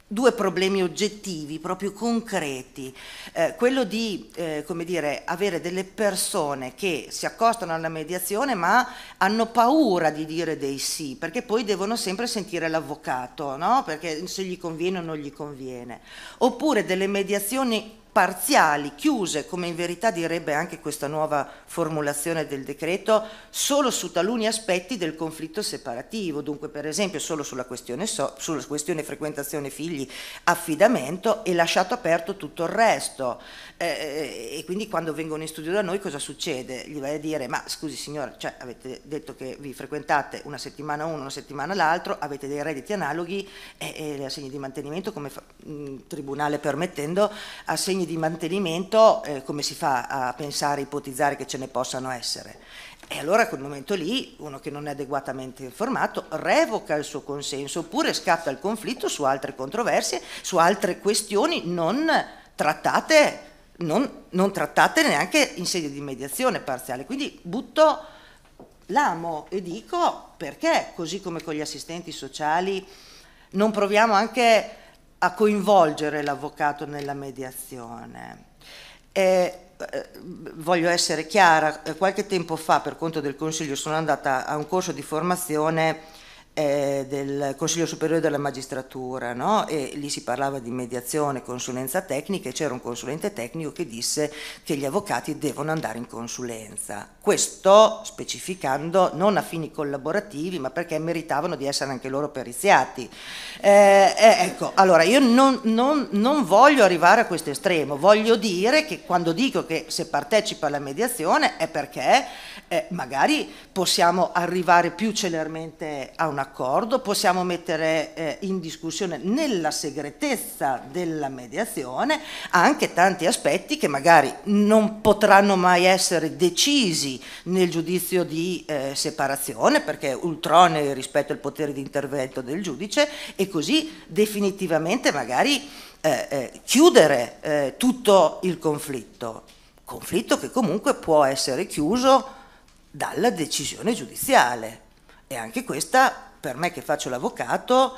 [SPEAKER 6] due problemi oggettivi, proprio concreti, eh, quello di eh, dire, avere delle persone che si accostano alla mediazione ma hanno paura di dire dei sì, perché poi devono sempre sentire l'avvocato, no? perché se gli conviene o non gli conviene, oppure delle mediazioni parziali, chiuse, come in verità direbbe anche questa nuova formulazione del decreto, solo su taluni aspetti del conflitto separativo, dunque per esempio solo sulla questione, so, sulla questione frequentazione figli affidamento e lasciato aperto tutto il resto. Eh, eh, e quindi quando vengono in studio da noi cosa succede? Gli vai a dire ma scusi signora, cioè, avete detto che vi frequentate una settimana uno, una settimana l'altro, avete dei redditi analoghi eh, eh, e, e assegni di mantenimento come fa, mh, mm, tribunale permettendo, assegni di mantenimento eh, come si fa a pensare, ipotizzare che ce ne possano essere? E allora a quel momento lì uno che non è adeguatamente informato revoca il suo consenso oppure scatta il conflitto su altre controversie, su altre questioni non trattate non, non trattate neanche in sede di mediazione parziale. Quindi butto l'amo e dico perché, così come con gli assistenti sociali, non proviamo anche a coinvolgere l'avvocato nella mediazione. Eh, voglio essere chiara, eh, qualche tempo fa per conto del Consiglio sono andata a un corso di formazione eh, del Consiglio Superiore della Magistratura no? e lì si parlava di mediazione, consulenza tecnica e c'era un consulente tecnico che disse che gli avvocati devono andare in consulenza. Questo specificando non a fini collaborativi ma perché meritavano di essere anche loro periziati. Eh, eh ecco, allora io non, non, non voglio arrivare a questo estremo, voglio dire che quando dico che se partecipa alla mediazione è perché eh, magari possiamo arrivare più celermente a una accordo, possiamo mettere eh, in discussione nella segretezza della mediazione anche tanti aspetti che magari non potranno mai essere decisi nel giudizio di eh, separazione perché ultrone rispetto al potere di intervento del giudice e così definitivamente magari eh, eh chiudere eh, tutto il conflitto, conflitto che comunque può essere chiuso dalla decisione giudiziale. E anche questa per me che faccio l'avvocato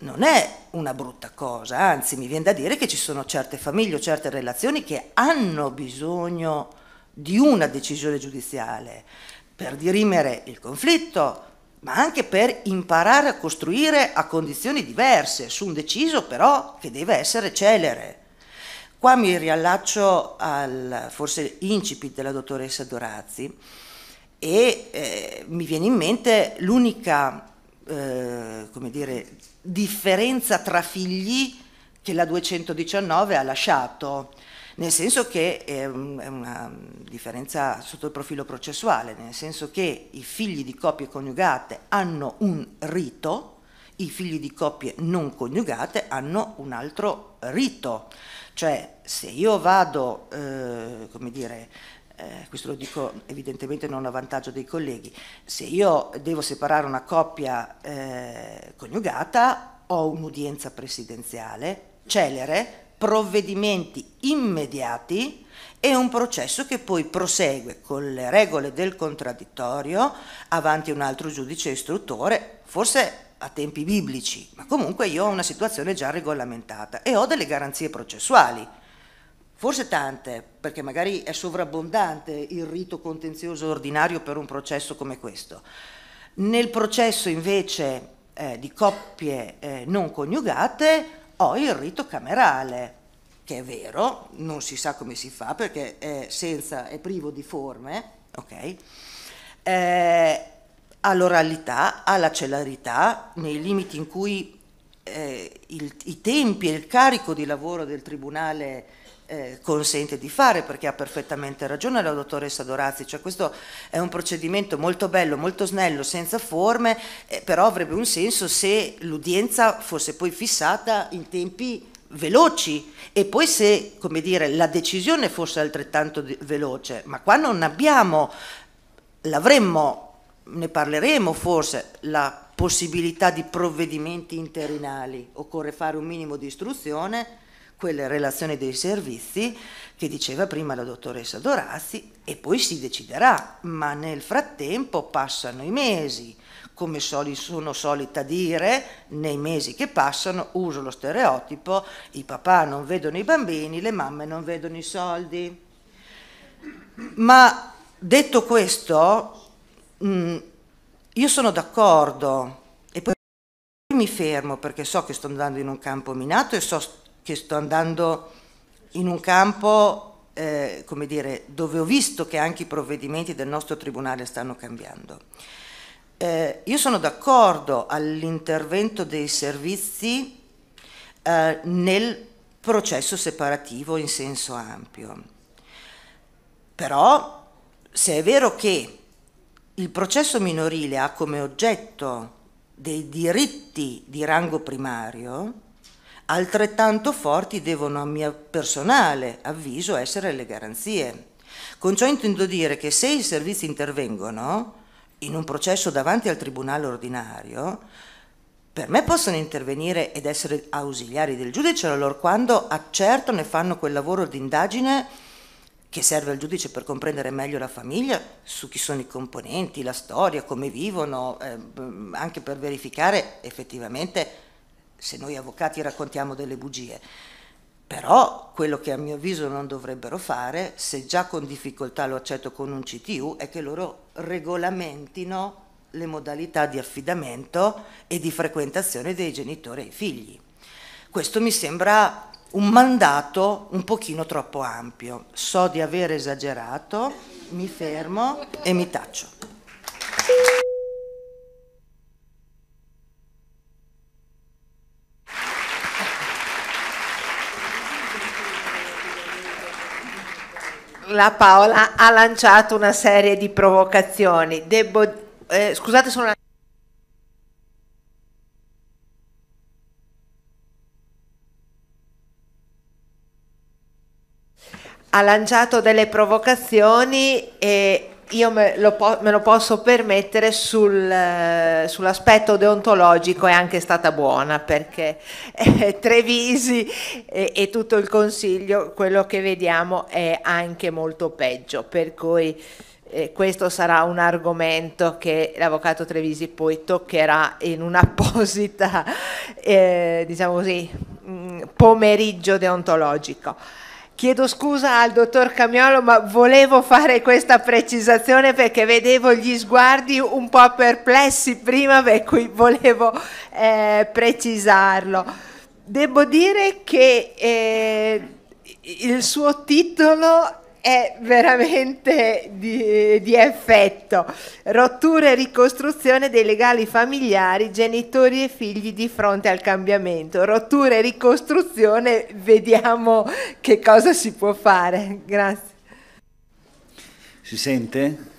[SPEAKER 6] non è una brutta cosa, anzi mi viene da dire che ci sono certe famiglie o certe relazioni che hanno bisogno di una decisione giudiziale per dirimere il conflitto, ma anche per imparare a costruire a condizioni diverse, su un deciso però che deve essere celere. Qua mi riallaccio al forse incipit della dottoressa Dorazzi e eh, mi viene in mente l'unica eh, dire, differenza tra figli che la 219 ha lasciato, nel senso che è, è una differenza sotto il profilo processuale, nel senso che i figli di coppie coniugate hanno un rito, i figli di coppie non coniugate hanno un altro rito. Cioè, se io vado, eh, come dire, eh, questo lo dico evidentemente non a vantaggio dei colleghi, se io devo separare una coppia eh, coniugata ho un'udienza presidenziale celere, provvedimenti immediati e un processo che poi prosegue con le regole del contraddittorio avanti un altro giudice istruttore, forse a tempi biblici, ma comunque io ho una situazione già regolamentata e ho delle garanzie processuali forse tante, perché magari è sovrabbondante il rito contenzioso ordinario per un processo come questo. Nel processo invece eh, di coppie eh, non coniugate ho il rito camerale, che è vero, non si sa come si fa perché è, senza, è privo di forme, ok? Eh, all'oralità, alla celerità, nei limiti in cui eh, il, i tempi e il carico di lavoro del tribunale eh, consente di fare perché ha perfettamente ragione la dottoressa Dorazzi, cioè questo è un procedimento molto bello, molto snello, senza forme, eh, però avrebbe un senso se l'udienza fosse poi fissata in tempi veloci e poi se come dire, la decisione fosse altrettanto veloce, ma qua non abbiamo, l'avremmo, ne parleremo forse, la possibilità di provvedimenti interinali, occorre fare un minimo di istruzione quelle relazioni dei servizi che diceva prima la dottoressa Dorazzi e poi si deciderà, ma nel frattempo passano i mesi, come soli, sono solita dire, nei mesi che passano uso lo stereotipo, i papà non vedono i bambini, le mamme non vedono i soldi. Ma detto questo, mh, mm, io sono d'accordo e poi mi fermo perché so che sto andando in un campo minato e so che sto andando in un campo eh, come dire, dove ho visto che anche i provvedimenti del nostro Tribunale stanno cambiando. Eh, io sono d'accordo all'intervento dei servizi eh, nel processo separativo in senso ampio, però se è vero che il processo minorile ha come oggetto dei diritti di rango primario, Altrettanto forti devono, a mio personale avviso, essere le garanzie. Con ciò intendo dire che se i servizi intervengono in un processo davanti al tribunale ordinario, per me possono intervenire ed essere ausiliari del giudice allora quando accertano e fanno quel lavoro di indagine che serve al giudice per comprendere meglio la famiglia, su chi sono i componenti, la storia, come vivono, eh, anche per verificare effettivamente se noi avvocati raccontiamo delle bugie. Però quello che a mio avviso non dovrebbero fare, se già con difficoltà lo accetto con un CTU, è che loro regolamentino le modalità di affidamento e di frequentazione dei genitori ai figli. Questo mi sembra un mandato un pochino troppo ampio. So di aver esagerato, mi fermo e mi taccio.
[SPEAKER 2] la Paola ha lanciato una serie di provocazioni. Debo, eh, scusate, sono una... ha lanciato delle provocazioni e io me lo, po- me lo posso permettere sul, eh, sull'aspetto deontologico è anche stata buona perché [laughs] eh, Trevisi e, e, tutto il consiglio, quello che vediamo è anche molto peggio, per cui eh, questo sarà un argomento che l'avvocato Trevisi poi toccherà in un'apposita, [laughs] eh, diciamo così, mh, mm, pomeriggio deontologico. Chiedo scusa al dottor Camiolo, ma volevo fare questa precisazione perché vedevo gli sguardi un po' perplessi prima, per cui volevo eh, precisarlo. Devo dire che eh, il suo titolo è veramente di, di, effetto. Rottura e ricostruzione dei legali familiari, genitori e figli di fronte al cambiamento. Rottura e ricostruzione, vediamo che cosa si può fare. Grazie.
[SPEAKER 1] Si sente?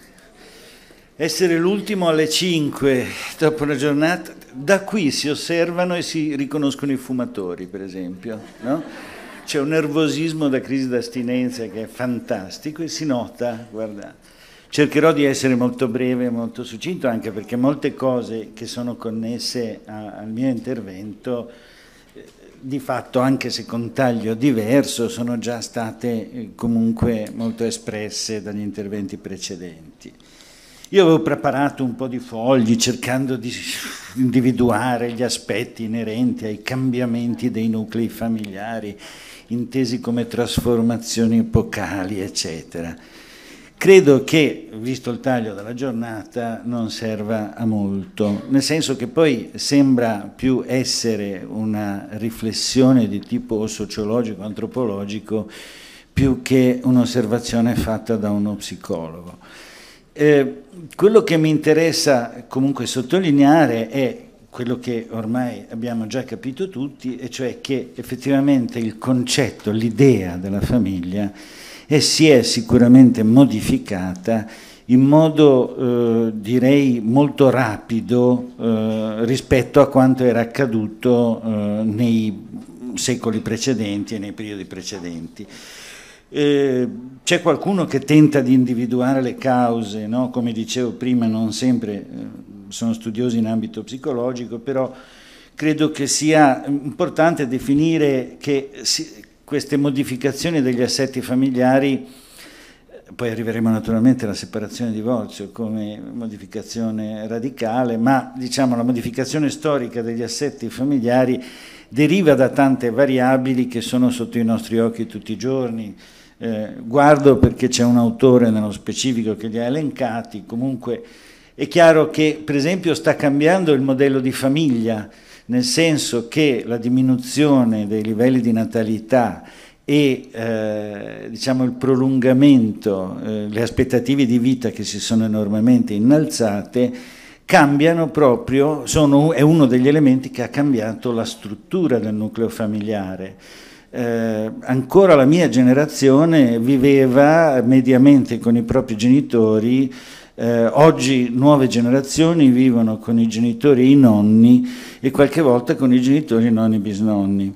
[SPEAKER 1] Essere l'ultimo alle 5 dopo una giornata, da qui si osservano e si riconoscono i fumatori, per esempio, no? C'è un nervosismo da crisi d'astinenza che è fantastico e si nota, guardate. Cercherò di essere molto breve e molto succinto anche perché molte cose che sono connesse a, al mio intervento eh, di fatto, anche se con taglio diverso, sono già state eh, comunque molto espresse dagli interventi precedenti. Io avevo preparato un po' di fogli cercando di individuare gli aspetti inerenti ai cambiamenti dei nuclei familiari intesi come trasformazioni epocali, eccetera. Credo che, visto il taglio della giornata, non serva a molto, nel senso che poi sembra più essere una riflessione di tipo sociologico, antropologico, più che un'osservazione fatta da uno psicologo. Eh, quello che mi interessa comunque sottolineare è quello che ormai abbiamo già capito tutti, e cioè che effettivamente il concetto, l'idea della famiglia è, eh, si è sicuramente modificata in modo eh, direi molto rapido eh, rispetto a quanto era accaduto eh, nei secoli precedenti e nei periodi precedenti. Eh, c'è qualcuno che tenta di individuare le cause, no? come dicevo prima non sempre eh, sono studiosi in ambito psicologico, però credo che sia importante definire che si, queste modificazioni degli assetti familiari, poi arriveremo naturalmente alla separazione e divorzio come modificazione radicale, ma diciamo la modificazione storica degli assetti familiari deriva da tante variabili che sono sotto i nostri occhi tutti i giorni. Eh, guardo perché c'è un autore nello specifico che li ha elencati, comunque è chiaro che per esempio sta cambiando il modello di famiglia, nel senso che la diminuzione dei livelli di natalità e eh, diciamo il prolungamento, eh, le aspettative di vita che si sono enormemente innalzate, cambiano proprio, sono, è uno degli elementi che ha cambiato la struttura del nucleo familiare. Eh, ancora la mia generazione viveva mediamente con i propri genitori eh, oggi nuove generazioni vivono con i genitori e i nonni e qualche volta con i genitori e i nonni bisnonni.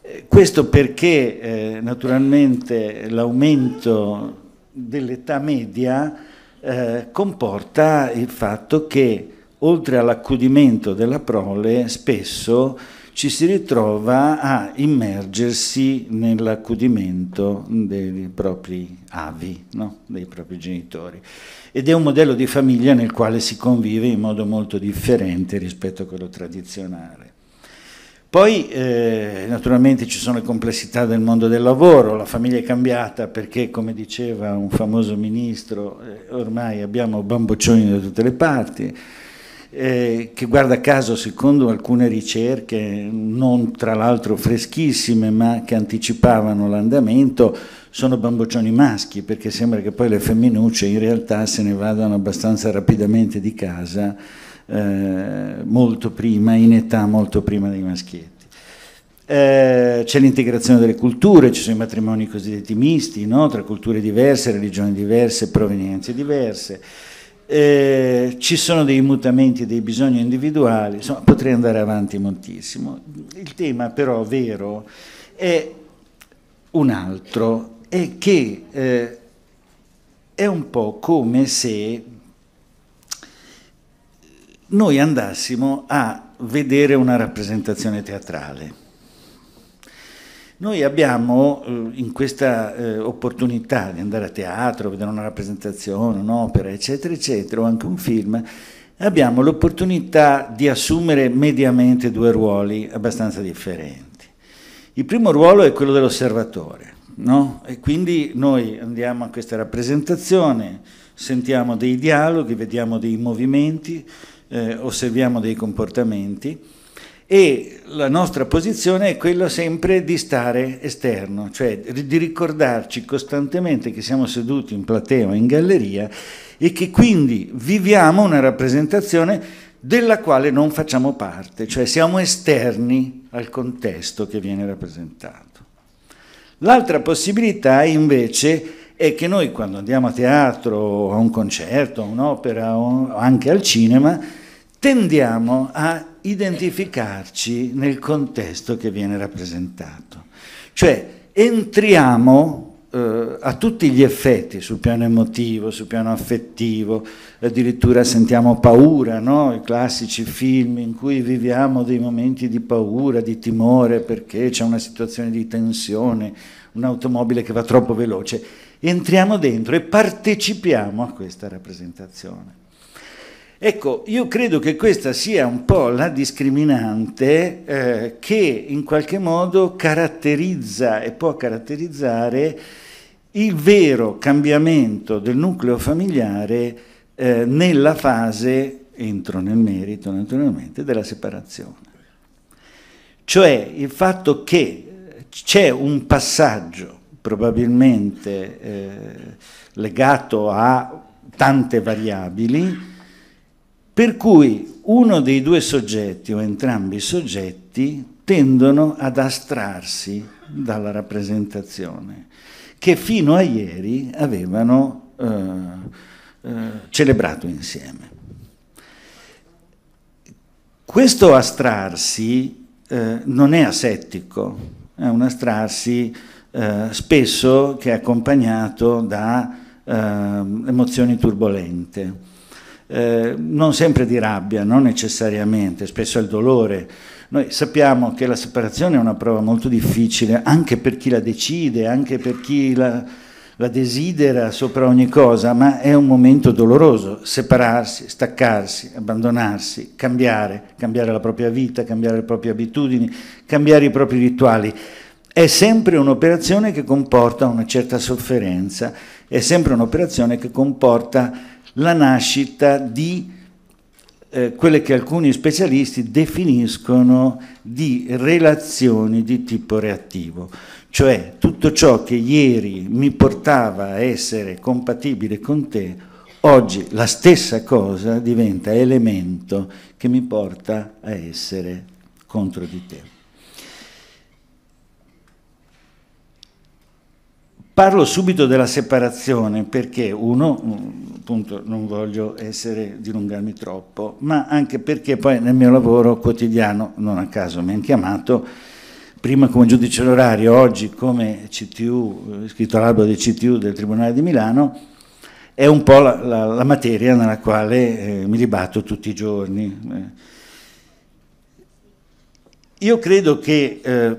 [SPEAKER 1] Eh, questo perché eh, naturalmente l'aumento dell'età media eh, comporta il fatto che oltre all'accudimento della prole spesso ci si ritrova a immergersi nell'accudimento dei propri avi, no? dei propri genitori. Ed è un modello di famiglia nel quale si convive in modo molto differente rispetto a quello tradizionale. Poi eh, naturalmente ci sono le complessità del mondo del lavoro, la famiglia è cambiata perché come diceva un famoso ministro eh, ormai abbiamo bamboccioni da tutte le parti, eh, che guarda caso secondo alcune ricerche, non tra l'altro freschissime, ma che anticipavano l'andamento, sono bamboccioni maschi, perché sembra che poi le femminucce in realtà se ne vadano abbastanza rapidamente di casa, eh, molto prima, in età molto prima dei maschietti. Eh, c'è l'integrazione delle culture, ci sono i matrimoni cosiddetti misti, no? tra culture diverse, religioni diverse, provenienze diverse eh, ci sono dei mutamenti dei bisogni individuali, insomma, potrei andare avanti moltissimo. Il tema però vero è un altro, è che eh, è un po' come se noi andassimo a vedere una rappresentazione teatrale noi abbiamo eh, in questa eh, opportunità di andare a teatro, vedere una rappresentazione, un'opera, eccetera, eccetera, o anche un film, abbiamo l'opportunità di assumere mediamente due ruoli abbastanza differenti. Il primo ruolo è quello dell'osservatore, no? E quindi noi andiamo a questa rappresentazione, sentiamo dei dialoghi, vediamo dei movimenti, eh, osserviamo dei comportamenti e la nostra posizione è quella sempre di stare esterno, cioè di ricordarci costantemente che siamo seduti in platea o in galleria e che quindi viviamo una rappresentazione della quale non facciamo parte, cioè siamo esterni al contesto che viene rappresentato. L'altra possibilità invece è che noi quando andiamo a teatro, a un concerto, a un'opera o anche al cinema, tendiamo a identificarci nel contesto che viene rappresentato. Cioè entriamo eh, a tutti gli effetti, sul piano emotivo, sul piano affettivo, addirittura sentiamo paura, no? i classici film in cui viviamo dei momenti di paura, di timore, perché c'è una situazione di tensione, un'automobile che va troppo veloce. Entriamo dentro e partecipiamo a questa rappresentazione. Ecco, io credo che questa sia un po' la discriminante eh, che in qualche modo caratterizza e può caratterizzare il vero cambiamento del nucleo familiare eh, nella fase, entro nel merito naturalmente, della separazione. Cioè il fatto che c'è un passaggio probabilmente eh, legato a tante variabili, per cui uno dei due soggetti o entrambi i soggetti tendono ad astrarsi dalla rappresentazione che fino a ieri avevano eh, eh, celebrato insieme. Questo astrarsi eh, non è asettico, è un astrarsi eh, spesso che è accompagnato da ehm, emozioni turbolente eh, non sempre di rabbia, non necessariamente, spesso è il dolore. Noi sappiamo che la separazione è una prova molto difficile anche per chi la decide, anche per chi la, la desidera sopra ogni cosa, ma è un momento doloroso, separarsi, staccarsi, abbandonarsi, cambiare, cambiare la propria vita, cambiare le proprie abitudini, cambiare i propri rituali. È sempre un'operazione che comporta una certa sofferenza, è sempre un'operazione che comporta la nascita di eh, quelle che alcuni specialisti definiscono di relazioni di tipo reattivo, cioè tutto ciò che ieri mi portava a essere compatibile con te, oggi la stessa cosa diventa elemento che mi porta a essere contro di te. Parlo subito della separazione perché uno, mm, appunto non voglio essere, dilungarmi troppo, ma anche perché poi nel mio lavoro quotidiano, non a caso mi hanno chiamato, prima come giudice l'orario, oggi come CTU, scritto all'albero del CTU del Tribunale di Milano, è un po' la, la, la materia nella quale eh, mi ribatto tutti i giorni. Eh. Io credo che eh,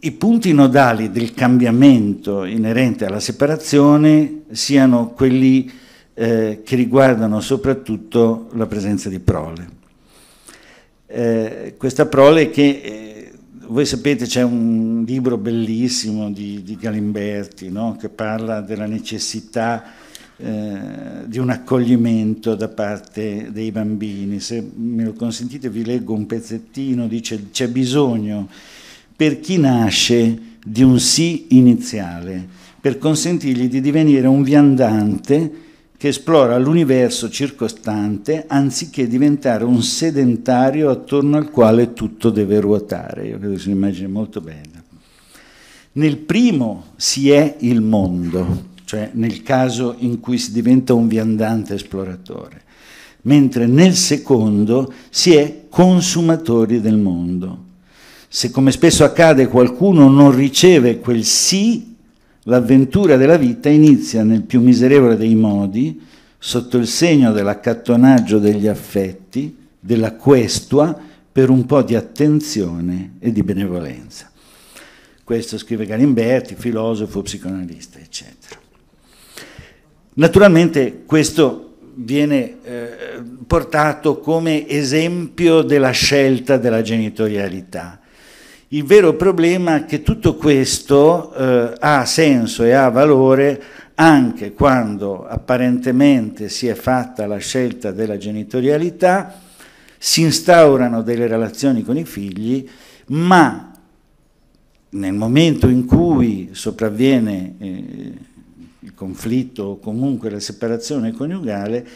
[SPEAKER 1] i punti nodali del cambiamento inerente alla separazione siano quelli eh, che riguardano soprattutto la presenza di prole. Eh, questa prole che, eh, voi sapete, c'è un libro bellissimo di, di Galimberti no? che parla della necessità eh, di un accoglimento da parte dei bambini. Se me lo consentite vi leggo un pezzettino, dice c'è bisogno per chi nasce di un sì iniziale, per consentirgli di divenire un viandante che esplora l'universo circostante anziché diventare un sedentario attorno al quale tutto deve ruotare. Io credo sia un'immagine molto bella. Nel primo si è il mondo, cioè nel caso in cui si diventa un viandante esploratore, mentre nel secondo si è consumatori del mondo. Se come spesso accade qualcuno non riceve quel sì, l'avventura della vita inizia nel più miserevole dei modi, sotto il segno dell'accattonaggio degli affetti, della questua, per un po' di attenzione e di benevolenza. Questo scrive Galimberti, filosofo, psicoanalista, eccetera. Naturalmente questo viene eh, portato come esempio della scelta della genitorialità. Il vero problema è che tutto questo eh, ha senso e ha valore anche quando apparentemente si è fatta la scelta della genitorialità, si instaurano delle relazioni con i figli, ma nel momento in cui sopravviene eh, il conflitto o comunque la separazione coniugale,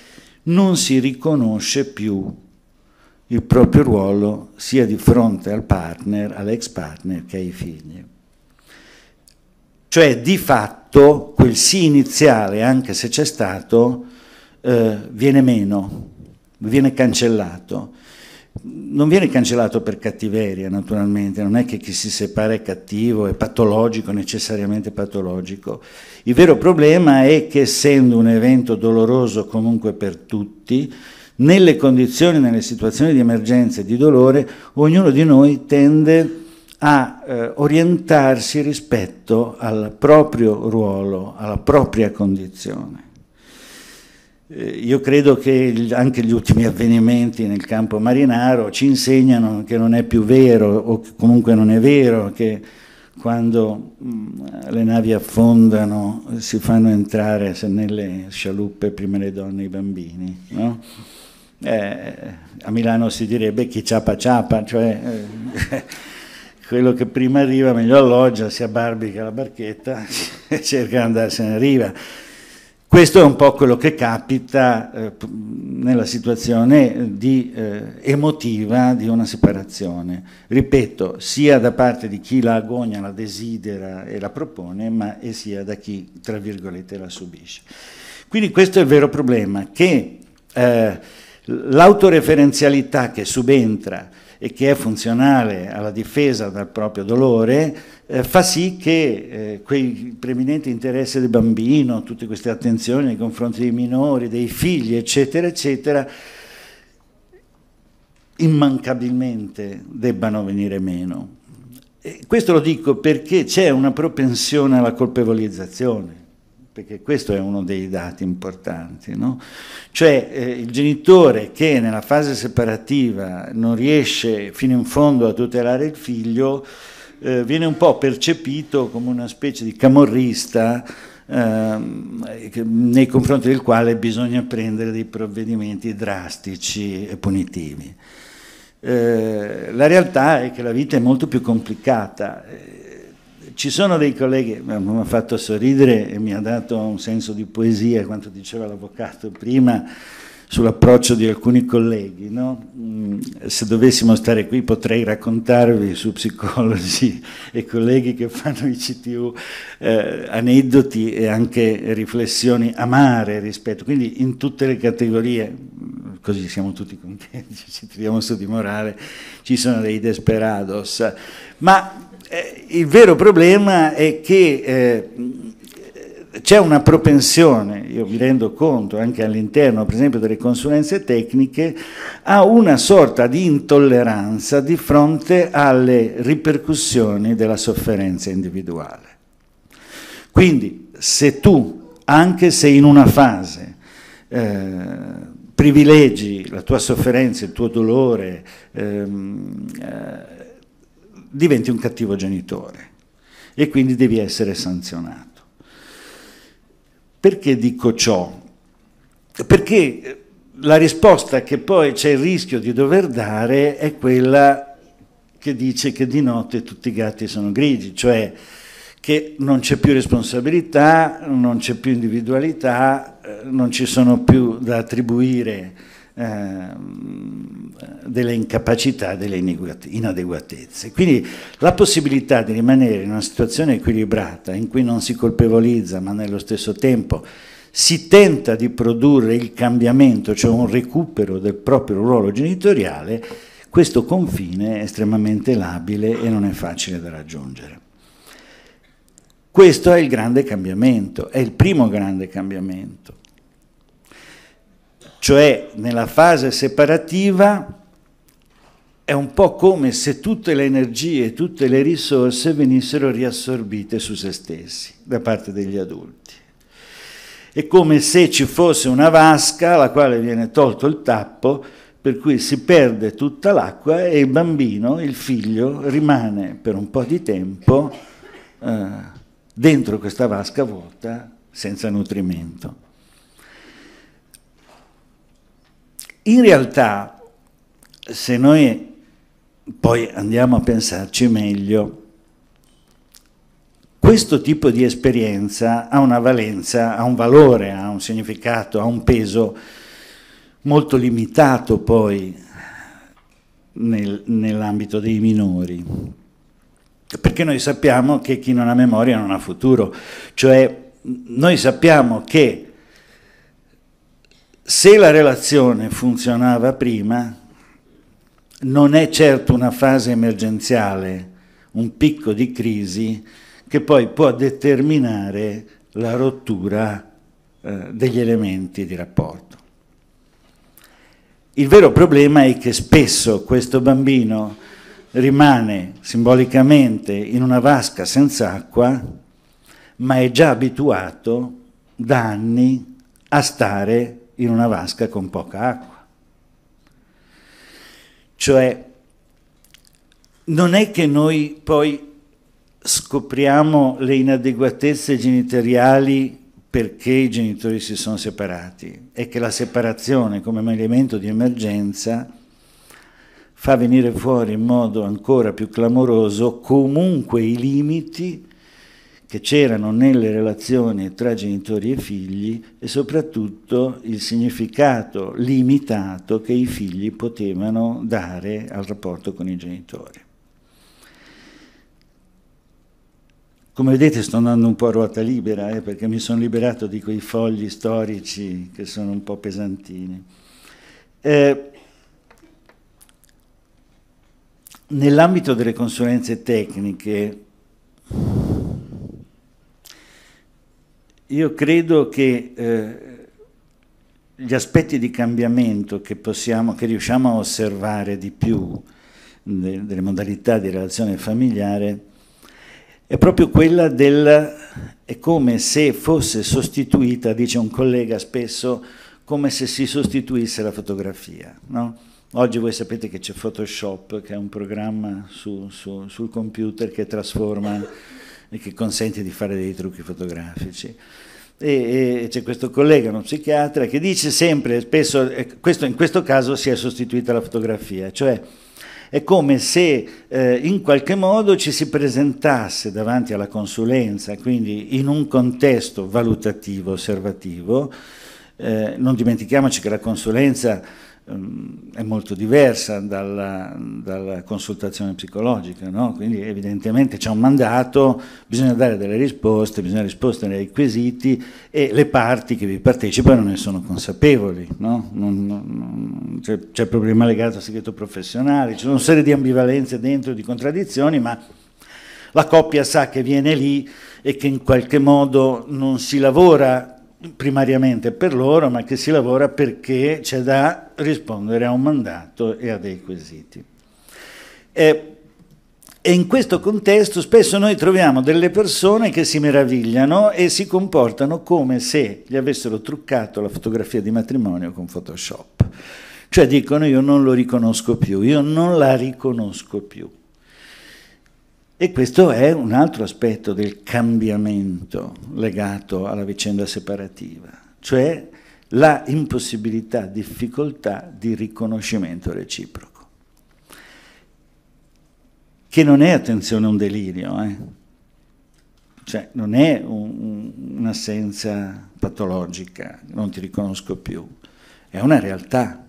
[SPEAKER 1] non si riconosce più il proprio ruolo sia di fronte al partner, all'ex partner che ai figli. Cioè di fatto quel sì iniziale, anche se c'è stato, eh, viene meno, viene cancellato. Non viene cancellato per cattiveria, naturalmente, non è che chi si separa è cattivo, è patologico, necessariamente patologico. Il vero problema è che essendo un evento doloroso comunque per tutti, nelle condizioni, nelle situazioni di emergenza e di dolore, ognuno di noi tende a eh, orientarsi rispetto al proprio ruolo, alla propria condizione. Eh, io credo che anche gli ultimi avvenimenti nel campo marinaro ci insegnano che non è più vero, o comunque non è vero, che quando mm, le navi affondano si fanno entrare nelle scialuppe prima le donne e i bambini. No? eh, a Milano si direbbe chi ciapa ciapa, cioè eh, [laughs] quello che prima arriva meglio alloggia, si abbarbica la barchetta e [laughs] cerca di andarsene a riva. Questo è un po' quello che capita eh, nella situazione di, eh, emotiva di una separazione. Ripeto, sia da parte di chi la agogna, la desidera e la propone, ma e sia da chi, tra virgolette, la subisce. Quindi questo è il vero problema, che eh, L'autoreferenzialità che subentra e che è funzionale alla difesa dal proprio dolore eh, fa sì che eh, quei preminenti interessi del bambino, tutte queste attenzioni nei confronti dei minori, dei figli, eccetera, eccetera, immancabilmente debbano venire meno. E questo lo dico perché c'è una propensione alla colpevolizzazione perché questo è uno dei dati importanti, no? cioè eh, il genitore che nella fase separativa non riesce fino in fondo a tutelare il figlio eh, viene un po' percepito come una specie di camorrista eh, nei confronti del quale bisogna prendere dei provvedimenti drastici e punitivi. Eh, la realtà è che la vita è molto più complicata eh, ci sono dei colleghi, mi ha fatto sorridere e mi ha dato un senso di poesia quanto diceva l'avvocato prima sull'approccio di alcuni colleghi. No? Mm, se dovessimo stare qui potrei raccontarvi su psicologi [laughs] e colleghi che fanno i CTU eh, aneddoti e anche riflessioni amare rispetto, quindi in tutte le categorie, mm, così siamo tutti contenti, [laughs] ci troviamo su di morale, ci sono dei desperados, ma eh, il vero problema è che eh, c'è una propensione, io mi rendo conto anche all'interno per esempio delle consulenze tecniche, a una sorta di intolleranza di fronte alle ripercussioni della sofferenza individuale. Quindi se tu, anche se in una fase, eh, privilegi la tua sofferenza, il tuo dolore, ehm, eh, diventi un cattivo genitore e quindi devi essere sanzionato. Perché dico ciò? Perché eh, la risposta che poi c'è il rischio di dover dare è quella che dice che di notte tutti i gatti sono grigi, cioè che non c'è più responsabilità, non c'è più individualità, eh, non ci sono più da attribuire Ehm, delle incapacità, delle inadeguatezze. Quindi la possibilità di rimanere in una situazione equilibrata in cui non si colpevolizza ma nello stesso tempo si tenta di produrre il cambiamento, cioè un recupero del proprio ruolo genitoriale, questo confine è estremamente labile e non è facile da raggiungere. Questo è il grande cambiamento, è il primo grande cambiamento cioè nella fase separativa è un po' come se tutte le energie, tutte le risorse venissero riassorbite su se stessi da parte degli adulti. È come se ci fosse una vasca alla quale viene tolto il tappo, per cui si perde tutta l'acqua e il bambino, il figlio, rimane per un po' di tempo eh, dentro questa vasca vuota senza nutrimento. In realtà, se noi poi andiamo a pensarci meglio, questo tipo di esperienza ha una valenza, ha un valore, ha un significato, ha un peso molto limitato poi nel, nell'ambito dei minori. Perché noi sappiamo che chi non ha memoria non ha futuro, cioè noi sappiamo che se la relazione funzionava prima, non è certo una fase emergenziale, un picco di crisi che poi può determinare la rottura eh, degli elementi di rapporto. Il vero problema è che spesso questo bambino rimane simbolicamente in una vasca senza acqua, ma è già abituato da anni a stare in una vasca con poca acqua. Cioè, non è che noi poi scopriamo le inadeguatezze genitoriali perché i genitori si sono separati, è che la separazione come elemento di emergenza fa venire fuori in modo ancora più clamoroso comunque i limiti che c'erano nelle relazioni tra genitori e figli e soprattutto il significato limitato che i figli potevano dare al rapporto con i genitori. Come vedete sto andando un po' a ruota libera eh, perché mi sono liberato di quei fogli storici che sono un po' pesantini. Eh, Nell'ambito delle consulenze tecniche io credo che eh, gli aspetti di cambiamento che, possiamo, che riusciamo a osservare di più de, delle modalità di relazione familiare è proprio quella del è come se fosse sostituita, dice un collega spesso, come se si sostituisse la fotografia. No? Oggi voi sapete che c'è Photoshop, che è un programma su, su, sul computer che trasforma che consente di fare dei trucchi fotografici. E, e c'è questo collega, uno psichiatra, che dice sempre, spesso, eh, questo, in questo caso si è sostituita la fotografia, cioè è come se eh, in qualche modo ci si presentasse davanti alla consulenza, quindi in un contesto valutativo, osservativo. Eh, non dimentichiamoci che la consulenza Ehm, è molto diversa dalla, dalla consultazione psicologica, no? quindi evidentemente c'è un mandato, bisogna dare delle risposte, bisogna rispondere ai quesiti e le parti che vi partecipano ne sono consapevoli, no? c'è, il problema legato al segreto professionale, ci sono una serie di ambivalenze dentro, di contraddizioni, ma la coppia sa che viene lì e che in qualche modo non si lavora primariamente per loro, ma che si lavora perché c'è da rispondere a un mandato e a dei quesiti. E, e in questo contesto spesso noi troviamo delle persone che si meravigliano e si comportano come se gli avessero truccato la fotografia di matrimonio con Photoshop. Cioè dicono io non lo riconosco più, io non la riconosco più. E questo è un altro aspetto del cambiamento legato alla vicenda separativa, cioè la impossibilità, difficoltà di riconoscimento reciproco. Che non è, attenzione, un delirio, eh? cioè non è un, un'assenza patologica, non ti riconosco più, è una realtà.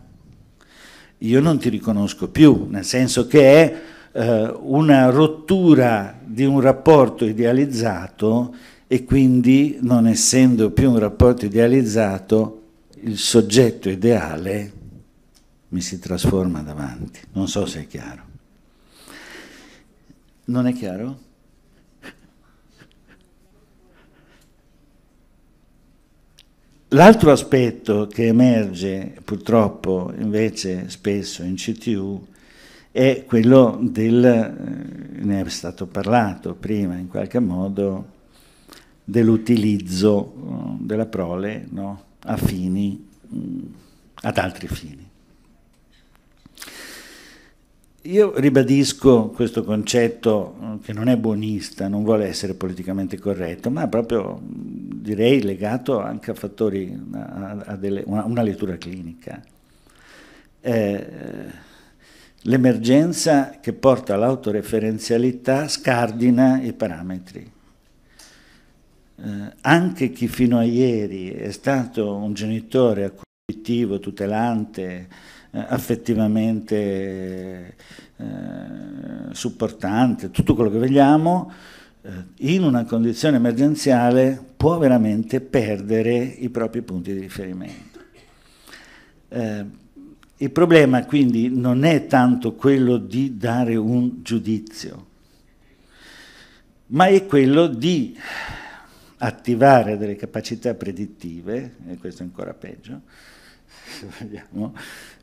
[SPEAKER 1] Io non ti riconosco più, nel senso che è eh, una rottura di un rapporto idealizzato e quindi non essendo più un rapporto idealizzato il soggetto ideale mi si trasforma davanti. Non so se è chiaro. Non è chiaro? L'altro aspetto che emerge purtroppo invece spesso in CTU è quello del, eh, ne è stato parlato prima in qualche modo, dell'utilizzo eh, della prole no? a fini, mm, ad altri fini. Io ribadisco questo concetto eh, che non è buonista, non vuole essere politicamente corretto, ma è proprio mm, direi legato anche a fattori, a, a delle, una, una, lettura clinica. Eh, L'emergenza che porta all'autoreferenzialità scardina i parametri. Eh, anche chi fino a ieri è stato un genitore accuditivo, tutelante, eh, affettivamente eh, supportante, tutto quello che vogliamo, eh, in una condizione emergenziale può veramente perdere i propri punti di riferimento. Eh, il problema quindi non è tanto quello di dare un giudizio, ma è quello di attivare delle capacità predittive, e questo è ancora peggio, [laughs] se vogliamo,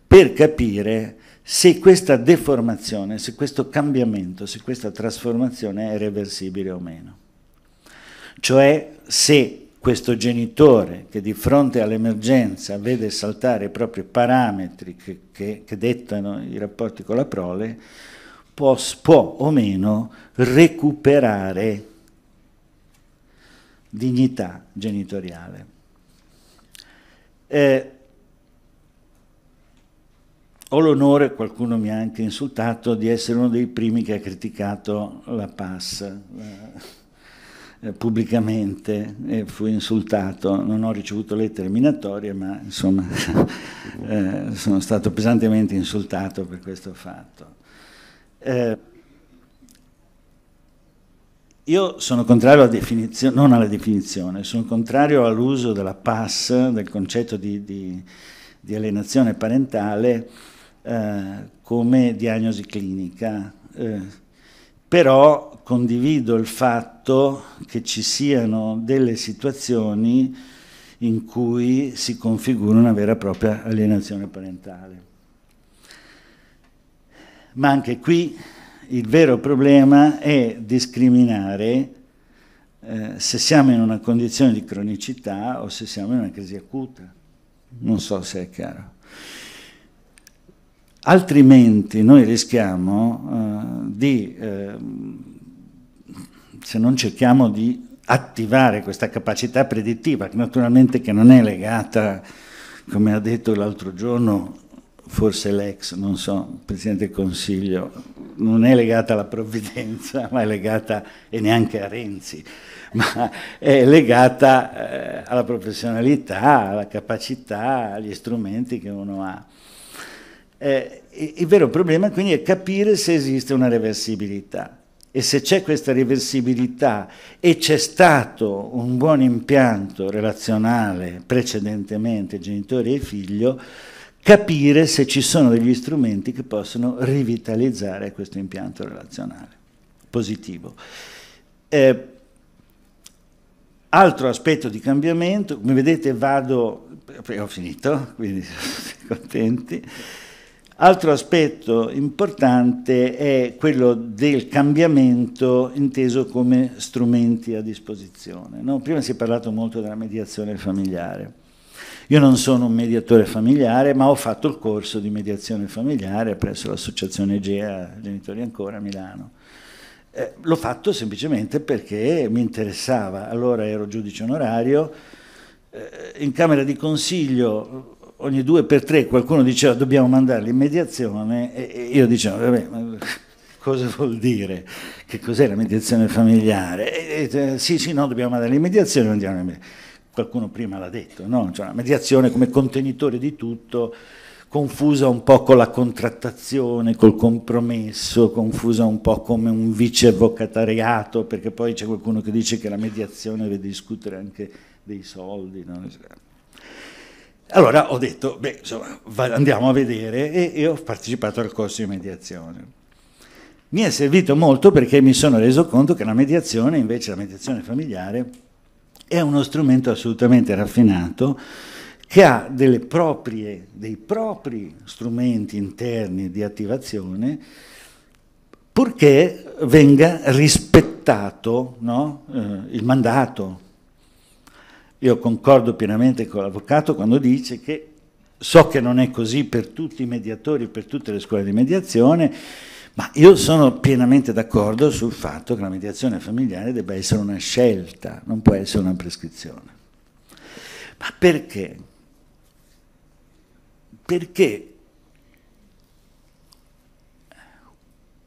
[SPEAKER 1] per capire se questa deformazione, se questo cambiamento, se questa trasformazione è reversibile o meno. Cioè se questo genitore che di fronte all'emergenza vede saltare i propri parametri che, che, che dettano i rapporti con la prole, può, può o meno recuperare dignità genitoriale. Eh, ho l'onore, qualcuno mi ha anche insultato, di essere uno dei primi che ha criticato la PAS. La eh, pubblicamente e fui insultato, non ho ricevuto lettere minatorie, ma insomma [laughs] eh, sono stato pesantemente insultato per questo fatto. Eh, io sono contrario alla definizione, non alla definizione, sono contrario all'uso della PAS, del concetto di, di, di alienazione parentale, eh, come diagnosi clinica. Eh, però condivido il fatto che ci siano delle situazioni in cui si configura una vera e propria alienazione parentale. Ma anche qui il vero problema è discriminare eh, se siamo in una condizione di cronicità o se siamo in una crisi acuta. Non so se è chiaro altrimenti noi rischiamo eh, di, eh, se non cerchiamo di attivare questa capacità predittiva, naturalmente che non è legata, come ha detto l'altro giorno, forse l'ex, non so, Presidente del Consiglio, non è legata alla provvidenza, [laughs] ma è legata, e neanche a Renzi, [laughs] ma è legata eh, alla professionalità, alla capacità, agli strumenti che uno ha. Eh, il vero problema quindi è capire se esiste una reversibilità e se c'è questa reversibilità e c'è stato un buon impianto relazionale precedentemente genitore e figlio, capire se ci sono degli strumenti che possono rivitalizzare questo impianto relazionale positivo. Eh, altro aspetto di cambiamento, come vedete vado, ho finito, quindi [laughs] siete contenti. Altro aspetto importante è quello del cambiamento inteso come strumenti a disposizione. No? Prima si è parlato molto della mediazione familiare. Io non sono un mediatore familiare, ma ho fatto il corso di mediazione familiare presso l'associazione Egea Genitori Ancora a Milano. Eh, l'ho fatto semplicemente perché mi interessava. Allora ero giudice onorario, eh, in Camera di Consiglio ogni due per tre qualcuno diceva ah, dobbiamo mandarli in mediazione e io dicevo vabbè cosa vuol dire che cos'è la mediazione familiare e, e, eh, sì sì no dobbiamo mandarli in mediazione andiamo in mediazione qualcuno prima l'ha detto, no? cioè, la mediazione come contenitore di tutto, confusa un po' con la contrattazione, col compromesso, confusa un po' come un vice avvocatariato, perché poi c'è qualcuno che dice che la mediazione deve discutere anche dei soldi. No? Allora ho detto, beh, insomma, andiamo a vedere e, e ho partecipato al corso di mediazione. Mi è servito molto perché mi sono reso conto che la mediazione, invece la mediazione familiare, è uno strumento assolutamente raffinato che ha proprie, dei propri strumenti interni di attivazione purché venga rispettato no? eh, il mandato, io concordo pienamente con l'avvocato quando dice che so che non è così per tutti i mediatori, per tutte le scuole di mediazione, ma io sono pienamente d'accordo sul fatto che la mediazione familiare debba essere una scelta, non può essere una prescrizione. Ma perché? Perché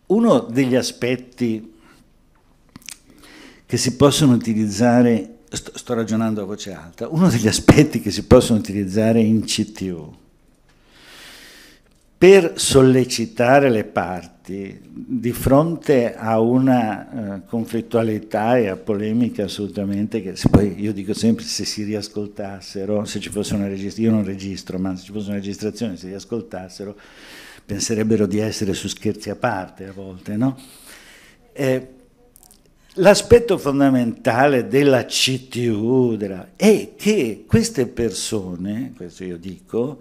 [SPEAKER 1] uno degli aspetti che si possono utilizzare sto, sto ragionando a voce alta, uno degli aspetti che si possono utilizzare in CTU per sollecitare le parti di fronte a una eh, conflittualità e a polemiche assolutamente che se poi io dico sempre se si riascoltassero, se ci fosse una registrazione, io non registro, ma se ci fosse una registrazione, se riascoltassero, penserebbero di essere su scherzi a parte a volte, no? Eh, L'aspetto fondamentale della CTU della, è che queste persone, questo io dico,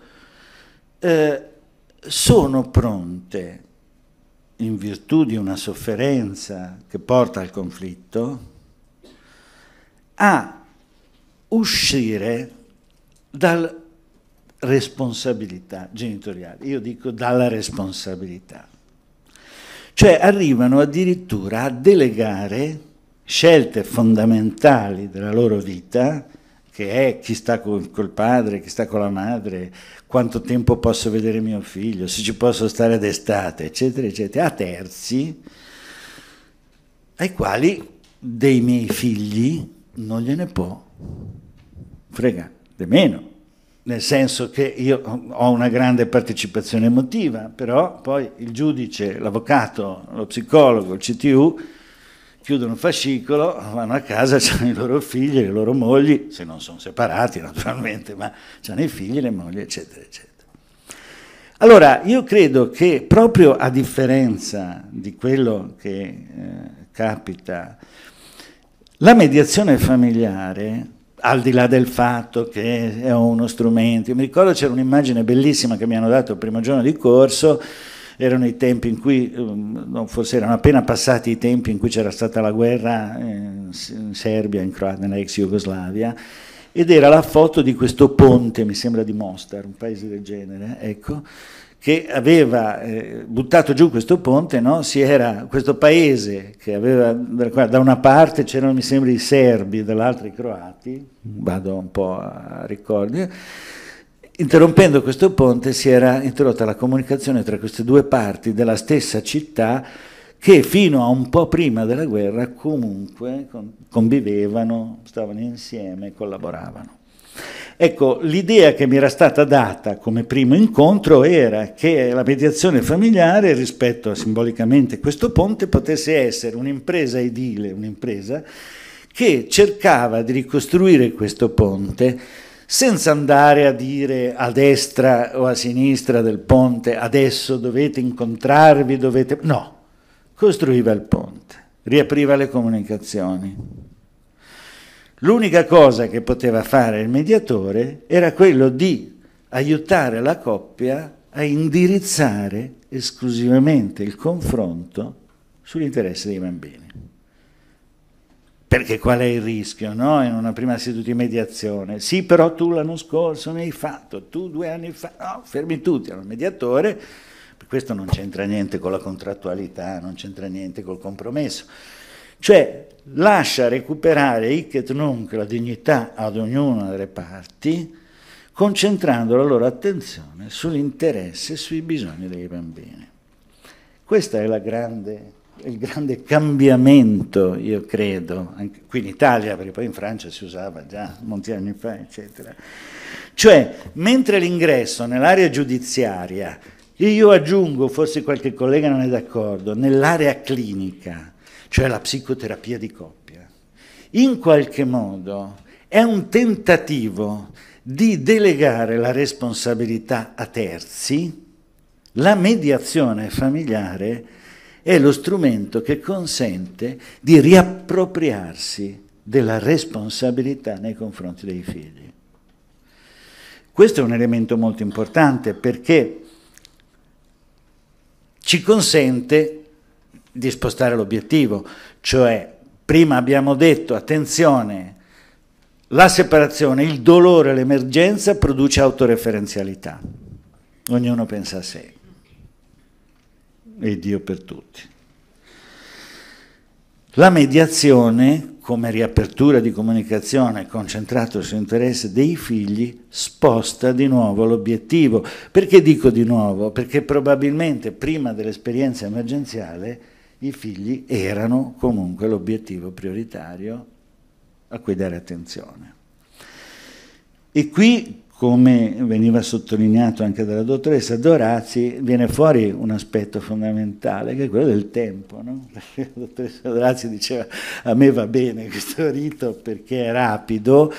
[SPEAKER 1] eh, sono pronte, in virtù di una sofferenza che porta al conflitto, a uscire dalla responsabilità genitoriale, io dico dalla responsabilità. Cioè arrivano addirittura a delegare scelte fondamentali della loro vita, che è chi sta col padre, chi sta con la madre, quanto tempo posso vedere mio figlio, se ci posso stare d'estate, eccetera, eccetera, a terzi ai quali dei miei figli non gliene può frega, di meno nel senso che io ho una grande partecipazione emotiva, però poi il giudice, l'avvocato, lo psicologo, il CTU chiudono il fascicolo, vanno a casa, [laughs] hanno i loro figli, le loro mogli, se non sono separati naturalmente, ma hanno i figli, le mogli, eccetera, eccetera. Allora, io credo che proprio a differenza di quello che eh, capita, la mediazione familiare al di là del fatto che è uno strumento. Io mi ricordo c'era un'immagine bellissima che mi hanno dato il primo giorno di corso, erano i tempi in cui, ehm, forse erano appena passati i tempi in cui c'era stata la guerra in Serbia, in Croazia, nella ex Jugoslavia, ed era la foto di questo ponte, mi sembra di Mostar, un paese del genere, ecco, che aveva eh, buttato giù questo ponte, no? era, questo paese che aveva, da una parte c'erano mi sembra i serbi, dall'altra i croati, vado un po' a ricordi, interrompendo questo ponte si era interrotta la comunicazione tra queste due parti della stessa città che fino a un po' prima della guerra comunque convivevano, stavano insieme, collaboravano. Ecco, l'idea che mi era stata data come primo incontro era che la mediazione familiare, rispetto a simbolicamente questo ponte, potesse essere un'impresa edile, un'impresa che cercava di ricostruire questo ponte senza andare a dire a destra o a sinistra del ponte adesso dovete incontrarvi, dovete... No, costruiva il ponte, riapriva le comunicazioni. L'unica cosa che poteva fare il mediatore era quello di aiutare la coppia a indirizzare esclusivamente il confronto sull'interesse dei bambini. Perché qual è il rischio, no? In una prima seduta di mediazione. Sì, però tu l'anno scorso ne hai fatto, tu due anni fa. No, fermi tutti, al mediatore. Questo non c'entra niente con la contrattualità, non c'entra niente col compromesso. Cioè lascia recuperare hic nunc la dignità ad ognuna delle parti, concentrando la loro attenzione sull'interesse e sui bisogni dei bambini. Questo è grande, il grande cambiamento, io credo, qui in Italia, perché poi in Francia si usava già molti anni fa, eccetera. Cioè, mentre l'ingresso nell'area giudiziaria, io aggiungo, forse qualche collega non è d'accordo, nell'area clinica, cioè la psicoterapia di coppia, in qualche modo è un tentativo di delegare la responsabilità a terzi, la mediazione familiare è lo strumento che consente di riappropriarsi della responsabilità nei confronti dei figli. Questo è un elemento molto importante perché ci consente di spostare l'obiettivo, cioè prima abbiamo detto attenzione, la separazione, il dolore, l'emergenza produce autoreferenzialità, ognuno pensa a sé e Dio per tutti. La mediazione, come riapertura di comunicazione concentrato sull'interesse dei figli, sposta di nuovo l'obiettivo. Perché dico di nuovo? Perché probabilmente prima dell'esperienza emergenziale i figli erano comunque l'obiettivo prioritario a cui dare attenzione. E qui, come veniva sottolineato anche dalla dottoressa Dorazzi, viene fuori un aspetto fondamentale che è quello del tempo. No? [laughs] La dottoressa Dorazzi diceva a me va bene questo rito perché è rapido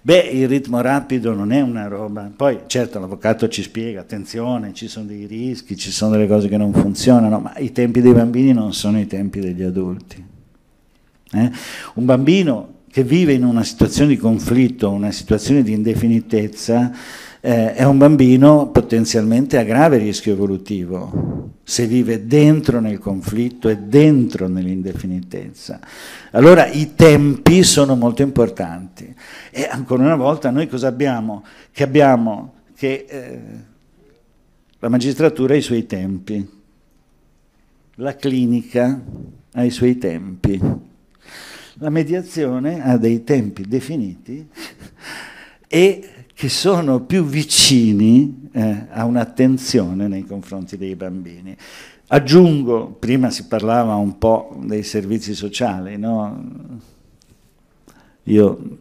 [SPEAKER 1] Beh, il ritmo rapido non è una roba. Poi, certo, l'avvocato ci spiega, attenzione, ci sono dei rischi, ci sono delle cose che non funzionano, ma i tempi dei bambini non sono i tempi degli adulti. Eh? Un bambino che vive in una situazione di conflitto, una situazione di indefinitezza, eh, è un bambino potenzialmente a grave rischio evolutivo se vive dentro nel conflitto e dentro nell'indefinitezza. Allora i tempi sono molto importanti. E ancora una volta noi cosa abbiamo? Che abbiamo che eh, la magistratura ha i suoi tempi, la clinica ha i suoi tempi, la mediazione ha dei tempi definiti e che sono più vicini eh, a un'attenzione nei confronti dei bambini. Aggiungo, prima si parlava un po' dei servizi sociali, no? Io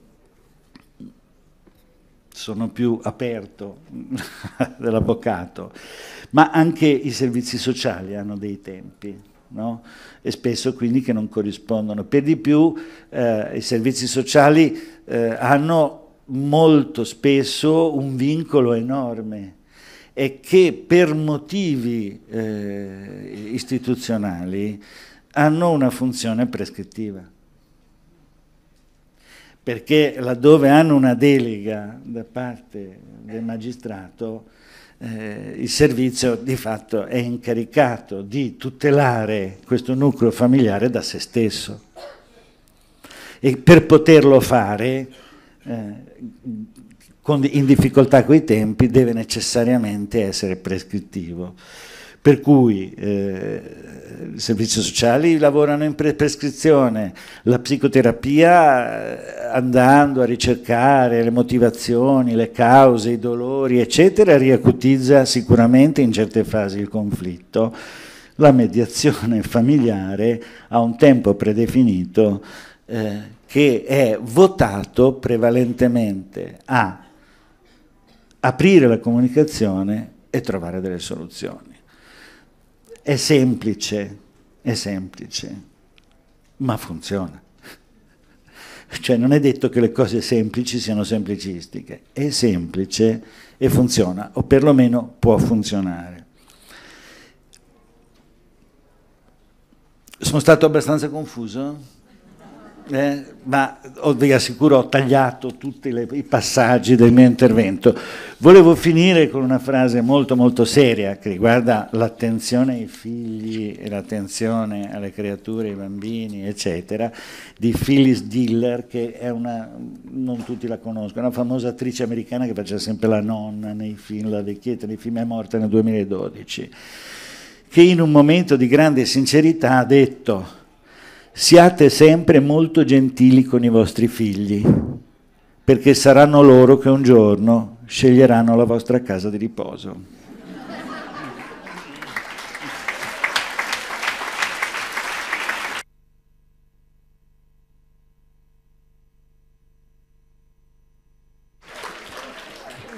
[SPEAKER 1] sono più aperto [laughs] dell'avvocato, ma anche i servizi sociali hanno dei tempi. No? e spesso quindi che non corrispondono. Per di più eh, i servizi sociali eh, hanno molto spesso un vincolo enorme e che per motivi eh, istituzionali hanno una funzione prescrittiva perché laddove hanno una delega da parte del magistrato, eh, il servizio di fatto è incaricato di tutelare questo nucleo familiare da se stesso. E per poterlo fare, eh, in difficoltà coi tempi, deve necessariamente essere prescrittivo. Per cui eh, i servizi sociali lavorano in pre prescrizione, la psicoterapia eh, andando a ricercare le motivazioni, le cause, i dolori, eccetera, riacutizza sicuramente in certe fasi il conflitto. La mediazione [laughs] familiare ha un tempo predefinito eh, che è votato prevalentemente a aprire la comunicazione e trovare delle soluzioni. È semplice, è semplice, ma funziona. Cioè non è detto che le cose semplici siano semplicistiche, è semplice e funziona, o perlomeno può funzionare. Sono stato abbastanza confuso? eh, ma vi assicuro ho tagliato tutti le, i passaggi del mio intervento. Volevo finire con una frase molto molto seria che riguarda l'attenzione ai figli e l'attenzione alle creature, ai bambini, eccetera, di Phyllis Diller, che è una, non tutti la conoscono, una famosa attrice americana che faceva sempre la nonna nei film, la vecchietta nei film, è morta nel 2012, che in un momento di grande sincerità ha detto Siate sempre molto gentili con i vostri figli, perché saranno loro che un giorno sceglieranno la vostra casa di riposo.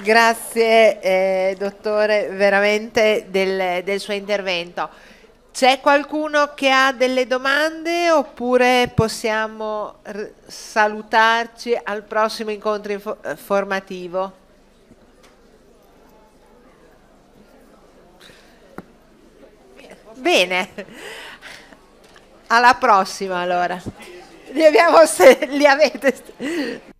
[SPEAKER 2] Grazie eh, dottore veramente del, del suo intervento. C'è qualcuno che ha delle domande oppure possiamo salutarci al prossimo incontro inf formativo? Bene, alla prossima allora. Li, abbiamo, li
[SPEAKER 1] avete...